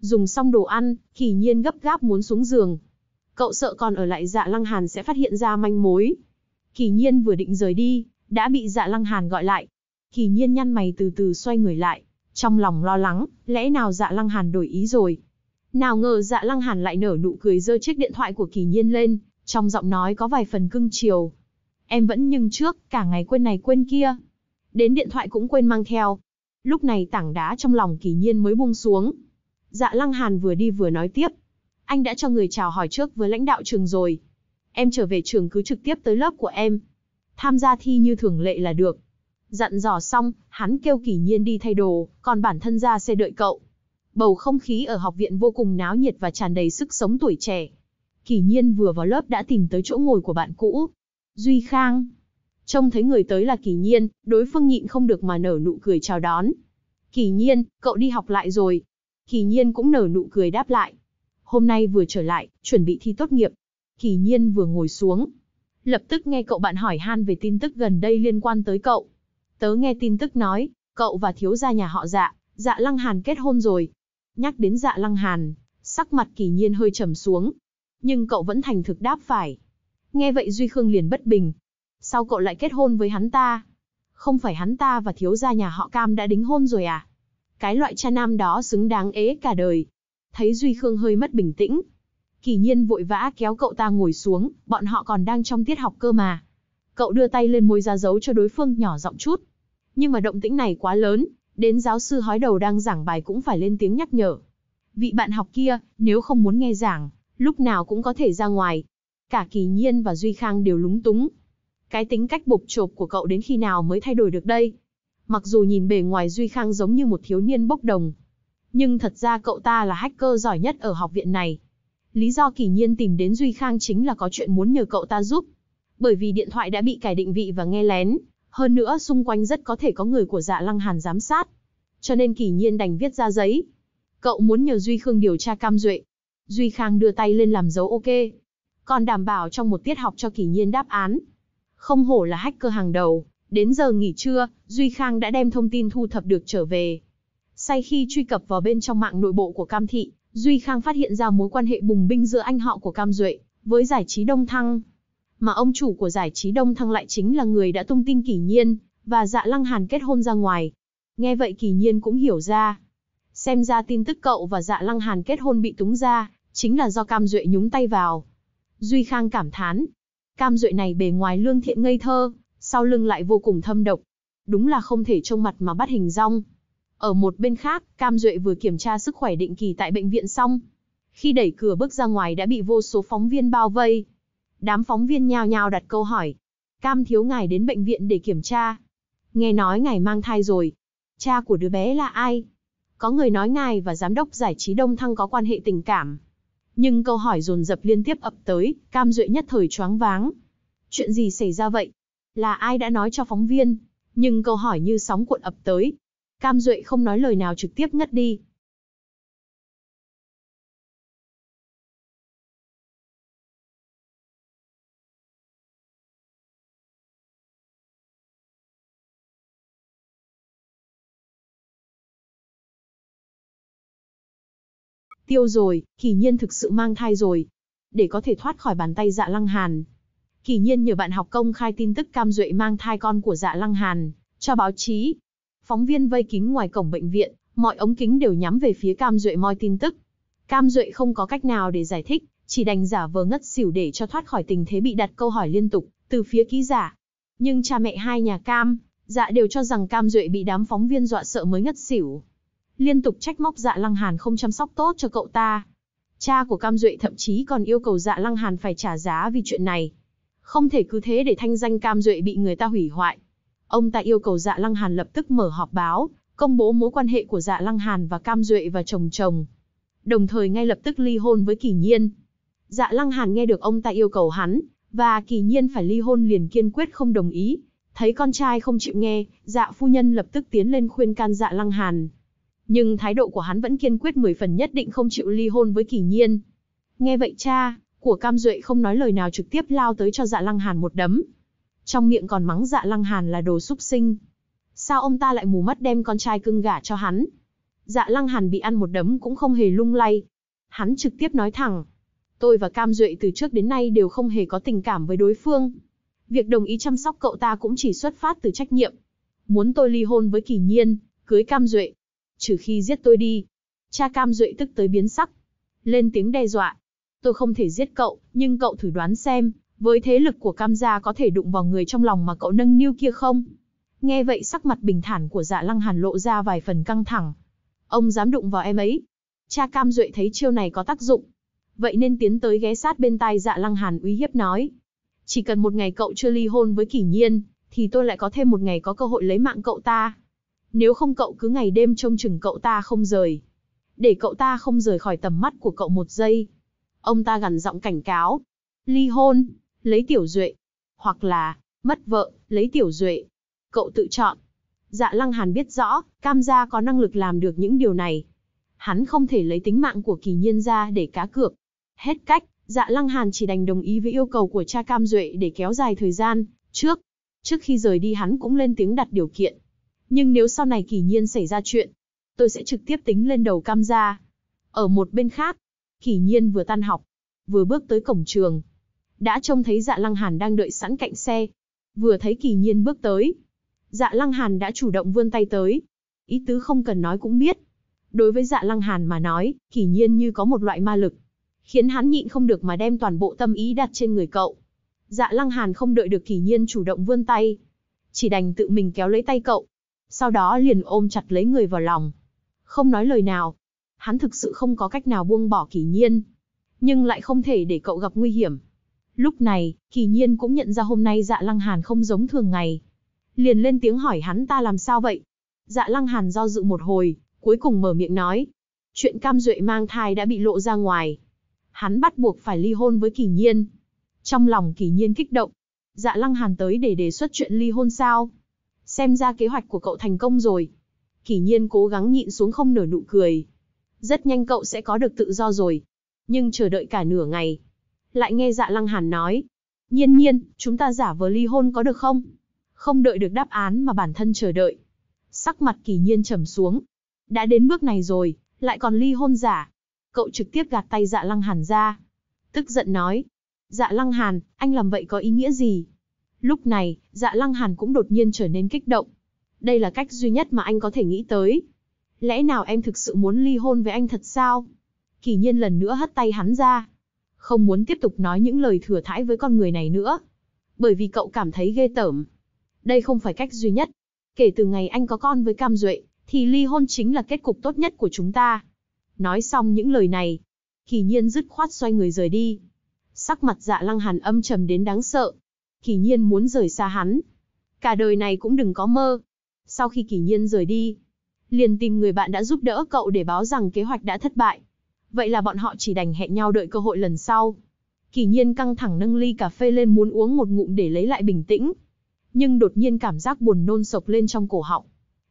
Dùng xong đồ ăn, kỳ nhiên gấp gáp muốn xuống giường. Cậu sợ còn ở lại dạ lăng hàn sẽ phát hiện ra manh mối. Kỳ nhiên vừa định rời đi, đã bị dạ lăng hàn gọi lại. Kỳ nhiên nhăn mày từ từ xoay người lại, trong lòng lo lắng, lẽ nào dạ lăng hàn đổi ý rồi? Nào ngờ dạ lăng hàn lại nở nụ cười giơ chiếc điện thoại của kỳ nhiên lên, trong giọng nói có vài phần cưng chiều. Em vẫn nhưng trước, cả ngày quên này quên kia. Đến điện thoại cũng quên mang theo. Lúc này tảng đá trong lòng kỳ nhiên mới buông xuống. Dạ lăng hàn vừa đi vừa nói tiếp. Anh đã cho người chào hỏi trước với lãnh đạo trường rồi. Em trở về trường cứ trực tiếp tới lớp của em. Tham gia thi như thường lệ là được. Dặn dò xong, hắn kêu kỷ nhiên đi thay đồ, còn bản thân ra xe đợi cậu. Bầu không khí ở học viện vô cùng náo nhiệt và tràn đầy sức sống tuổi trẻ. Kỷ nhiên vừa vào lớp đã tìm tới chỗ ngồi của bạn cũ. Duy Khang. Trông thấy người tới là kỷ nhiên, đối phương nhịn không được mà nở nụ cười chào đón. Kỷ nhiên, cậu đi học lại rồi. Kỷ nhiên cũng nở nụ cười đáp lại. Hôm nay vừa trở lại, chuẩn bị thi tốt nghiệp. Kỷ nhiên vừa ngồi xuống. Lập tức nghe cậu bạn hỏi han về tin tức gần đây liên quan tới cậu. Tớ nghe tin tức nói, cậu và thiếu gia nhà họ dạ, dạ lăng hàn kết hôn rồi. Nhắc đến dạ lăng hàn, sắc mặt kỳ nhiên hơi trầm xuống. Nhưng cậu vẫn thành thực đáp phải. Nghe vậy Duy Khương liền bất bình. Sao cậu lại kết hôn với hắn ta? Không phải hắn ta và thiếu gia nhà họ cam đã đính hôn rồi à? Cái loại cha nam đó xứng đáng ế cả đời. Thấy Duy Khương hơi mất bình tĩnh. Kỳ nhiên vội vã kéo cậu ta ngồi xuống, bọn họ còn đang trong tiết học cơ mà. Cậu đưa tay lên môi ra dấu cho đối phương nhỏ giọng chút. Nhưng mà động tĩnh này quá lớn, đến giáo sư hói đầu đang giảng bài cũng phải lên tiếng nhắc nhở. Vị bạn học kia, nếu không muốn nghe giảng, lúc nào cũng có thể ra ngoài. Cả kỳ nhiên và Duy Khang đều lúng túng. Cái tính cách bộc chộp của cậu đến khi nào mới thay đổi được đây? Mặc dù nhìn bề ngoài Duy Khang giống như một thiếu niên bốc đồng, nhưng thật ra cậu ta là hacker giỏi nhất ở học viện này. Lý do kỳ nhiên tìm đến Duy Khang chính là có chuyện muốn nhờ cậu ta giúp bởi vì điện thoại đã bị cải định vị và nghe lén, hơn nữa xung quanh rất có thể có người của dạ lăng hàn giám sát. Cho nên kỳ nhiên đành viết ra giấy. Cậu muốn nhờ Duy Khương điều tra cam duệ. Duy Khang đưa tay lên làm dấu ok. Còn đảm bảo trong một tiết học cho kỳ nhiên đáp án. Không hổ là hacker hàng đầu, đến giờ nghỉ trưa, Duy Khang đã đem thông tin thu thập được trở về. Say khi truy cập vào bên trong mạng nội bộ của Cam Thị, Duy Khang phát hiện ra mối quan hệ bùng binh giữa anh họ của Cam Duệ với giải trí Đông Thăng mà ông chủ của giải trí Đông Thăng lại chính là người đã tung tin Kỳ Nhiên và Dạ Lăng Hàn kết hôn ra ngoài. Nghe vậy Kỳ Nhiên cũng hiểu ra, xem ra tin tức cậu và Dạ Lăng Hàn kết hôn bị túng ra, chính là do Cam Duệ nhúng tay vào. Duy Khang cảm thán, Cam Duệ này bề ngoài lương thiện ngây thơ, sau lưng lại vô cùng thâm độc, đúng là không thể trông mặt mà bắt hình rong. Ở một bên khác, Cam Duệ vừa kiểm tra sức khỏe định kỳ tại bệnh viện xong, khi đẩy cửa bước ra ngoài đã bị vô số phóng viên bao vây, Đám phóng viên nhao nhao đặt câu hỏi. Cam thiếu ngài đến bệnh viện để kiểm tra. Nghe nói ngài mang thai rồi. Cha của đứa bé là ai? Có người nói ngài và giám đốc giải trí Đông Thăng có quan hệ tình cảm. Nhưng câu hỏi dồn dập liên tiếp ập tới, Cam Duệ nhất thời choáng váng. Chuyện gì xảy ra vậy? Là ai đã nói cho phóng viên? Nhưng câu hỏi như sóng cuộn ập tới. Cam Duệ không nói lời nào trực tiếp ngất đi, Tiêu rồi, kỳ nhiên thực sự mang thai rồi. Để có thể thoát khỏi bàn tay dạ lăng hàn. Kỳ nhiên nhờ bạn học công khai tin tức cam duệ mang thai con của dạ lăng hàn, cho báo chí. Phóng viên vây kính ngoài cổng bệnh viện, mọi ống kính đều nhắm về phía cam duệ moi tin tức. Cam duệ không có cách nào để giải thích, chỉ đành giả vờ ngất xỉu để cho thoát khỏi tình thế bị đặt câu hỏi liên tục, từ phía ký giả. Nhưng cha mẹ hai nhà cam, dạ đều cho rằng cam duệ bị đám phóng viên dọa sợ mới ngất xỉu liên tục trách móc dạ lăng hàn không chăm sóc tốt cho cậu ta. Cha của Cam Duệ thậm chí còn yêu cầu dạ lăng hàn phải trả giá vì chuyện này. Không thể cứ thế để thanh danh Cam Duệ bị người ta hủy hoại. Ông ta yêu cầu dạ lăng hàn lập tức mở họp báo, công bố mối quan hệ của dạ lăng hàn và Cam Duệ và chồng chồng. Đồng thời ngay lập tức ly hôn với Kỳ Nhiên. Dạ lăng hàn nghe được ông ta yêu cầu hắn, và Kỳ Nhiên phải ly hôn liền kiên quyết không đồng ý. Thấy con trai không chịu nghe, dạ phu nhân lập tức tiến lên khuyên can dạ lăng hàn nhưng thái độ của hắn vẫn kiên quyết mười phần nhất định không chịu ly hôn với Kỳ Nhiên. Nghe vậy cha, của Cam Duệ không nói lời nào trực tiếp lao tới cho Dạ Lăng Hàn một đấm. Trong miệng còn mắng Dạ Lăng Hàn là đồ súc sinh. Sao ông ta lại mù mắt đem con trai cưng gả cho hắn? Dạ Lăng Hàn bị ăn một đấm cũng không hề lung lay. Hắn trực tiếp nói thẳng, tôi và Cam Duệ từ trước đến nay đều không hề có tình cảm với đối phương. Việc đồng ý chăm sóc cậu ta cũng chỉ xuất phát từ trách nhiệm. Muốn tôi ly hôn với Kỳ Nhiên, cưới Cam Duệ, trừ khi giết tôi đi. Cha Cam Duệ tức tới biến sắc, lên tiếng đe dọa. Tôi không thể giết cậu, nhưng cậu thử đoán xem, với thế lực của Cam gia có thể đụng vào người trong lòng mà cậu nâng niu kia không? Nghe vậy sắc mặt bình thản của dạ lăng hàn lộ ra vài phần căng thẳng. Ông dám đụng vào em ấy. Cha Cam Duệ thấy chiêu này có tác dụng. Vậy nên tiến tới ghé sát bên tai dạ lăng hàn uy hiếp nói. Chỉ cần một ngày cậu chưa ly hôn với kỷ nhiên, thì tôi lại có thêm một ngày có cơ hội lấy mạng cậu ta. Nếu không cậu cứ ngày đêm trông chừng cậu ta không rời. Để cậu ta không rời khỏi tầm mắt của cậu một giây. Ông ta gằn giọng cảnh cáo. Ly hôn, lấy tiểu duệ. Hoặc là, mất vợ, lấy tiểu duệ. Cậu tự chọn. Dạ lăng hàn biết rõ, cam gia có năng lực làm được những điều này. Hắn không thể lấy tính mạng của kỳ nhiên ra để cá cược. Hết cách, dạ lăng hàn chỉ đành đồng ý với yêu cầu của cha cam duệ để kéo dài thời gian. Trước, trước khi rời đi hắn cũng lên tiếng đặt điều kiện nhưng nếu sau này kỳ nhiên xảy ra chuyện, tôi sẽ trực tiếp tính lên đầu cam gia. Ở một bên khác, kỳ nhiên vừa tan học, vừa bước tới cổng trường. Đã trông thấy dạ lăng hàn đang đợi sẵn cạnh xe. Vừa thấy kỳ nhiên bước tới. Dạ lăng hàn đã chủ động vươn tay tới. Ý tứ không cần nói cũng biết. Đối với dạ lăng hàn mà nói, kỳ nhiên như có một loại ma lực. Khiến hắn nhịn không được mà đem toàn bộ tâm ý đặt trên người cậu. Dạ lăng hàn không đợi được kỳ nhiên chủ động vươn tay. Chỉ đành tự mình kéo lấy tay cậu, sau đó liền ôm chặt lấy người vào lòng. Không nói lời nào. Hắn thực sự không có cách nào buông bỏ kỳ nhiên. Nhưng lại không thể để cậu gặp nguy hiểm. Lúc này, kỳ nhiên cũng nhận ra hôm nay dạ lăng hàn không giống thường ngày. Liền lên tiếng hỏi hắn ta làm sao vậy? Dạ lăng hàn do dự một hồi, cuối cùng mở miệng nói. Chuyện cam duệ mang thai đã bị lộ ra ngoài. Hắn bắt buộc phải ly hôn với kỳ nhiên. Trong lòng kỳ nhiên kích động. Dạ lăng hàn tới để đề xuất chuyện ly hôn sao? xem ra kế hoạch của cậu thành công rồi. Kỷ nhiên cố gắng nhịn xuống không nở nụ cười. Rất nhanh cậu sẽ có được tự do rồi. Nhưng chờ đợi cả nửa ngày. Lại nghe dạ lăng hàn nói. Nhiên nhiên, chúng ta giả vờ ly hôn có được không? Không đợi được đáp án mà bản thân chờ đợi. Sắc mặt kỳ nhiên trầm xuống. Đã đến bước này rồi, lại còn ly hôn giả. Cậu trực tiếp gạt tay dạ lăng hàn ra. Tức giận nói. Dạ lăng hàn, anh làm vậy có ý nghĩa gì? Lúc này, dạ lăng hàn cũng đột nhiên trở nên kích động. Đây là cách duy nhất mà anh có thể nghĩ tới. Lẽ nào em thực sự muốn ly hôn với anh thật sao? Kỳ nhiên lần nữa hất tay hắn ra. Không muốn tiếp tục nói những lời thừa thãi với con người này nữa. Bởi vì cậu cảm thấy ghê tởm. Đây không phải cách duy nhất. Kể từ ngày anh có con với Cam Duệ, thì ly hôn chính là kết cục tốt nhất của chúng ta. Nói xong những lời này, kỳ nhiên dứt khoát xoay người rời đi. Sắc mặt dạ lăng hàn âm trầm đến đáng sợ, Kỳ Nhiên muốn rời xa hắn. Cả đời này cũng đừng có mơ. Sau khi Kỳ Nhiên rời đi, liền tìm người bạn đã giúp đỡ cậu để báo rằng kế hoạch đã thất bại. Vậy là bọn họ chỉ đành hẹn nhau đợi cơ hội lần sau. Kỳ Nhiên căng thẳng nâng ly cà phê lên muốn uống một ngụm để lấy lại bình tĩnh. Nhưng đột nhiên cảm giác buồn nôn sộc lên trong cổ họng.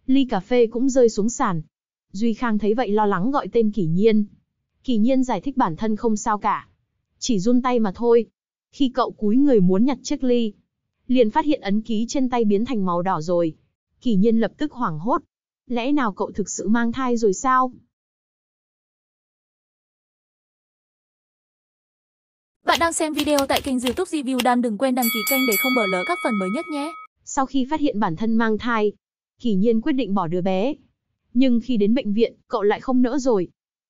Ly cà phê cũng rơi xuống sàn. Duy Khang thấy vậy lo lắng gọi tên Kỳ Nhiên. Kỳ Nhiên giải thích bản thân không sao cả. Chỉ run tay mà thôi. Khi cậu cúi người muốn nhặt chiếc ly, liền phát hiện ấn ký trên tay biến thành màu đỏ rồi. Kỳ nhiên lập tức hoảng hốt. Lẽ nào cậu thực sự mang thai rồi sao?
Bạn đang xem video tại kênh
youtube Review Dan đừng quên đăng ký kênh để không bỏ lỡ các phần mới nhất nhé. Sau khi phát hiện bản thân mang thai, Kỳ nhiên quyết định bỏ đứa bé. Nhưng khi đến bệnh viện, cậu lại không nỡ rồi.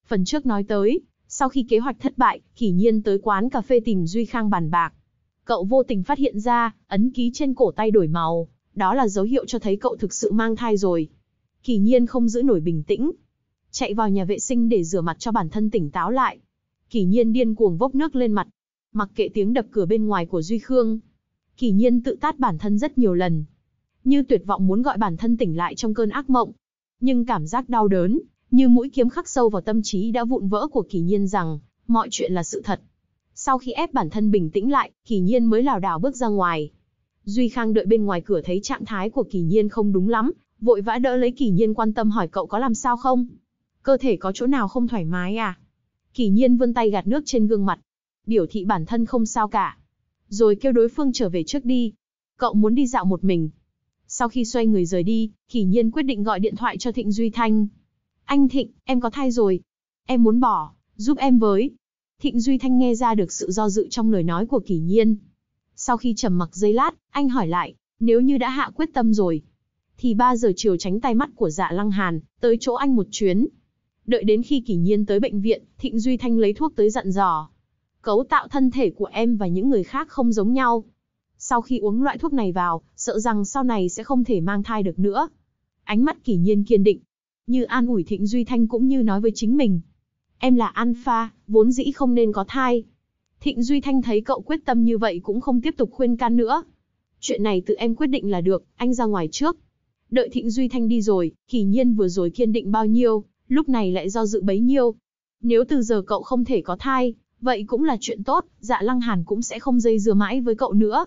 Phần trước nói tới, sau khi kế hoạch thất bại, Kỳ Nhiên tới quán cà phê tìm Duy Khang bàn bạc. Cậu vô tình phát hiện ra, ấn ký trên cổ tay đổi màu, đó là dấu hiệu cho thấy cậu thực sự mang thai rồi. Kỳ Nhiên không giữ nổi bình tĩnh, chạy vào nhà vệ sinh để rửa mặt cho bản thân tỉnh táo lại. Kỳ Nhiên điên cuồng vốc nước lên mặt, mặc kệ tiếng đập cửa bên ngoài của Duy Khương. Kỳ Nhiên tự tát bản thân rất nhiều lần, như tuyệt vọng muốn gọi bản thân tỉnh lại trong cơn ác mộng, nhưng cảm giác đau đớn, như mũi kiếm khắc sâu vào tâm trí đã vụn vỡ của kỳ nhiên rằng, mọi chuyện là sự thật. Sau khi ép bản thân bình tĩnh lại, kỳ nhiên mới lảo đảo bước ra ngoài. Duy Khang đợi bên ngoài cửa thấy trạng thái của kỳ nhiên không đúng lắm, vội vã đỡ lấy kỳ nhiên quan tâm hỏi cậu có làm sao không? Cơ thể có chỗ nào không thoải mái à? Kỳ nhiên vươn tay gạt nước trên gương mặt, biểu thị bản thân không sao cả. Rồi kêu đối phương trở về trước đi. Cậu muốn đi dạo một mình. Sau khi xoay người rời đi, kỳ nhiên quyết định gọi điện thoại cho Thịnh Duy Thanh. Anh Thịnh, em có thai rồi. Em muốn bỏ, giúp em với. Thịnh Duy Thanh nghe ra được sự do dự trong lời nói của Kỳ Nhiên. Sau khi trầm mặc giây lát, anh hỏi lại, nếu như đã hạ quyết tâm rồi, thì 3 giờ chiều tránh tay mắt của dạ lăng hàn, tới chỗ anh một chuyến. Đợi đến khi Kỳ Nhiên tới bệnh viện, Thịnh Duy Thanh lấy thuốc tới dặn dò. Cấu tạo thân thể của em và những người khác không giống nhau. Sau khi uống loại thuốc này vào, sợ rằng sau này sẽ không thể mang thai được nữa. Ánh mắt Kỳ Nhiên kiên định, như an ủi Thịnh Duy Thanh cũng như nói với chính mình. Em là Alpha, vốn dĩ không nên có thai. Thịnh Duy Thanh thấy cậu quyết tâm như vậy cũng không tiếp tục khuyên can nữa. Chuyện này tự em quyết định là được, anh ra ngoài trước. Đợi Thịnh Duy Thanh đi rồi, kỳ nhiên vừa rồi kiên định bao nhiêu, lúc này lại do dự bấy nhiêu. Nếu từ giờ cậu không thể có thai, vậy cũng là chuyện tốt, dạ lăng hàn cũng sẽ không dây dưa mãi với cậu nữa.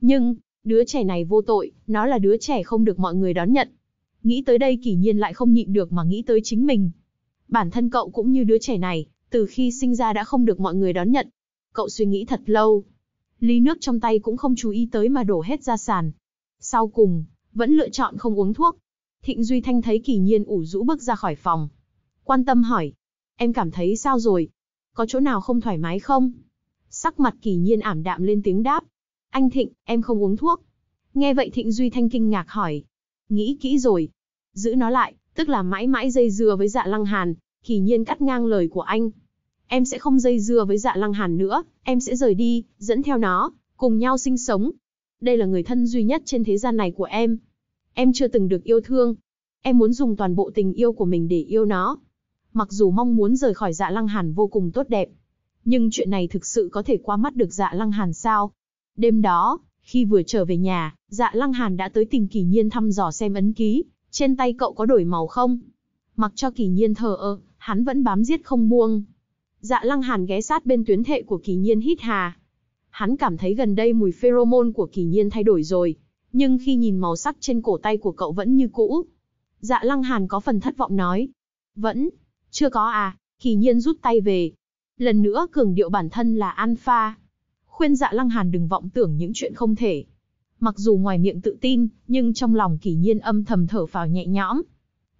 Nhưng, đứa trẻ này vô tội, nó là đứa trẻ không được mọi người đón nhận, Nghĩ tới đây kỷ nhiên lại không nhịn được mà nghĩ tới chính mình. Bản thân cậu cũng như đứa trẻ này, từ khi sinh ra đã không được mọi người đón nhận. Cậu suy nghĩ thật lâu. Ly nước trong tay cũng không chú ý tới mà đổ hết ra sàn. Sau cùng, vẫn lựa chọn không uống thuốc. Thịnh Duy Thanh thấy kỳ nhiên ủ rũ bước ra khỏi phòng. Quan tâm hỏi, em cảm thấy sao rồi? Có chỗ nào không thoải mái không? Sắc mặt kỳ nhiên ảm đạm lên tiếng đáp. Anh Thịnh, em không uống thuốc. Nghe vậy Thịnh Duy Thanh kinh ngạc hỏi, Nghĩ kỹ rồi. Giữ nó lại, tức là mãi mãi dây dưa với dạ lăng hàn, kỳ nhiên cắt ngang lời của anh. Em sẽ không dây dưa với dạ lăng hàn nữa, em sẽ rời đi, dẫn theo nó, cùng nhau sinh sống. Đây là người thân duy nhất trên thế gian này của em. Em chưa từng được yêu thương. Em muốn dùng toàn bộ tình yêu của mình để yêu nó. Mặc dù mong muốn rời khỏi dạ lăng hàn vô cùng tốt đẹp, nhưng chuyện này thực sự có thể qua mắt được dạ lăng hàn sao? Đêm đó, khi vừa trở về nhà, dạ lăng hàn đã tới tìm kỳ nhiên thăm dò xem ấn ký, trên tay cậu có đổi màu không. Mặc cho kỳ nhiên thờ ơ, hắn vẫn bám giết không buông. Dạ lăng hàn ghé sát bên tuyến thệ của kỳ nhiên hít hà. Hắn cảm thấy gần đây mùi pheromone của kỳ nhiên thay đổi rồi, nhưng khi nhìn màu sắc trên cổ tay của cậu vẫn như cũ. Dạ lăng hàn có phần thất vọng nói. Vẫn, chưa có à, kỳ nhiên rút tay về. Lần nữa cường điệu bản thân là alpha, khuyên dạ lăng hàn đừng vọng tưởng những chuyện không thể. Mặc dù ngoài miệng tự tin, nhưng trong lòng kỳ nhiên âm thầm thở vào nhẹ nhõm.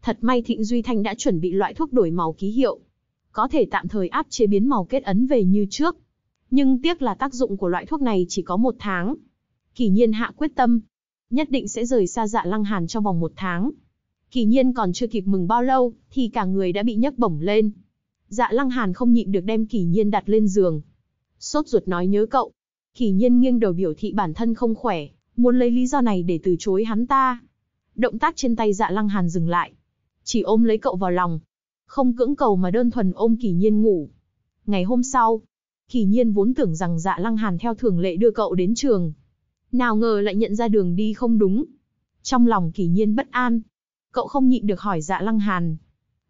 Thật may Thịnh Duy Thanh đã chuẩn bị loại thuốc đổi màu ký hiệu. Có thể tạm thời áp chế biến màu kết ấn về như trước. Nhưng tiếc là tác dụng của loại thuốc này chỉ có một tháng. Kỳ nhiên hạ quyết tâm. Nhất định sẽ rời xa dạ lăng hàn trong vòng một tháng. Kỳ nhiên còn chưa kịp mừng bao lâu, thì cả người đã bị nhấc bổng lên. Dạ lăng hàn không nhịn được đem kỳ nhiên đặt lên giường, sốt ruột nói nhớ cậu. Kỳ nhiên nghiêng đầu biểu thị bản thân không khỏe, muốn lấy lý do này để từ chối hắn ta. Động tác trên tay dạ lăng hàn dừng lại. Chỉ ôm lấy cậu vào lòng. Không cưỡng cầu mà đơn thuần ôm kỳ nhiên ngủ. Ngày hôm sau, kỳ nhiên vốn tưởng rằng dạ lăng hàn theo thường lệ đưa cậu đến trường. Nào ngờ lại nhận ra đường đi không đúng. Trong lòng kỳ nhiên bất an. Cậu không nhịn được hỏi dạ lăng hàn.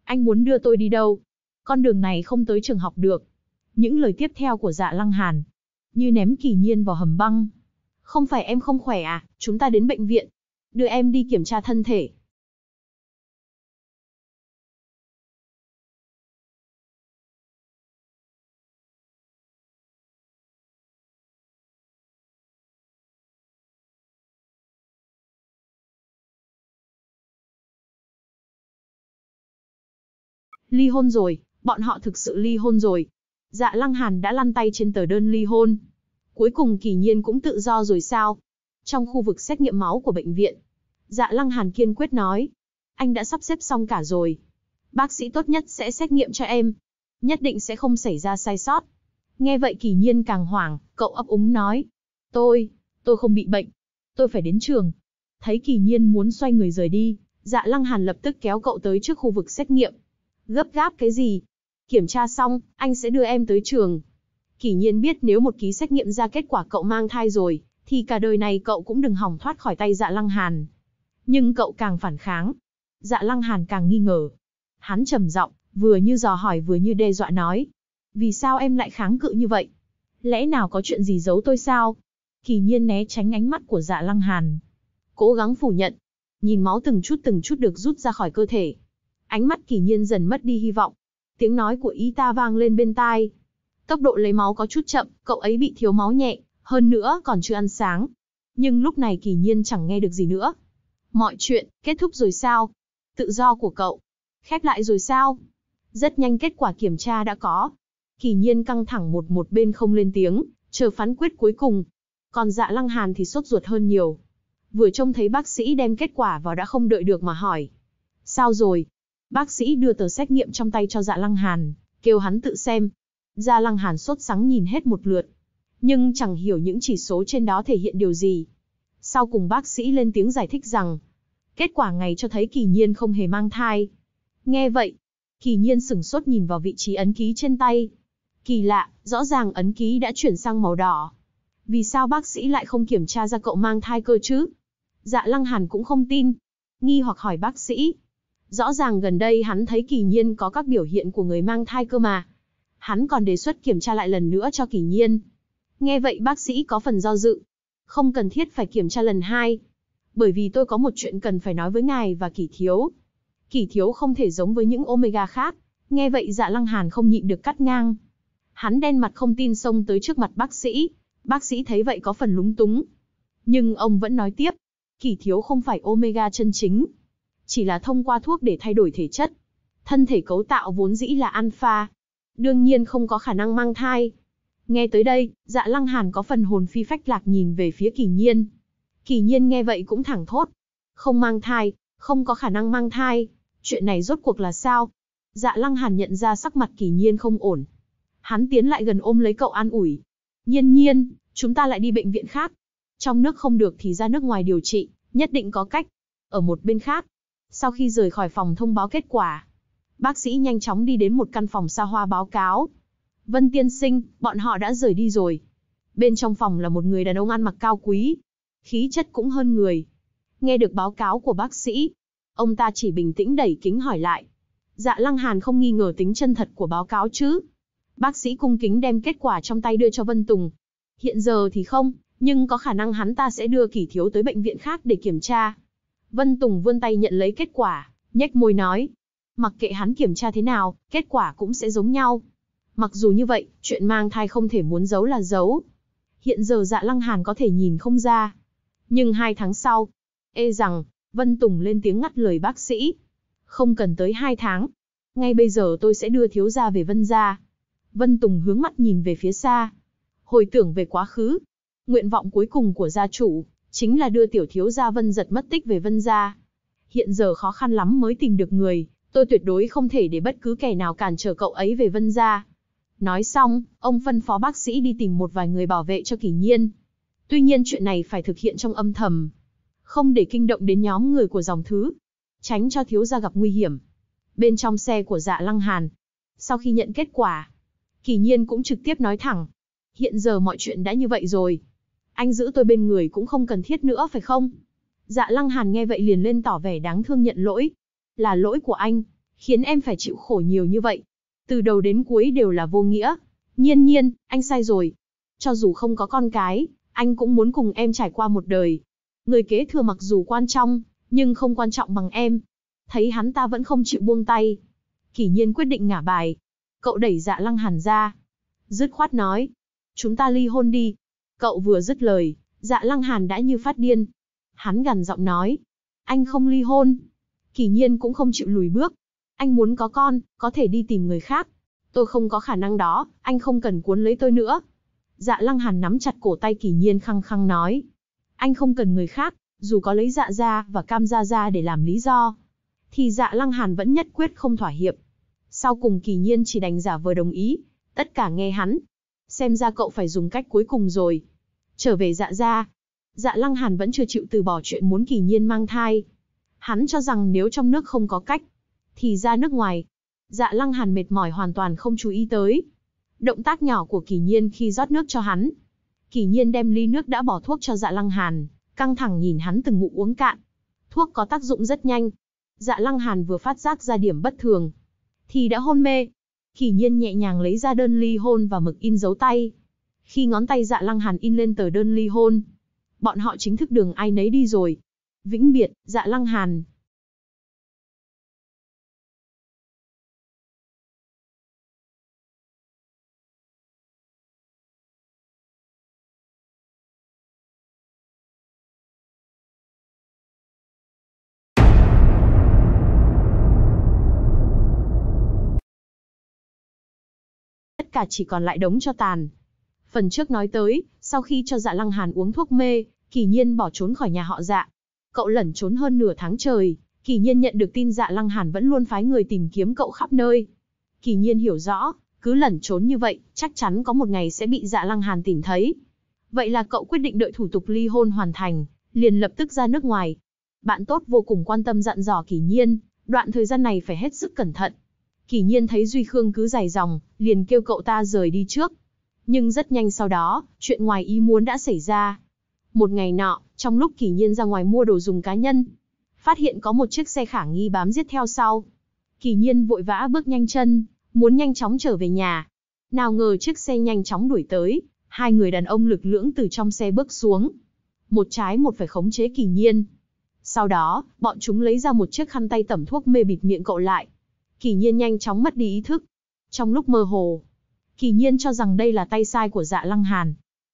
Anh muốn đưa tôi đi đâu? Con đường này không tới trường học được. Những lời tiếp theo của dạ lăng hàn, như ném kỳ nhiên vào hầm băng. Không phải em không khỏe à, chúng ta đến bệnh viện. Đưa em đi kiểm tra thân
thể. Ly hôn rồi, bọn
họ thực sự ly hôn rồi dạ lăng hàn đã lăn tay trên tờ đơn ly hôn. Cuối cùng kỳ nhiên cũng tự do rồi sao? Trong khu vực xét nghiệm máu của bệnh viện, dạ lăng hàn kiên quyết nói. Anh đã sắp xếp xong cả rồi. Bác sĩ tốt nhất sẽ xét nghiệm cho em. Nhất định sẽ không xảy ra sai sót. Nghe vậy kỳ nhiên càng hoảng, cậu ấp úng nói. Tôi, tôi không bị bệnh. Tôi phải đến trường. Thấy kỳ nhiên muốn xoay người rời đi, dạ lăng hàn lập tức kéo cậu tới trước khu vực xét nghiệm. Gấp gáp cái gì, Kiểm tra xong, anh sẽ đưa em tới trường. Kỷ nhiên biết nếu một ký xét nghiệm ra kết quả cậu mang thai rồi, thì cả đời này cậu cũng đừng hỏng thoát khỏi tay dạ lăng hàn. Nhưng cậu càng phản kháng. Dạ lăng hàn càng nghi ngờ. Hắn trầm giọng, vừa như dò hỏi vừa như đe dọa nói. Vì sao em lại kháng cự như vậy? Lẽ nào có chuyện gì giấu tôi sao? Kỳ nhiên né tránh ánh mắt của dạ lăng hàn. Cố gắng phủ nhận. Nhìn máu từng chút từng chút được rút ra khỏi cơ thể. Ánh mắt kỳ nhiên dần mất đi hy vọng tiếng nói của y ta vang lên bên tai. Tốc độ lấy máu có chút chậm, cậu ấy bị thiếu máu nhẹ, hơn nữa còn chưa ăn sáng. Nhưng lúc này kỳ nhiên chẳng nghe được gì nữa. Mọi chuyện, kết thúc rồi sao? Tự do của cậu, khép lại rồi sao? Rất nhanh kết quả kiểm tra đã có. Kỳ nhiên căng thẳng một một bên không lên tiếng, chờ phán quyết cuối cùng. Còn dạ lăng hàn thì sốt ruột hơn nhiều. Vừa trông thấy bác sĩ đem kết quả vào đã không đợi được mà hỏi. Sao rồi, Bác sĩ đưa tờ xét nghiệm trong tay cho Dạ Lăng Hàn, kêu hắn tự xem. Dạ Lăng Hàn sốt sắng nhìn hết một lượt, nhưng chẳng hiểu những chỉ số trên đó thể hiện điều gì. Sau cùng bác sĩ lên tiếng giải thích rằng, kết quả ngày cho thấy kỳ nhiên không hề mang thai. Nghe vậy, kỳ nhiên sửng sốt nhìn vào vị trí ấn ký trên tay. Kỳ lạ, rõ ràng ấn ký đã chuyển sang màu đỏ. Vì sao bác sĩ lại không kiểm tra ra cậu mang thai cơ chứ? Dạ lăng hàn cũng không tin. Nghi hoặc hỏi bác sĩ, Rõ ràng gần đây hắn thấy kỳ nhiên có các biểu hiện của người mang thai cơ mà. Hắn còn đề xuất kiểm tra lại lần nữa cho kỳ nhiên. Nghe vậy bác sĩ có phần do dự. Không cần thiết phải kiểm tra lần hai. Bởi vì tôi có một chuyện cần phải nói với ngài và kỳ thiếu. Kỳ thiếu không thể giống với những omega khác. Nghe vậy dạ lăng hàn không nhịn được cắt ngang. Hắn đen mặt không tin xông tới trước mặt bác sĩ. Bác sĩ thấy vậy có phần lúng túng. Nhưng ông vẫn nói tiếp. Kỳ thiếu không phải omega chân chính chỉ là thông qua thuốc để thay đổi thể chất. Thân thể cấu tạo vốn dĩ là alpha, đương nhiên không có khả năng mang thai. Nghe tới đây, dạ lăng hàn có phần hồn phi phách lạc nhìn về phía kỳ nhiên. Kỳ nhiên nghe vậy cũng thẳng thốt. Không mang thai, không có khả năng mang thai. Chuyện này rốt cuộc là sao? Dạ lăng hàn nhận ra sắc mặt kỳ nhiên không ổn. Hắn tiến lại gần ôm lấy cậu an ủi. Nhiên nhiên, chúng ta lại đi bệnh viện khác. Trong nước không được thì ra nước ngoài điều trị, nhất định có cách. Ở một bên khác, sau khi rời khỏi phòng thông báo kết quả. Bác sĩ nhanh chóng đi đến một căn phòng xa hoa báo cáo. Vân tiên sinh, bọn họ đã rời đi rồi. Bên trong phòng là một người đàn ông ăn mặc cao quý. Khí chất cũng hơn người. Nghe được báo cáo của bác sĩ, ông ta chỉ bình tĩnh đẩy kính hỏi lại. Dạ lăng hàn không nghi ngờ tính chân thật của báo cáo chứ. Bác sĩ cung kính đem kết quả trong tay đưa cho Vân Tùng. Hiện giờ thì không, nhưng có khả năng hắn ta sẽ đưa kỷ thiếu tới bệnh viện khác để kiểm tra. Vân Tùng vươn tay nhận lấy kết quả, nhếch môi nói. Mặc kệ hắn kiểm tra thế nào, kết quả cũng sẽ giống nhau. Mặc dù như vậy, chuyện mang thai không thể muốn giấu là giấu. Hiện giờ dạ lăng hàn có thể nhìn không ra. Nhưng hai tháng sau, e rằng, Vân Tùng lên tiếng ngắt lời bác sĩ. Không cần tới hai tháng. Ngay bây giờ tôi sẽ đưa thiếu gia về Vân gia. Vân Tùng hướng mắt nhìn về phía xa. Hồi tưởng về quá khứ. Nguyện vọng cuối cùng của gia chủ chính là đưa tiểu thiếu gia Vân giật mất tích về Vân gia. Hiện giờ khó khăn lắm mới tìm được người, tôi tuyệt đối không thể để bất cứ kẻ nào cản trở cậu ấy về Vân gia. Nói xong, ông phân phó bác sĩ đi tìm một vài người bảo vệ cho Kỳ Nhiên. Tuy nhiên chuyện này phải thực hiện trong âm thầm, không để kinh động đến nhóm người của dòng thứ, tránh cho thiếu gia gặp nguy hiểm. Bên trong xe của Dạ Lăng Hàn, sau khi nhận kết quả, Kỳ Nhiên cũng trực tiếp nói thẳng, hiện giờ mọi chuyện đã như vậy rồi, anh giữ tôi bên người cũng không cần thiết nữa phải không? Dạ lăng hàn nghe vậy liền lên tỏ vẻ đáng thương nhận lỗi. Là lỗi của anh, khiến em phải chịu khổ nhiều như vậy. Từ đầu đến cuối đều là vô nghĩa. Nhiên nhiên, anh sai rồi. Cho dù không có con cái, anh cũng muốn cùng em trải qua một đời. Người kế thừa mặc dù quan trọng, nhưng không quan trọng bằng em. Thấy hắn ta vẫn không chịu buông tay. Kỷ nhiên quyết định ngả bài. Cậu đẩy dạ lăng hàn ra. Dứt khoát nói. Chúng ta ly hôn đi. Cậu vừa dứt lời, dạ lăng hàn đã như phát điên. Hắn gằn giọng nói, anh không ly hôn. Kỳ nhiên cũng không chịu lùi bước. Anh muốn có con, có thể đi tìm người khác. Tôi không có khả năng đó, anh không cần cuốn lấy tôi nữa. Dạ lăng hàn nắm chặt cổ tay kỳ nhiên khăng khăng nói. Anh không cần người khác, dù có lấy dạ ra và cam ra ra để làm lý do. Thì dạ lăng hàn vẫn nhất quyết không thỏa hiệp. Sau cùng kỳ nhiên chỉ đành giả vờ đồng ý, tất cả nghe hắn. Xem ra cậu phải dùng cách cuối cùng rồi, Trở về dạ ra, dạ lăng hàn vẫn chưa chịu từ bỏ chuyện muốn kỳ nhiên mang thai. Hắn cho rằng nếu trong nước không có cách, thì ra nước ngoài. Dạ lăng hàn mệt mỏi hoàn toàn không chú ý tới. Động tác nhỏ của kỳ nhiên khi rót nước cho hắn. Kỳ nhiên đem ly nước đã bỏ thuốc cho dạ lăng hàn, căng thẳng nhìn hắn từng ngụm uống cạn. Thuốc có tác dụng rất nhanh. Dạ lăng hàn vừa phát giác ra điểm bất thường. Thì đã hôn mê. Kỳ nhiên nhẹ nhàng lấy ra đơn ly hôn và mực in dấu tay. Khi ngón tay dạ lăng hàn in lên tờ đơn ly hôn, bọn họ chính thức đường ai nấy đi rồi. Vĩnh biệt, dạ lăng hàn. cả chỉ còn lại đống cho tàn. Phần trước nói tới, sau khi cho dạ lăng hàn uống thuốc mê, kỳ nhiên bỏ trốn khỏi nhà họ dạ. Cậu lẩn trốn hơn nửa tháng trời, kỳ nhiên nhận được tin dạ lăng hàn vẫn luôn phái người tìm kiếm cậu khắp nơi. Kỳ nhiên hiểu rõ, cứ lẩn trốn như vậy, chắc chắn có một ngày sẽ bị dạ lăng hàn tìm thấy. Vậy là cậu quyết định đợi thủ tục ly hôn hoàn thành, liền lập tức ra nước ngoài. Bạn tốt vô cùng quan tâm dặn dò kỳ nhiên, đoạn thời gian này phải hết sức cẩn thận. Kỳ nhiên thấy Duy Khương cứ dài dòng, liền kêu cậu ta rời đi trước, nhưng rất nhanh sau đó, chuyện ngoài ý muốn đã xảy ra. Một ngày nọ, trong lúc Kỳ Nhiên ra ngoài mua đồ dùng cá nhân, phát hiện có một chiếc xe khả nghi bám giết theo sau. Kỳ Nhiên vội vã bước nhanh chân, muốn nhanh chóng trở về nhà. Nào ngờ chiếc xe nhanh chóng đuổi tới, hai người đàn ông lực lưỡng từ trong xe bước xuống. Một trái một phải khống chế Kỳ Nhiên. Sau đó, bọn chúng lấy ra một chiếc khăn tay tẩm thuốc mê bịt miệng cậu lại. Kỳ Nhiên nhanh chóng mất đi ý thức. Trong lúc mơ hồ, kỳ nhiên cho rằng đây là tay sai của dạ lăng hàn.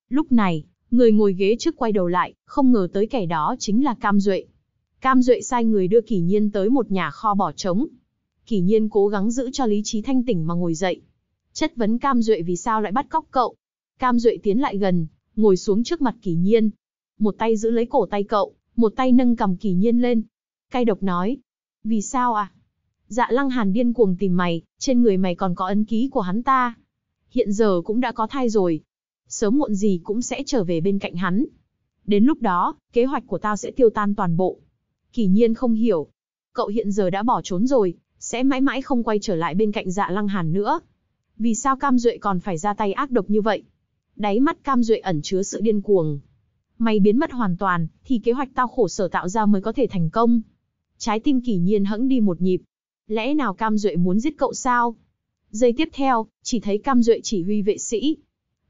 Lúc này, người ngồi ghế trước quay đầu lại, không ngờ tới kẻ đó chính là Cam Duệ. Cam Duệ sai người đưa kỳ nhiên tới một nhà kho bỏ trống. Kỳ nhiên cố gắng giữ cho lý trí thanh tỉnh mà ngồi dậy. Chất vấn Cam Duệ vì sao lại bắt cóc cậu. Cam Duệ tiến lại gần, ngồi xuống trước mặt kỳ nhiên. Một tay giữ lấy cổ tay cậu, một tay nâng cầm kỳ nhiên lên. Cay độc nói. Vì sao à? Dạ lăng hàn điên cuồng tìm mày, trên người mày còn có ấn ký của hắn ta, hiện giờ cũng đã có thai rồi. Sớm muộn gì cũng sẽ trở về bên cạnh hắn. Đến lúc đó, kế hoạch của tao sẽ tiêu tan toàn bộ. Kỳ nhiên không hiểu. Cậu hiện giờ đã bỏ trốn rồi, sẽ mãi mãi không quay trở lại bên cạnh dạ lăng hàn nữa. Vì sao Cam Duệ còn phải ra tay ác độc như vậy? Đáy mắt Cam Duệ ẩn chứa sự điên cuồng. Mày biến mất hoàn toàn, thì kế hoạch tao khổ sở tạo ra mới có thể thành công. Trái tim kỳ nhiên hững đi một nhịp. Lẽ nào Cam Duệ muốn giết cậu sao? Giây tiếp theo, chỉ thấy Cam Duệ chỉ huy vệ sĩ.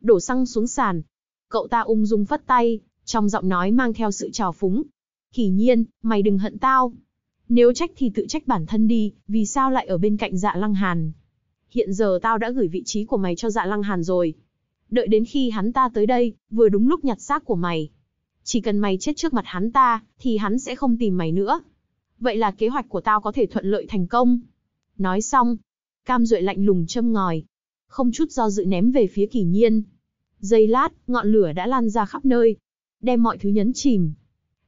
Đổ xăng xuống sàn. Cậu ta ung dung phất tay, trong giọng nói mang theo sự trào phúng. Kỳ nhiên, mày đừng hận tao. Nếu trách thì tự trách bản thân đi, vì sao lại ở bên cạnh dạ lăng hàn. Hiện giờ tao đã gửi vị trí của mày cho dạ lăng hàn rồi. Đợi đến khi hắn ta tới đây, vừa đúng lúc nhặt xác của mày. Chỉ cần mày chết trước mặt hắn ta, thì hắn sẽ không tìm mày nữa. Vậy là kế hoạch của tao có thể thuận lợi thành công. Nói xong, Cam Duệ lạnh lùng châm ngòi, không chút do dự ném về phía kỳ nhiên. Giây lát, ngọn lửa đã lan ra khắp nơi, đem mọi thứ nhấn chìm.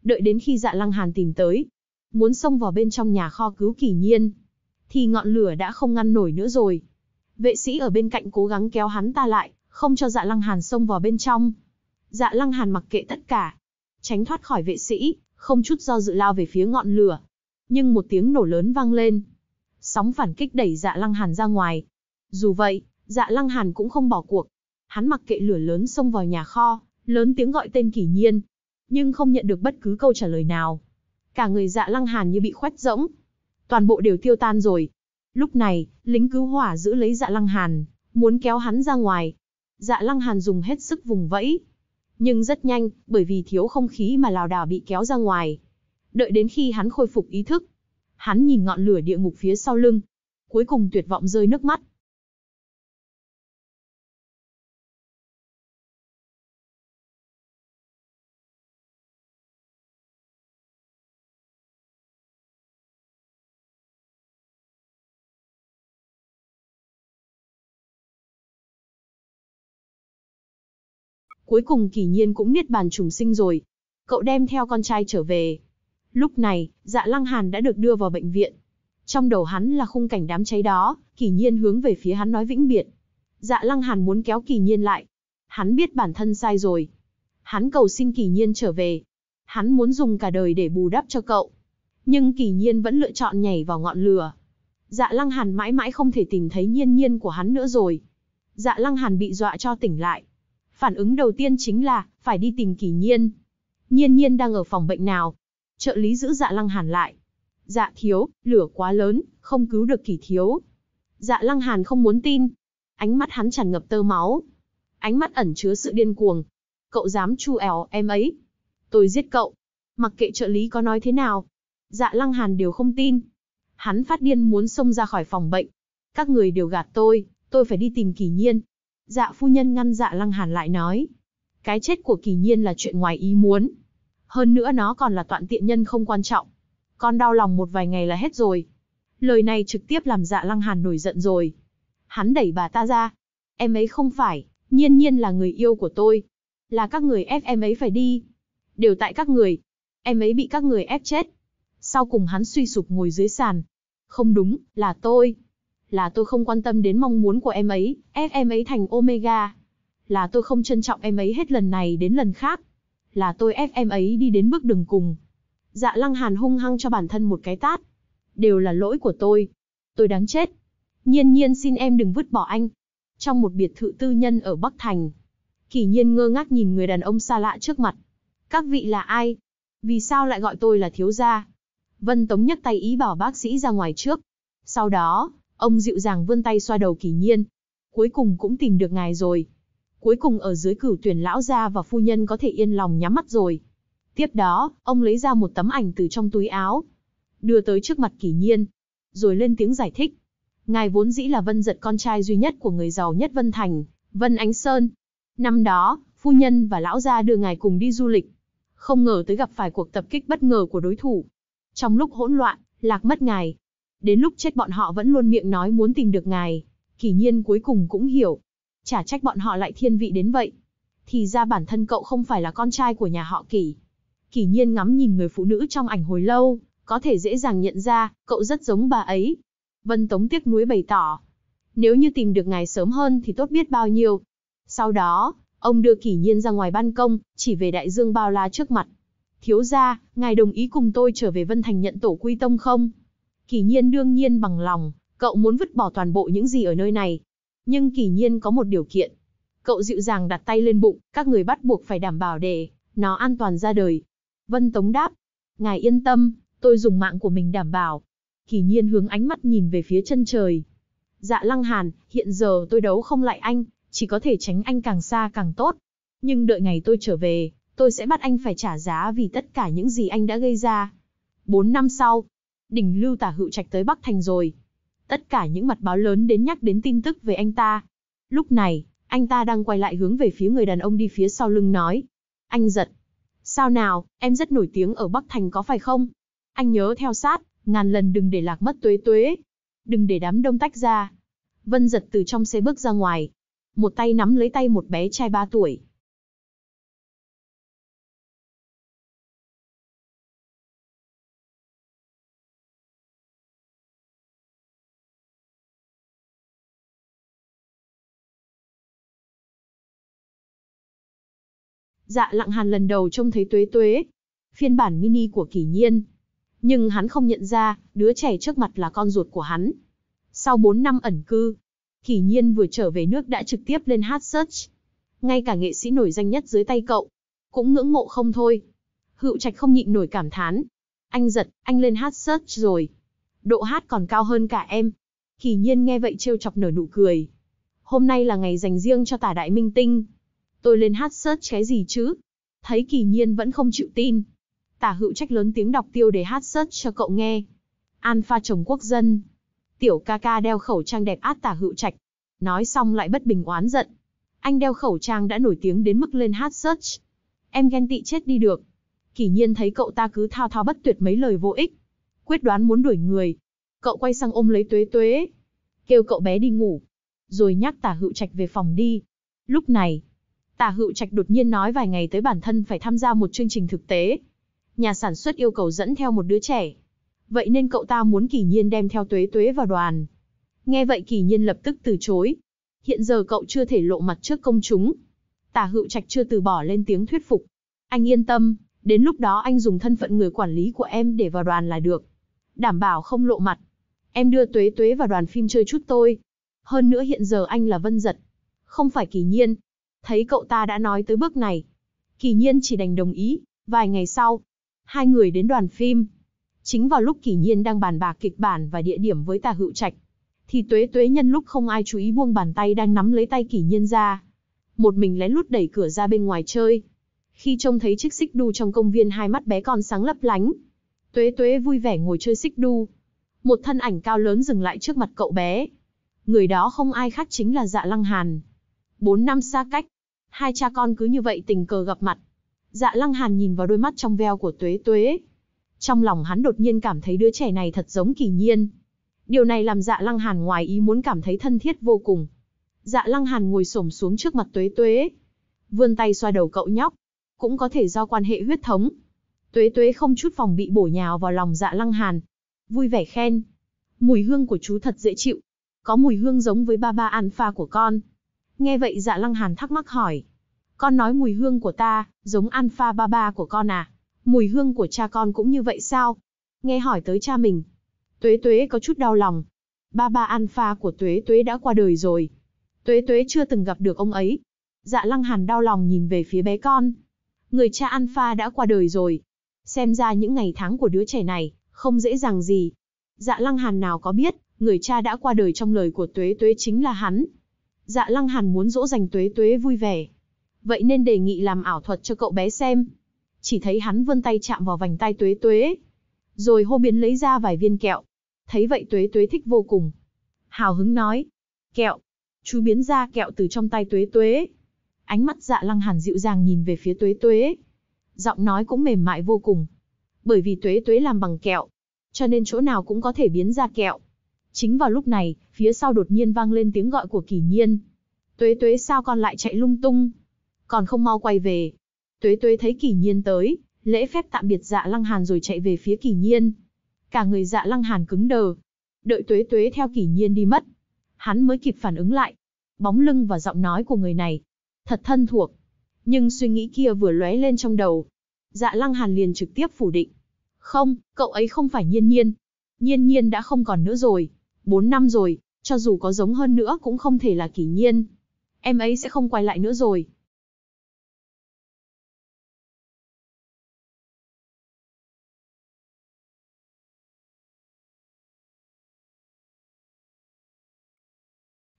Đợi đến khi dạ lăng hàn tìm tới, muốn xông vào bên trong nhà kho cứu kỳ nhiên, thì ngọn lửa đã không ngăn nổi nữa rồi. Vệ sĩ ở bên cạnh cố gắng kéo hắn ta lại, không cho dạ lăng hàn xông vào bên trong. Dạ lăng hàn mặc kệ tất cả, tránh thoát khỏi vệ sĩ, không chút do dự lao về phía ngọn lửa. Nhưng một tiếng nổ lớn vang lên, sóng phản kích đẩy dạ lăng hàn ra ngoài. Dù vậy, dạ lăng hàn cũng không bỏ cuộc. Hắn mặc kệ lửa lớn xông vào nhà kho, lớn tiếng gọi tên kỷ nhiên, nhưng không nhận được bất cứ câu trả lời nào. Cả người dạ lăng hàn như bị khoét rỗng. Toàn bộ đều tiêu tan rồi. Lúc này, lính cứu hỏa giữ lấy dạ lăng hàn, muốn kéo hắn ra ngoài. Dạ lăng hàn dùng hết sức vùng vẫy. Nhưng rất nhanh, bởi vì thiếu không khí mà lào đảo bị kéo ra ngoài. Đợi đến khi hắn khôi phục ý thức, Hắn nhìn ngọn lửa địa ngục phía sau lưng, cuối cùng tuyệt vọng rơi nước mắt. Cuối cùng kỳ nhiên cũng niết bàn trùng sinh rồi. Cậu đem theo con trai trở về, Lúc này, dạ lăng hàn đã được đưa vào bệnh viện. Trong đầu hắn là khung cảnh đám cháy đó, kỳ nhiên hướng về phía hắn nói vĩnh biệt. Dạ lăng hàn muốn kéo kỳ nhiên lại. Hắn biết bản thân sai rồi. Hắn cầu xin kỳ nhiên trở về. Hắn muốn dùng cả đời để bù đắp cho cậu. Nhưng kỳ nhiên vẫn lựa chọn nhảy vào ngọn lửa. Dạ lăng hàn mãi mãi không thể tìm thấy nhiên nhiên của hắn nữa rồi. Dạ lăng hàn bị dọa cho tỉnh lại. Phản ứng đầu tiên chính là, phải đi tìm kỳ nhiên. Nhiên nhiên đang ở phòng bệnh nào, trợ lý giữ dạ lăng hàn lại. Dạ thiếu, lửa quá lớn, không cứu được kỳ thiếu. Dạ lăng hàn không muốn tin. Ánh mắt hắn tràn ngập tơ máu. Ánh mắt ẩn chứa sự điên cuồng. Cậu dám chu ẻo em ấy. Tôi giết cậu. Mặc kệ trợ lý có nói thế nào. Dạ lăng hàn đều không tin. Hắn phát điên muốn xông ra khỏi phòng bệnh. Các người đều gạt tôi, tôi phải đi tìm kỳ nhiên. Dạ phu nhân ngăn dạ lăng hàn lại nói. Cái chết của kỳ nhiên là chuyện ngoài ý muốn hơn nữa nó còn là toạn tiện nhân không quan trọng. Con đau lòng một vài ngày là hết rồi. Lời này trực tiếp làm dạ lăng hàn nổi giận rồi. Hắn đẩy bà ta ra. Em ấy không phải, nhiên nhiên là người yêu của tôi. Là các người ép em ấy phải đi. Đều tại các người. Em ấy bị các người ép chết. Sau cùng hắn suy sụp ngồi dưới sàn. Không đúng, là tôi. Là tôi không quan tâm đến mong muốn của em ấy, ép em ấy thành Omega. Là tôi không trân trọng em ấy hết lần này đến lần khác là tôi ép em ấy đi đến bước đường cùng. Dạ lăng hàn hung hăng cho bản thân một cái tát. Đều là lỗi của tôi. Tôi đáng chết. Nhiên nhiên xin em đừng vứt bỏ anh. Trong một biệt thự tư nhân ở Bắc Thành, kỳ nhiên ngơ ngác nhìn người đàn ông xa lạ trước mặt. Các vị là ai? Vì sao lại gọi tôi là thiếu gia? Vân Tống nhấc tay ý bảo bác sĩ ra ngoài trước. Sau đó, ông dịu dàng vươn tay xoa đầu kỳ nhiên. Cuối cùng cũng tìm được ngài rồi. Cuối cùng ở dưới cửu tuyển lão gia và phu nhân có thể yên lòng nhắm mắt rồi. Tiếp đó, ông lấy ra một tấm ảnh từ trong túi áo, đưa tới trước mặt kỷ nhiên, rồi lên tiếng giải thích. Ngài vốn dĩ là vân giật con trai duy nhất của người giàu nhất Vân Thành, Vân Ánh Sơn. Năm đó, phu nhân và lão gia đưa ngài cùng đi du lịch. Không ngờ tới gặp phải cuộc tập kích bất ngờ của đối thủ. Trong lúc hỗn loạn, lạc mất ngài. Đến lúc chết bọn họ vẫn luôn miệng nói muốn tìm được ngài. Kỳ nhiên cuối cùng cũng hiểu, chả trách bọn họ lại thiên vị đến vậy. Thì ra bản thân cậu không phải là con trai của nhà họ Kỷ. Kỷ nhiên ngắm nhìn người phụ nữ trong ảnh hồi lâu, có thể dễ dàng nhận ra, cậu rất giống bà ấy. Vân Tống tiếc nuối bày tỏ. Nếu như tìm được ngày sớm hơn thì tốt biết bao nhiêu. Sau đó, ông đưa Kỷ nhiên ra ngoài ban công, chỉ về đại dương bao la trước mặt. Thiếu gia, ngài đồng ý cùng tôi trở về Vân Thành nhận tổ quy tông không? Kỷ nhiên đương nhiên bằng lòng, cậu muốn vứt bỏ toàn bộ những gì ở nơi này, nhưng kỳ nhiên có một điều kiện. Cậu dịu dàng đặt tay lên bụng, các người bắt buộc phải đảm bảo để nó an toàn ra đời. Vân Tống đáp, ngài yên tâm, tôi dùng mạng của mình đảm bảo. Kỳ nhiên hướng ánh mắt nhìn về phía chân trời. Dạ lăng hàn, hiện giờ tôi đấu không lại anh, chỉ có thể tránh anh càng xa càng tốt. Nhưng đợi ngày tôi trở về, tôi sẽ bắt anh phải trả giá vì tất cả những gì anh đã gây ra. Bốn năm sau, đỉnh lưu tả hữu trạch tới Bắc Thành rồi tất cả những mặt báo lớn đến nhắc đến tin tức về anh ta. Lúc này, anh ta đang quay lại hướng về phía người đàn ông đi phía sau lưng nói. Anh giật. Sao nào, em rất nổi tiếng ở Bắc Thành có phải không? Anh nhớ theo sát, ngàn lần đừng để lạc mất tuế tuế. Đừng để đám đông tách ra. Vân giật từ trong xe bước ra ngoài. Một tay nắm lấy tay một bé trai 3 tuổi,
Dạ lặng hàn
lần đầu trông thấy tuế tuế, phiên bản mini của kỷ nhiên. Nhưng hắn không nhận ra, đứa trẻ trước mặt là con ruột của hắn. Sau 4 năm ẩn cư, kỷ nhiên vừa trở về nước đã trực tiếp lên hát search. Ngay cả nghệ sĩ nổi danh nhất dưới tay cậu, cũng ngưỡng mộ không thôi. Hữu trạch không nhịn nổi cảm thán. Anh giật, anh lên hát search rồi. Độ hát còn cao hơn cả em. Kỳ nhiên nghe vậy trêu chọc nở nụ cười. Hôm nay là ngày dành riêng cho tả đại minh tinh, Tôi lên hát search cái gì chứ? Thấy kỳ nhiên vẫn không chịu tin. Tả hữu trách lớn tiếng đọc tiêu để hát search cho cậu nghe. alpha chồng quốc dân. Tiểu ca ca đeo khẩu trang đẹp át tả hữu trạch. Nói xong lại bất bình oán giận. Anh đeo khẩu trang đã nổi tiếng đến mức lên hát search. Em ghen tị chết đi được. Kỳ nhiên thấy cậu ta cứ thao thao bất tuyệt mấy lời vô ích. Quyết đoán muốn đuổi người. Cậu quay sang ôm lấy tuế tuế. Kêu cậu bé đi ngủ. Rồi nhắc tả hữu trạch về phòng đi. Lúc này, Tả Hựu trạch đột nhiên nói vài ngày tới bản thân phải tham gia một chương trình thực tế. Nhà sản xuất yêu cầu dẫn theo một đứa trẻ. Vậy nên cậu ta muốn kỳ nhiên đem theo tuế tuế vào đoàn. Nghe vậy kỳ nhiên lập tức từ chối. Hiện giờ cậu chưa thể lộ mặt trước công chúng. Tả Hựu trạch chưa từ bỏ lên tiếng thuyết phục. Anh yên tâm, đến lúc đó anh dùng thân phận người quản lý của em để vào đoàn là được. Đảm bảo không lộ mặt. Em đưa tuế tuế vào đoàn phim chơi chút tôi. Hơn nữa hiện giờ anh là vân giật. Không phải kỳ nhiên, Thấy cậu ta đã nói tới bước này, Kỳ Nhiên chỉ đành đồng ý, vài ngày sau, hai người đến đoàn phim. Chính vào lúc Kỳ Nhiên đang bàn bạc kịch bản và địa điểm với Tà Hữu Trạch, thì Tuế Tuế nhân lúc không ai chú ý buông bàn tay đang nắm lấy tay Kỳ Nhiên ra, một mình lén lút đẩy cửa ra bên ngoài chơi. Khi trông thấy chiếc xích đu trong công viên hai mắt bé con sáng lấp lánh, Tuế Tuế vui vẻ ngồi chơi xích đu. Một thân ảnh cao lớn dừng lại trước mặt cậu bé. Người đó không ai khác chính là Dạ Lăng Hàn bốn năm xa cách. Hai cha con cứ như vậy tình cờ gặp mặt. Dạ lăng hàn nhìn vào đôi mắt trong veo của tuế tuế. Trong lòng hắn đột nhiên cảm thấy đứa trẻ này thật giống kỳ nhiên. Điều này làm dạ lăng hàn ngoài ý muốn cảm thấy thân thiết vô cùng. Dạ lăng hàn ngồi xổm xuống trước mặt tuế tuế. Vươn tay xoa đầu cậu nhóc. Cũng có thể do quan hệ huyết thống. Tuế tuế không chút phòng bị bổ nhào vào lòng dạ lăng hàn. Vui vẻ khen. Mùi hương của chú thật dễ chịu. Có mùi hương giống với ba ba alpha của con. Nghe vậy dạ lăng hàn thắc mắc hỏi. Con nói mùi hương của ta, giống alpha ba ba của con à? Mùi hương của cha con cũng như vậy sao? Nghe hỏi tới cha mình. Tuế tuế có chút đau lòng. Ba ba alpha của tuế tuế đã qua đời rồi. Tuế tuế chưa từng gặp được ông ấy. Dạ lăng hàn đau lòng nhìn về phía bé con. Người cha alpha đã qua đời rồi. Xem ra những ngày tháng của đứa trẻ này, không dễ dàng gì. Dạ lăng hàn nào có biết, người cha đã qua đời trong lời của tuế tuế chính là hắn, Dạ Lăng Hàn muốn dỗ dành Tuế Tuế vui vẻ. Vậy nên đề nghị làm ảo thuật cho cậu bé xem. Chỉ thấy hắn vươn tay chạm vào vành tay Tuế Tuế. Rồi hô biến lấy ra vài viên kẹo. Thấy vậy Tuế Tuế thích vô cùng. Hào hứng nói. Kẹo. Chú biến ra kẹo từ trong tay Tuế Tuế. Ánh mắt dạ lăng hàn dịu dàng nhìn về phía Tuế Tuế. Giọng nói cũng mềm mại vô cùng. Bởi vì Tuế Tuế làm bằng kẹo. Cho nên chỗ nào cũng có thể biến ra kẹo. Chính vào lúc này, phía sau đột nhiên vang lên tiếng gọi của kỳ nhiên. Tuế tuế sao con lại chạy lung tung? Còn không mau quay về. Tuế tuế thấy kỳ nhiên tới, lễ phép tạm biệt dạ lăng hàn rồi chạy về phía kỳ nhiên. Cả người dạ lăng hàn cứng đờ. Đợi tuế tuế theo kỳ nhiên đi mất. Hắn mới kịp phản ứng lại. Bóng lưng và giọng nói của người này. Thật thân thuộc. Nhưng suy nghĩ kia vừa lóe lên trong đầu. Dạ lăng hàn liền trực tiếp phủ định. Không, cậu ấy không phải nhiên nhiên. Nhiên nhiên đã không còn nữa rồi. 4 năm rồi, cho dù có giống hơn nữa cũng không thể là kỷ nhiên. Em ấy sẽ không quay lại nữa rồi.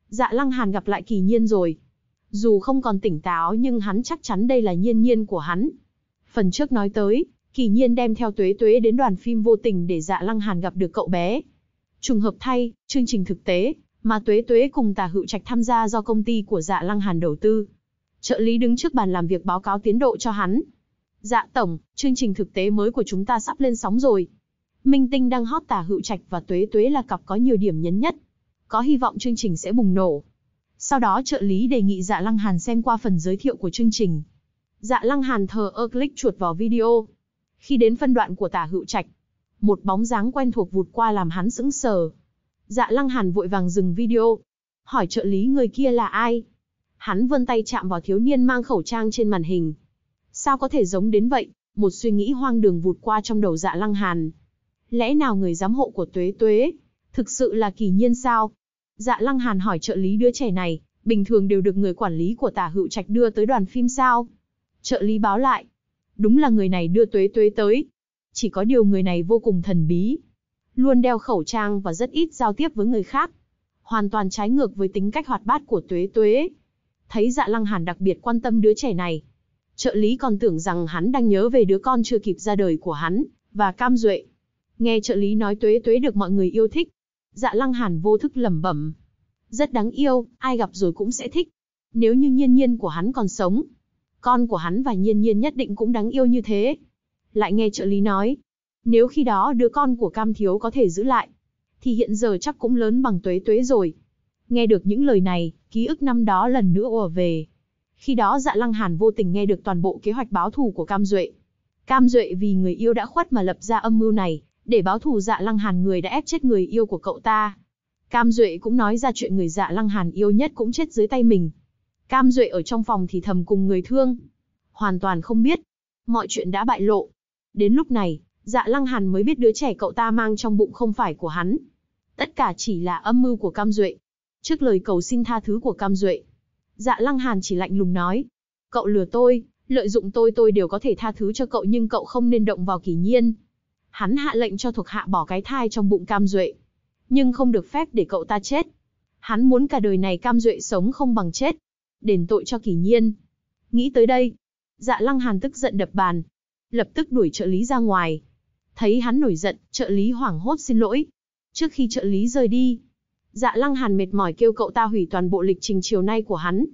Dạ Lăng Hàn gặp
lại kỳ nhiên rồi. Dù không còn tỉnh táo nhưng hắn chắc chắn đây là nhiên nhiên của hắn. Phần trước nói tới, kỳ nhiên đem theo tuế tuế đến đoàn phim vô tình để dạ Lăng Hàn gặp được cậu bé. Trùng hợp thay, chương trình thực tế, mà Tuế Tuế cùng Tả Hựu Trạch tham gia do công ty của Dạ Lăng Hàn đầu tư. Trợ lý đứng trước bàn làm việc báo cáo tiến độ cho hắn. Dạ tổng, chương trình thực tế mới của chúng ta sắp lên sóng rồi. Minh Tinh đang hot Tả Hựu Trạch và Tuế Tuế là cặp có nhiều điểm nhấn nhất. Có hy vọng chương trình sẽ bùng nổ. Sau đó trợ lý đề nghị Dạ Lăng Hàn xem qua phần giới thiệu của chương trình. Dạ Lăng Hàn thờ ơ click chuột vào video. Khi đến phân đoạn của Tả Hựu Trạch, một bóng dáng quen thuộc vụt qua làm hắn sững sờ. Dạ lăng hàn vội vàng dừng video. Hỏi trợ lý người kia là ai? Hắn vươn tay chạm vào thiếu niên mang khẩu trang trên màn hình. Sao có thể giống đến vậy? Một suy nghĩ hoang đường vụt qua trong đầu dạ lăng hàn. Lẽ nào người giám hộ của tuế tuế? Thực sự là kỳ nhiên sao? Dạ lăng hàn hỏi trợ lý đứa trẻ này, bình thường đều được người quản lý của tả Hựu trạch đưa tới đoàn phim sao? Trợ lý báo lại. Đúng là người này đưa tuế tuế tới, chỉ có điều người này vô cùng thần bí, luôn đeo khẩu trang và rất ít giao tiếp với người khác, hoàn toàn trái ngược với tính cách hoạt bát của Tuế Tuế. Thấy Dạ Lăng Hàn đặc biệt quan tâm đứa trẻ này, trợ lý còn tưởng rằng hắn đang nhớ về đứa con chưa kịp ra đời của hắn và Cam Duệ. Nghe trợ lý nói Tuế Tuế được mọi người yêu thích, Dạ Lăng Hàn vô thức lẩm bẩm, rất đáng yêu, ai gặp rồi cũng sẽ thích. Nếu như Nhiên Nhiên của hắn còn sống, con của hắn và Nhiên Nhiên nhất định cũng đáng yêu như thế lại nghe trợ lý nói. Nếu khi đó đứa con của cam thiếu có thể giữ lại, thì hiện giờ chắc cũng lớn bằng tuế tuế rồi. Nghe được những lời này, ký ức năm đó lần nữa ùa về. Khi đó dạ lăng hàn vô tình nghe được toàn bộ kế hoạch báo thù của Cam Duệ. Cam Duệ vì người yêu đã khuất mà lập ra âm mưu này, để báo thù dạ lăng hàn người đã ép chết người yêu của cậu ta. Cam Duệ cũng nói ra chuyện người dạ lăng hàn yêu nhất cũng chết dưới tay mình. Cam Duệ ở trong phòng thì thầm cùng người thương. Hoàn toàn không biết. Mọi chuyện đã bại lộ. Đến lúc này, dạ lăng hàn mới biết đứa trẻ cậu ta mang trong bụng không phải của hắn. Tất cả chỉ là âm mưu của Cam Duệ. Trước lời cầu xin tha thứ của Cam Duệ, dạ lăng hàn chỉ lạnh lùng nói. Cậu lừa tôi, lợi dụng tôi tôi đều có thể tha thứ cho cậu nhưng cậu không nên động vào kỳ nhiên. Hắn hạ lệnh cho thuộc hạ bỏ cái thai trong bụng Cam Duệ. Nhưng không được phép để cậu ta chết. Hắn muốn cả đời này Cam Duệ sống không bằng chết. Đền tội cho kỳ nhiên. Nghĩ tới đây, dạ lăng hàn tức giận đập bàn, lập tức đuổi trợ lý ra ngoài. Thấy hắn nổi giận, trợ lý hoảng hốt xin lỗi. Trước khi trợ lý rời đi, dạ lăng hàn mệt mỏi kêu cậu ta hủy toàn bộ lịch trình chiều nay của hắn.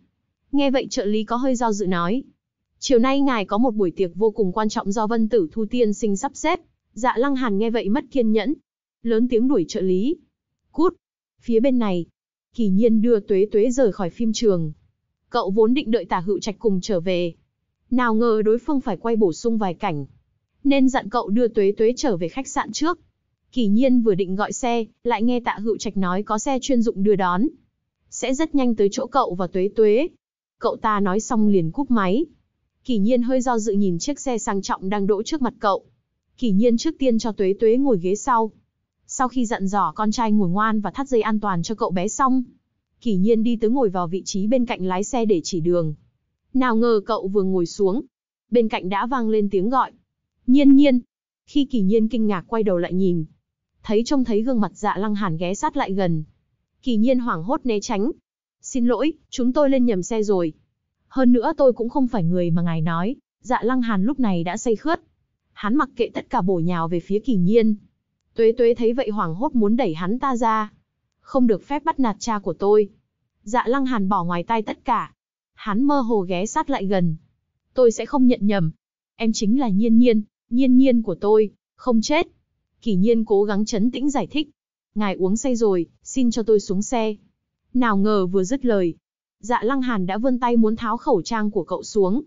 Nghe vậy trợ lý có hơi do dự nói. Chiều nay ngài có một buổi tiệc vô cùng quan trọng do vân tử thu tiên sinh sắp xếp. Dạ lăng hàn nghe vậy mất kiên nhẫn. Lớn tiếng đuổi trợ lý. Cút! Phía bên này, kỳ nhiên đưa tuế tuế rời khỏi phim trường. Cậu vốn định đợi tả hữu trạch cùng trở về, nào ngờ đối phương phải quay bổ sung vài cảnh. Nên dặn cậu đưa Tuế Tuế trở về khách sạn trước. Kỳ nhiên vừa định gọi xe, lại nghe tạ hữu trạch nói có xe chuyên dụng đưa đón. Sẽ rất nhanh tới chỗ cậu và Tuế Tuế. Cậu ta nói xong liền cúp máy. Kỳ nhiên hơi do dự nhìn chiếc xe sang trọng đang đỗ trước mặt cậu. Kỳ nhiên trước tiên cho Tuế Tuế ngồi ghế sau. Sau khi dặn dò con trai ngồi ngoan và thắt dây an toàn cho cậu bé xong, Kỳ nhiên đi tới ngồi vào vị trí bên cạnh lái xe để chỉ đường, nào ngờ cậu vừa ngồi xuống, bên cạnh đã vang lên tiếng gọi. Nhiên nhiên. Khi kỳ nhiên kinh ngạc quay đầu lại nhìn, thấy trông thấy gương mặt dạ lăng hàn ghé sát lại gần. Kỳ nhiên hoảng hốt né tránh. Xin lỗi, chúng tôi lên nhầm xe rồi. Hơn nữa tôi cũng không phải người mà ngài nói, dạ lăng hàn lúc này đã say khướt. Hắn mặc kệ tất cả bổ nhào về phía kỳ nhiên. Tuế tuế thấy vậy hoảng hốt muốn đẩy hắn ta ra. Không được phép bắt nạt cha của tôi. Dạ lăng hàn bỏ ngoài tai tất cả, hắn mơ hồ ghé sát lại gần. Tôi sẽ không nhận nhầm. Em chính là nhiên nhiên, nhiên nhiên của tôi, không chết. Kỷ nhiên cố gắng chấn tĩnh giải thích. Ngài uống say rồi, xin cho tôi xuống xe. Nào ngờ vừa dứt lời. Dạ lăng hàn đã vươn tay muốn tháo khẩu trang của cậu xuống,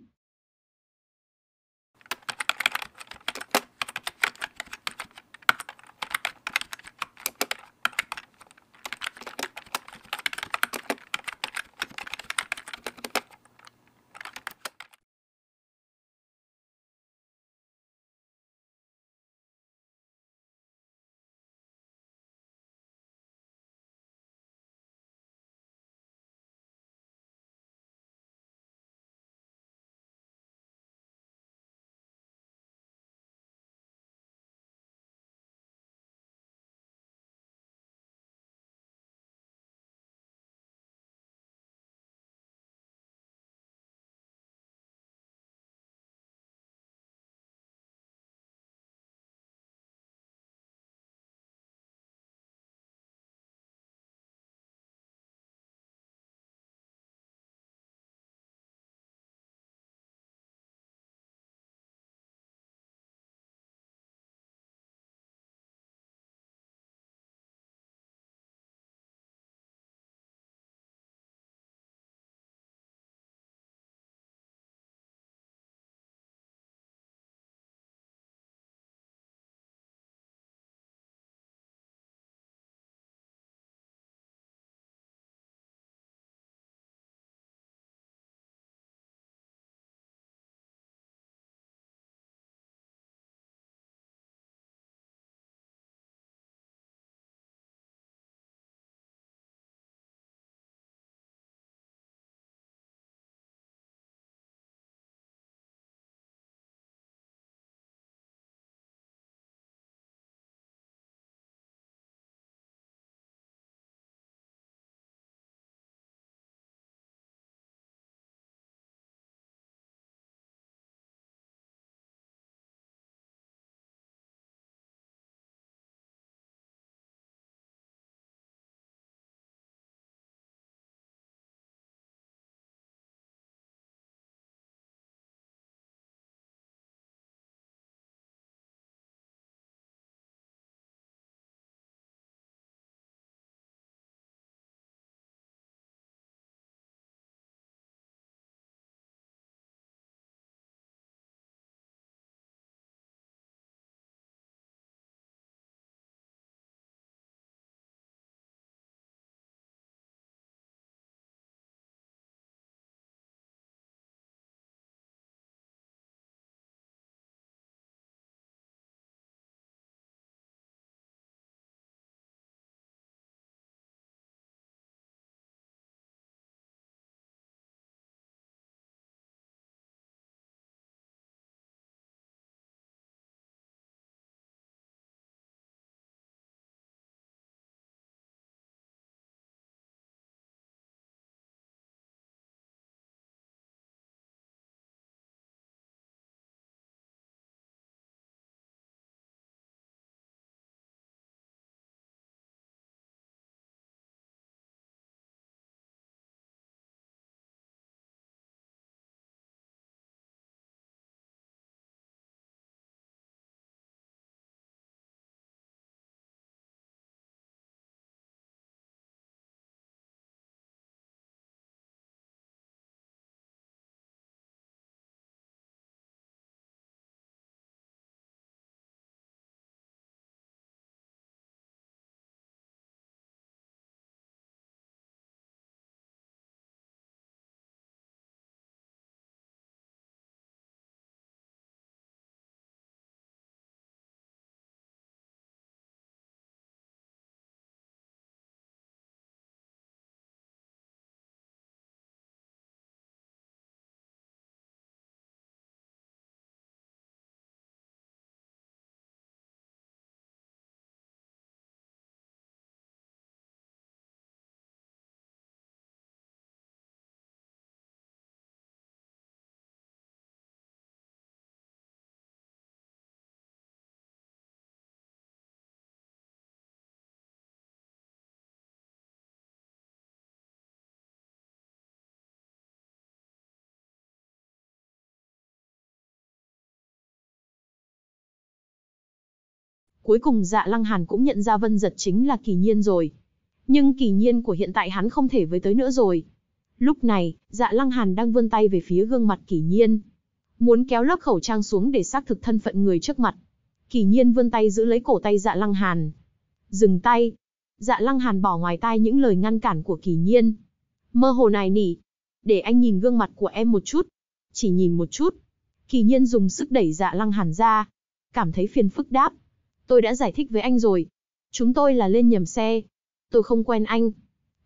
Cuối cùng dạ lăng hàn cũng nhận ra vân giật chính là kỳ nhiên rồi. Nhưng kỳ nhiên của hiện tại hắn không thể với tới nữa rồi. Lúc này, dạ lăng hàn đang vươn tay về phía gương mặt kỳ nhiên. Muốn kéo lớp khẩu trang xuống để xác thực thân phận người trước mặt. Kỳ nhiên vươn tay giữ lấy cổ tay dạ lăng hàn. Dừng tay. Dạ lăng hàn bỏ ngoài tai những lời ngăn cản của kỳ nhiên. Mơ hồ này nỉ. Để anh nhìn gương mặt của em một chút. Chỉ nhìn một chút. Kỳ nhiên dùng sức đẩy dạ lăng hàn ra. Cảm thấy phiền phức đáp. Tôi đã giải thích với anh rồi. Chúng tôi là lên nhầm xe. Tôi không quen anh.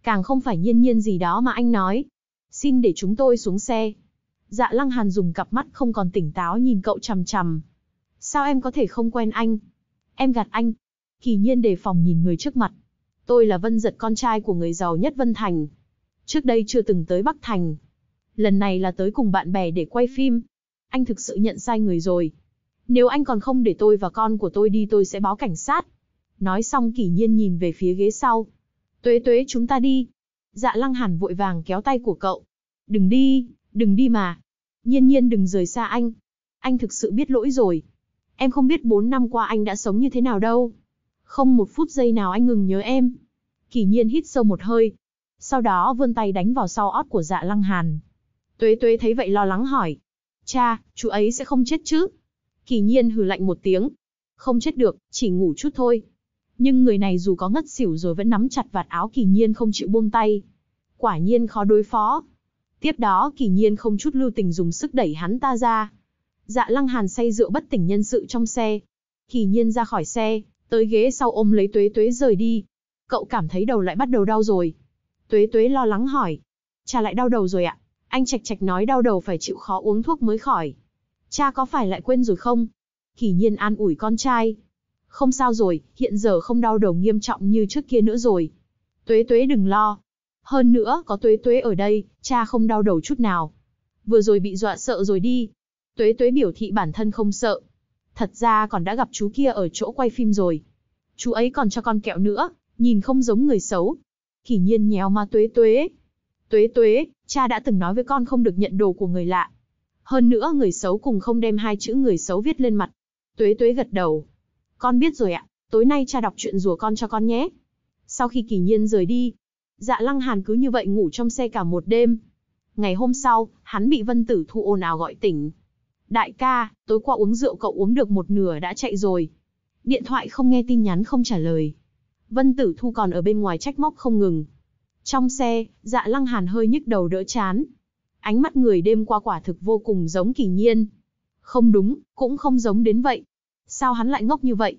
Càng không phải nhiên nhiên gì đó mà anh nói. Xin để chúng tôi xuống xe. Dạ lăng hàn dùng cặp mắt không còn tỉnh táo nhìn cậu chằm chằm. Sao em có thể không quen anh? Em gạt anh. Kỳ nhiên đề phòng nhìn người trước mặt. Tôi là Vân Giật con trai của người giàu nhất Vân Thành. Trước đây chưa từng tới Bắc Thành. Lần này là tới cùng bạn bè để quay phim. Anh thực sự nhận sai người rồi. Nếu anh còn không để tôi và con của tôi đi tôi sẽ báo cảnh sát. Nói xong kỷ nhiên nhìn về phía ghế sau. Tuế tuế chúng ta đi. Dạ lăng hàn vội vàng kéo tay của cậu. Đừng đi, đừng đi mà. Nhiên nhiên đừng rời xa anh. Anh thực sự biết lỗi rồi. Em không biết 4 năm qua anh đã sống như thế nào đâu. Không một phút giây nào anh ngừng nhớ em. Kỷ nhiên hít sâu một hơi. Sau đó vươn tay đánh vào sau ót của dạ lăng hàn. Tuế tuế thấy vậy lo lắng hỏi. Cha, chú ấy sẽ không chết chứ? Kỳ nhiên hừ lạnh một tiếng. Không chết được, chỉ ngủ chút thôi. Nhưng người này dù có ngất xỉu rồi vẫn nắm chặt vạt áo kỳ nhiên không chịu buông tay. Quả nhiên khó đối phó. Tiếp đó kỳ nhiên không chút lưu tình dùng sức đẩy hắn ta ra. Dạ lăng hàn say rượu bất tỉnh nhân sự trong xe. Kỳ nhiên ra khỏi xe, tới ghế sau ôm lấy tuế tuế rời đi. Cậu cảm thấy đầu lại bắt đầu đau rồi. Tuế tuế lo lắng hỏi. Cha lại đau đầu rồi ạ. Anh chạch chạch nói đau đầu phải chịu khó uống thuốc mới khỏi. Cha có phải lại quên rồi không? Kỳ nhiên an ủi con trai. Không sao rồi, hiện giờ không đau đầu nghiêm trọng như trước kia nữa rồi. Tuế tuế đừng lo. Hơn nữa, có tuế tuế ở đây, cha không đau đầu chút nào. Vừa rồi bị dọa sợ rồi đi. Tuế tuế biểu thị bản thân không sợ. Thật ra còn đã gặp chú kia ở chỗ quay phim rồi. Chú ấy còn cho con kẹo nữa, nhìn không giống người xấu. Kỳ nhiên nhéo ma tuế tuế. Tuế tuế, cha đã từng nói với con không được nhận đồ của người lạ. Hơn nữa người xấu cùng không đem hai chữ người xấu viết lên mặt. Tuế tuế gật đầu. Con biết rồi ạ, tối nay cha đọc chuyện rùa con cho con nhé. Sau khi kỳ nhiên rời đi, dạ lăng hàn cứ như vậy ngủ trong xe cả một đêm. Ngày hôm sau, hắn bị vân tử thu ồn ào gọi tỉnh. Đại ca, tối qua uống rượu cậu uống được một nửa đã chạy rồi. Điện thoại không nghe tin nhắn không trả lời. Vân tử thu còn ở bên ngoài trách móc không ngừng. Trong xe, dạ lăng hàn hơi nhức đầu đỡ chán ánh mắt người đêm qua quả thực vô cùng giống kỳ nhiên. Không đúng, cũng không giống đến vậy. Sao hắn lại ngốc như vậy?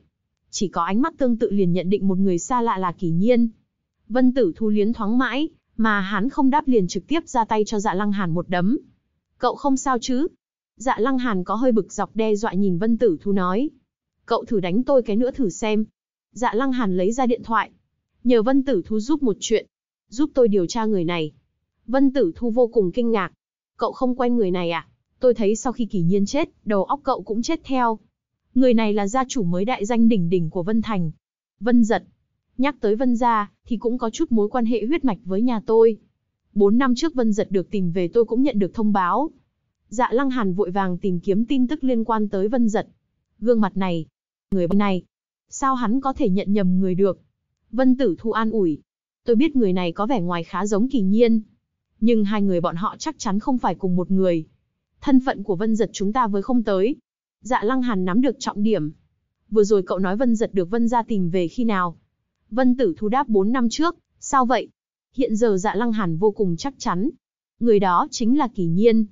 Chỉ có ánh mắt tương tự liền nhận định một người xa lạ là kỳ nhiên. Vân tử thu liến thoáng mãi, mà hắn không đáp liền trực tiếp ra tay cho dạ lăng hàn một đấm. Cậu không sao chứ? Dạ lăng hàn có hơi bực dọc đe dọa nhìn vân tử thu nói. Cậu thử đánh tôi cái nữa thử xem. Dạ lăng hàn lấy ra điện thoại. Nhờ vân tử thu giúp một chuyện. Giúp tôi điều tra người này. Vân Tử Thu vô cùng kinh ngạc. Cậu không quen người này à? Tôi thấy sau khi kỳ nhiên chết, đầu óc cậu cũng chết theo. Người này là gia chủ mới đại danh đỉnh đỉnh của Vân Thành. Vân giật. Nhắc tới Vân gia, thì cũng có chút mối quan hệ huyết mạch với nhà tôi. Bốn năm trước Vân giật được tìm về tôi cũng nhận được thông báo. Dạ Lăng Hàn vội vàng tìm kiếm tin tức liên quan tới Vân giật. Gương mặt này, người bên này, sao hắn có thể nhận nhầm người được? Vân Tử Thu an ủi. Tôi biết người này có vẻ ngoài khá giống kỳ nhiên, nhưng hai người bọn họ chắc chắn không phải cùng một người. Thân phận của Vân Giật chúng ta với không tới. Dạ Lăng Hàn nắm được trọng điểm. Vừa rồi cậu nói Vân Giật được Vân ra tìm về khi nào? Vân Tử Thu đáp 4 năm trước, sao vậy? Hiện giờ Dạ Lăng Hàn vô cùng chắc chắn. Người đó chính là Kỳ Nhiên.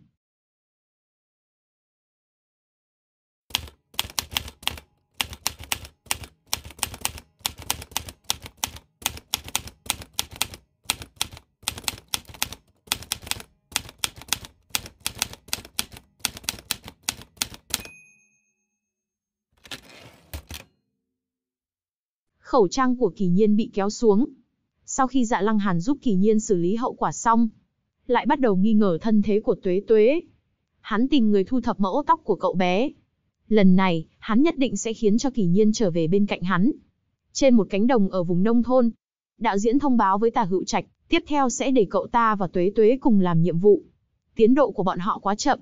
khẩu trang của kỳ nhiên bị kéo xuống. Sau khi dạ lăng hàn giúp kỳ nhiên xử lý hậu quả xong, lại bắt đầu nghi ngờ thân thế của tuế tuế. Hắn tìm người thu thập mẫu tóc của cậu bé. Lần này, hắn nhất định sẽ khiến cho kỳ nhiên trở về bên cạnh hắn. Trên một cánh đồng ở vùng nông thôn, đạo diễn thông báo với tà hữu trạch, tiếp theo sẽ để cậu ta và tuế tuế cùng làm nhiệm vụ. Tiến độ của bọn họ quá chậm.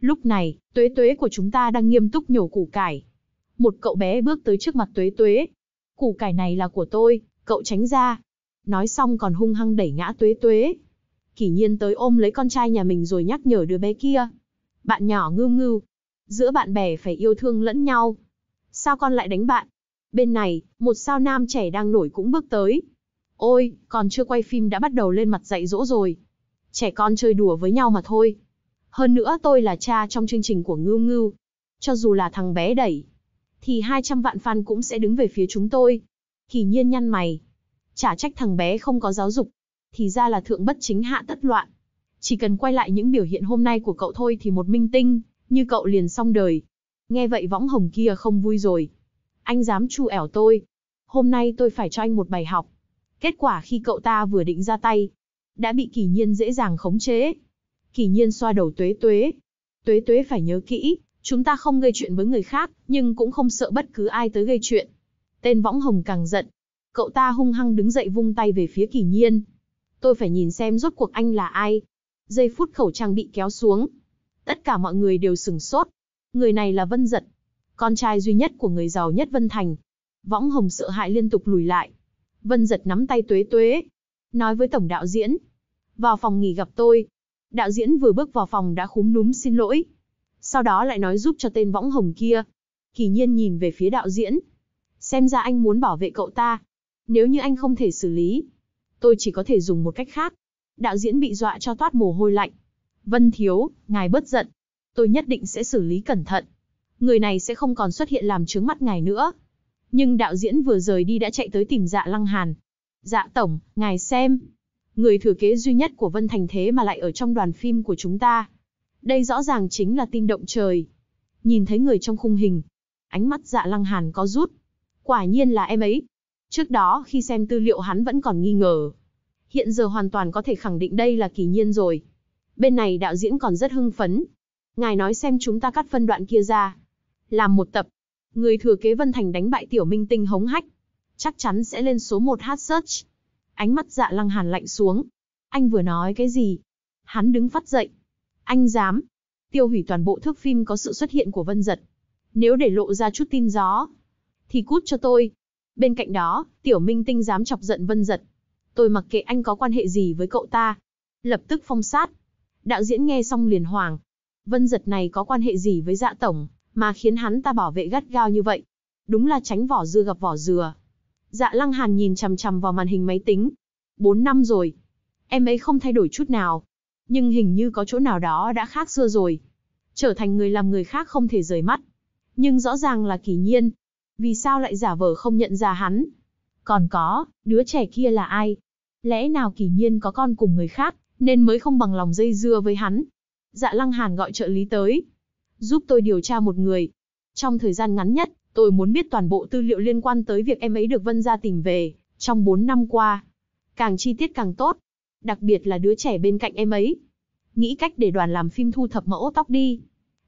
Lúc này, tuế tuế của chúng ta đang nghiêm túc nhổ củ cải. Một cậu bé bước tới trước mặt tuế tuế, củ cải này là của tôi, cậu tránh ra. Nói xong còn hung hăng đẩy ngã tuế tuế. Kỷ nhiên tới ôm lấy con trai nhà mình rồi nhắc nhở đứa bé kia. Bạn nhỏ ngưu ngưu. Giữa bạn bè phải yêu thương lẫn nhau. Sao con lại đánh bạn? Bên này, một sao nam trẻ đang nổi cũng bước tới. Ôi, còn chưa quay phim đã bắt đầu lên mặt dạy dỗ rồi. Trẻ con chơi đùa với nhau mà thôi. Hơn nữa tôi là cha trong chương trình của Ngưu Ngưu. Cho dù là thằng bé đẩy, thì 200 vạn fan cũng sẽ đứng về phía chúng tôi. Kỳ nhiên nhăn mày. Chả trách thằng bé không có giáo dục. Thì ra là thượng bất chính hạ tất loạn. Chỉ cần quay lại những biểu hiện hôm nay của cậu thôi thì một minh tinh, như cậu liền xong đời. Nghe vậy võng hồng kia không vui rồi. Anh dám chu ẻo tôi. Hôm nay tôi phải cho anh một bài học. Kết quả khi cậu ta vừa định ra tay, đã bị kỳ nhiên dễ dàng khống chế. Kỳ nhiên xoa đầu tuế tuế. Tuế tuế phải nhớ kỹ, Chúng ta không gây chuyện với người khác, nhưng cũng không sợ bất cứ ai tới gây chuyện. Tên Võng Hồng càng giận. Cậu ta hung hăng đứng dậy vung tay về phía kỳ nhiên. Tôi phải nhìn xem rốt cuộc anh là ai. Giây phút khẩu trang bị kéo xuống. Tất cả mọi người đều sửng sốt. Người này là Vân Giật. Con trai duy nhất của người giàu nhất Vân Thành. Võng Hồng sợ hãi liên tục lùi lại. Vân Giật nắm tay tuế tuế. Nói với tổng đạo diễn. Vào phòng nghỉ gặp tôi. Đạo diễn vừa bước vào phòng đã khúm núm xin lỗi sau đó lại nói giúp cho tên võng hồng kia. Kỳ nhiên nhìn về phía đạo diễn. Xem ra anh muốn bảo vệ cậu ta. Nếu như anh không thể xử lý, tôi chỉ có thể dùng một cách khác. Đạo diễn bị dọa cho toát mồ hôi lạnh. Vân Thiếu, ngài bớt giận. Tôi nhất định sẽ xử lý cẩn thận. Người này sẽ không còn xuất hiện làm trướng mắt ngài nữa. Nhưng đạo diễn vừa rời đi đã chạy tới tìm dạ lăng hàn. Dạ tổng, ngài xem. Người thừa kế duy nhất của Vân Thành thế mà lại ở trong đoàn phim của chúng ta. Đây rõ ràng chính là tin động trời. Nhìn thấy người trong khung hình, ánh mắt dạ lăng hàn có rút. Quả nhiên là em ấy. Trước đó khi xem tư liệu hắn vẫn còn nghi ngờ. Hiện giờ hoàn toàn có thể khẳng định đây là kỳ nhiên rồi. Bên này đạo diễn còn rất hưng phấn. Ngài nói xem chúng ta cắt phân đoạn kia ra. Làm một tập. Người thừa kế Vân Thành đánh bại tiểu minh tinh hống hách. Chắc chắn sẽ lên số 1 hát search. Ánh mắt dạ lăng hàn lạnh xuống. Anh vừa nói cái gì? Hắn đứng phát dậy, anh dám tiêu hủy toàn bộ thước phim có sự xuất hiện của Vân Giật. Nếu để lộ ra chút tin gió, thì cút cho tôi. Bên cạnh đó, tiểu minh tinh dám chọc giận Vân Giật. Tôi mặc kệ anh có quan hệ gì với cậu ta. Lập tức phong sát. Đạo diễn nghe xong liền hoàng. Vân Giật này có quan hệ gì với dạ tổng, mà khiến hắn ta bảo vệ gắt gao như vậy. Đúng là tránh vỏ dưa gặp vỏ dừa. Dạ lăng hàn nhìn chằm chằm vào màn hình máy tính. Bốn năm rồi. Em ấy không thay đổi chút nào nhưng hình như có chỗ nào đó đã khác xưa rồi. Trở thành người làm người khác không thể rời mắt. Nhưng rõ ràng là kỳ nhiên. Vì sao lại giả vờ không nhận ra hắn? Còn có, đứa trẻ kia là ai? Lẽ nào kỳ nhiên có con cùng người khác, nên mới không bằng lòng dây dưa với hắn? Dạ lăng hàn gọi trợ lý tới. Giúp tôi điều tra một người. Trong thời gian ngắn nhất, tôi muốn biết toàn bộ tư liệu liên quan tới việc em ấy được vân ra tìm về, trong 4 năm qua. Càng chi tiết càng tốt, đặc biệt là đứa trẻ bên cạnh em ấy. Nghĩ cách để đoàn làm phim thu thập mẫu tóc đi.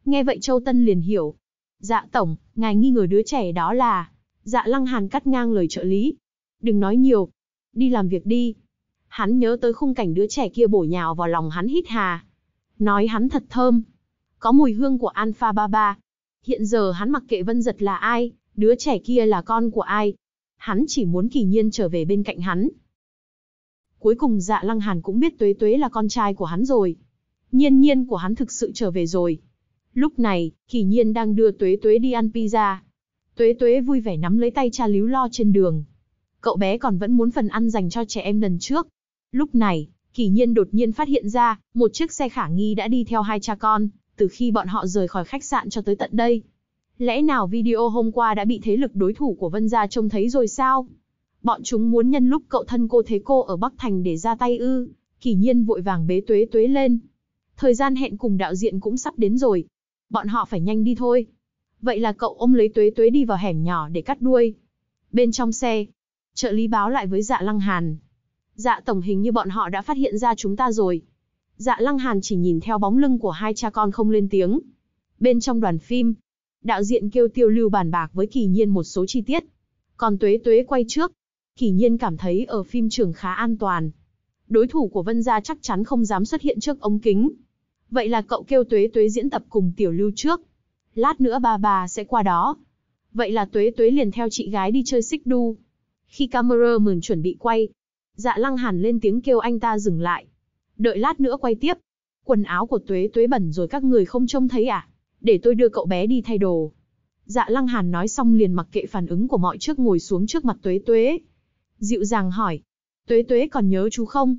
Nghe vậy Châu Tân liền hiểu. Dạ tổng, ngài nghi ngờ đứa trẻ đó là... Dạ lăng hàn cắt ngang lời trợ lý. Đừng nói nhiều. Đi làm việc đi. Hắn nhớ tới khung cảnh đứa trẻ kia bổ nhào vào lòng hắn hít hà. Nói hắn thật thơm. Có mùi hương của Alpha Baba Hiện giờ hắn mặc kệ Vân Giật là ai, đứa trẻ kia là con của ai. Hắn chỉ muốn kỳ nhiên trở về bên cạnh hắn, Cuối cùng dạ lăng hàn cũng biết tuế tuế là con trai của hắn rồi. Nhiên nhiên của hắn thực sự trở về rồi. Lúc này, kỳ nhiên đang đưa tuế tuế đi ăn pizza. Tuế tuế vui vẻ nắm lấy tay cha líu lo trên đường. Cậu bé còn vẫn muốn phần ăn dành cho trẻ em lần trước. Lúc này, kỳ nhiên đột nhiên phát hiện ra, một chiếc xe khả nghi đã đi theo hai cha con, từ khi bọn họ rời khỏi khách sạn cho tới tận đây. Lẽ nào video hôm qua đã bị thế lực đối thủ của Vân Gia trông thấy rồi sao? Bọn chúng muốn nhân lúc cậu thân cô thế cô ở Bắc Thành để ra tay ư. Kỳ nhiên vội vàng bế tuế tuế lên. Thời gian hẹn cùng đạo diễn cũng sắp đến rồi. Bọn họ phải nhanh đi thôi. Vậy là cậu ôm lấy tuế tuế đi vào hẻm nhỏ để cắt đuôi. Bên trong xe, trợ lý báo lại với dạ lăng hàn. Dạ tổng hình như bọn họ đã phát hiện ra chúng ta rồi. Dạ lăng hàn chỉ nhìn theo bóng lưng của hai cha con không lên tiếng. Bên trong đoàn phim, đạo diễn kêu tiêu lưu bàn bạc với kỳ nhiên một số chi tiết. Còn tuế tuế quay trước, Kỳ nhiên cảm thấy ở phim trường khá an toàn. Đối thủ của Vân Gia chắc chắn không dám xuất hiện trước ống kính. Vậy là cậu kêu Tuế Tuế diễn tập cùng Tiểu Lưu trước. Lát nữa bà bà sẽ qua đó. Vậy là Tuế Tuế liền theo chị gái đi chơi xích đu. Khi camera mừng chuẩn bị quay, dạ lăng hàn lên tiếng kêu anh ta dừng lại. Đợi lát nữa quay tiếp. Quần áo của Tuế Tuế bẩn rồi các người không trông thấy à? Để tôi đưa cậu bé đi thay đồ. Dạ lăng hàn nói xong liền mặc kệ phản ứng của mọi trước ngồi xuống trước mặt Tuế Tuế dịu dàng hỏi. Tuế tuế còn nhớ chú không?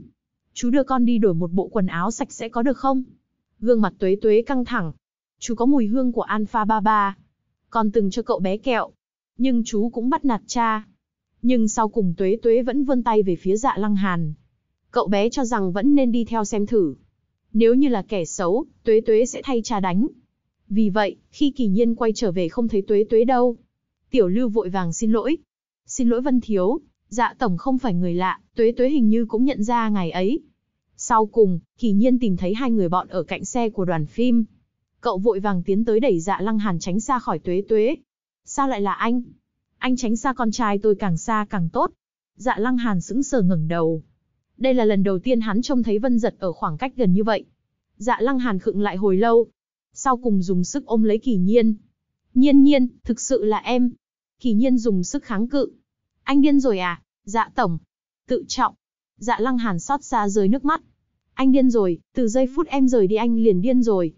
Chú đưa con đi đổi một bộ quần áo sạch sẽ có được không? Gương mặt tuế tuế căng thẳng. Chú có mùi hương của Alpha 33. Con từng cho cậu bé kẹo. Nhưng chú cũng bắt nạt cha. Nhưng sau cùng tuế tuế vẫn vươn tay về phía dạ lăng hàn. Cậu bé cho rằng vẫn nên đi theo xem thử. Nếu như là kẻ xấu, tuế tuế sẽ thay cha đánh. Vì vậy, khi kỳ nhiên quay trở về không thấy tuế tuế đâu. Tiểu lưu vội vàng xin lỗi. Xin lỗi Vân Thiếu, Dạ tổng không phải người lạ, tuế tuế hình như cũng nhận ra ngày ấy. Sau cùng, kỳ nhiên tìm thấy hai người bọn ở cạnh xe của đoàn phim. Cậu vội vàng tiến tới đẩy dạ lăng hàn tránh xa khỏi tuế tuế. Sao lại là anh? Anh tránh xa con trai tôi càng xa càng tốt. Dạ lăng hàn sững sờ ngẩng đầu. Đây là lần đầu tiên hắn trông thấy vân giật ở khoảng cách gần như vậy. Dạ lăng hàn khựng lại hồi lâu. Sau cùng dùng sức ôm lấy kỳ nhiên. Nhiên nhiên, thực sự là em. Kỳ nhiên dùng sức kháng cự. Anh điên rồi à? Dạ tổng, tự trọng. Dạ lăng hàn xót xa rơi nước mắt. Anh điên rồi, từ giây phút em rời đi anh liền điên rồi.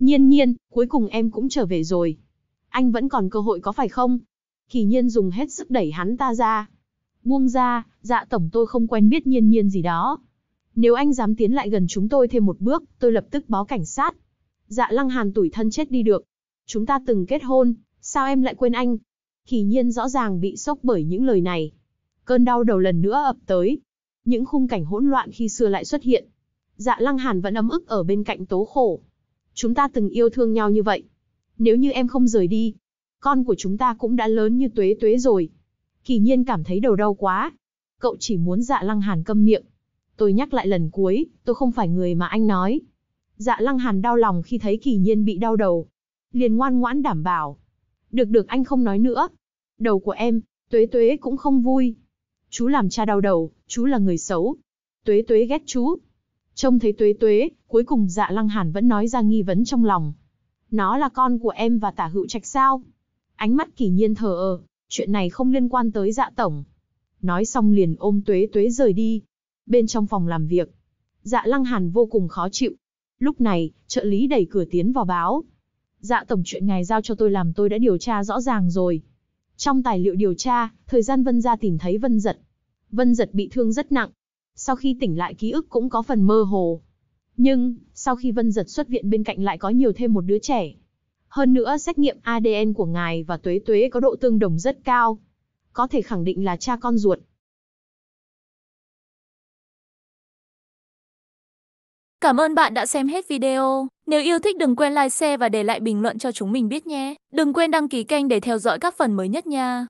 Nhiên nhiên, cuối cùng em cũng trở về rồi. Anh vẫn còn cơ hội có phải không? Kỳ nhiên dùng hết sức đẩy hắn ta ra. Buông ra, dạ tổng tôi không quen biết nhiên nhiên gì đó. Nếu anh dám tiến lại gần chúng tôi thêm một bước, tôi lập tức báo cảnh sát. Dạ lăng hàn tủi thân chết đi được. Chúng ta từng kết hôn, sao em lại quên anh? Kỳ nhiên rõ ràng bị sốc bởi những lời này cơn đau đầu lần nữa ập tới. Những khung cảnh hỗn loạn khi xưa lại xuất hiện. Dạ lăng hàn vẫn ấm ức ở bên cạnh tố khổ. Chúng ta từng yêu thương nhau như vậy. Nếu như em không rời đi, con của chúng ta cũng đã lớn như tuế tuế rồi. Kỳ nhiên cảm thấy đầu đau quá. Cậu chỉ muốn dạ lăng hàn câm miệng. Tôi nhắc lại lần cuối, tôi không phải người mà anh nói. Dạ lăng hàn đau lòng khi thấy kỳ nhiên bị đau đầu. Liền ngoan ngoãn đảm bảo. Được được anh không nói nữa. Đầu của em, tuế tuế cũng không vui chú làm cha đau đầu, chú là người xấu. Tuế tuế ghét chú. Trông thấy tuế tuế, cuối cùng dạ lăng hàn vẫn nói ra nghi vấn trong lòng. Nó là con của em và tả hữu trạch sao? Ánh mắt kỳ nhiên thờ ơ, chuyện này không liên quan tới dạ tổng. Nói xong liền ôm tuế tuế rời đi. Bên trong phòng làm việc, dạ lăng hàn vô cùng khó chịu. Lúc này, trợ lý đẩy cửa tiến vào báo. Dạ tổng chuyện ngài giao cho tôi làm tôi đã điều tra rõ ràng rồi. Trong tài liệu điều tra, thời gian Vân gia tìm thấy Vân Giật. Vân Giật bị thương rất nặng. Sau khi tỉnh lại ký ức cũng có phần mơ hồ. Nhưng, sau khi Vân Giật xuất viện bên cạnh lại có nhiều thêm một đứa trẻ. Hơn nữa xét nghiệm ADN của ngài và Tuế Tuế có độ tương đồng rất cao. Có thể khẳng định là cha con ruột.
Cảm ơn bạn đã xem hết video. Nếu yêu thích đừng quên like, share và để lại bình luận cho chúng mình biết nhé. Đừng quên đăng ký kênh để theo dõi các phần mới nhất nha.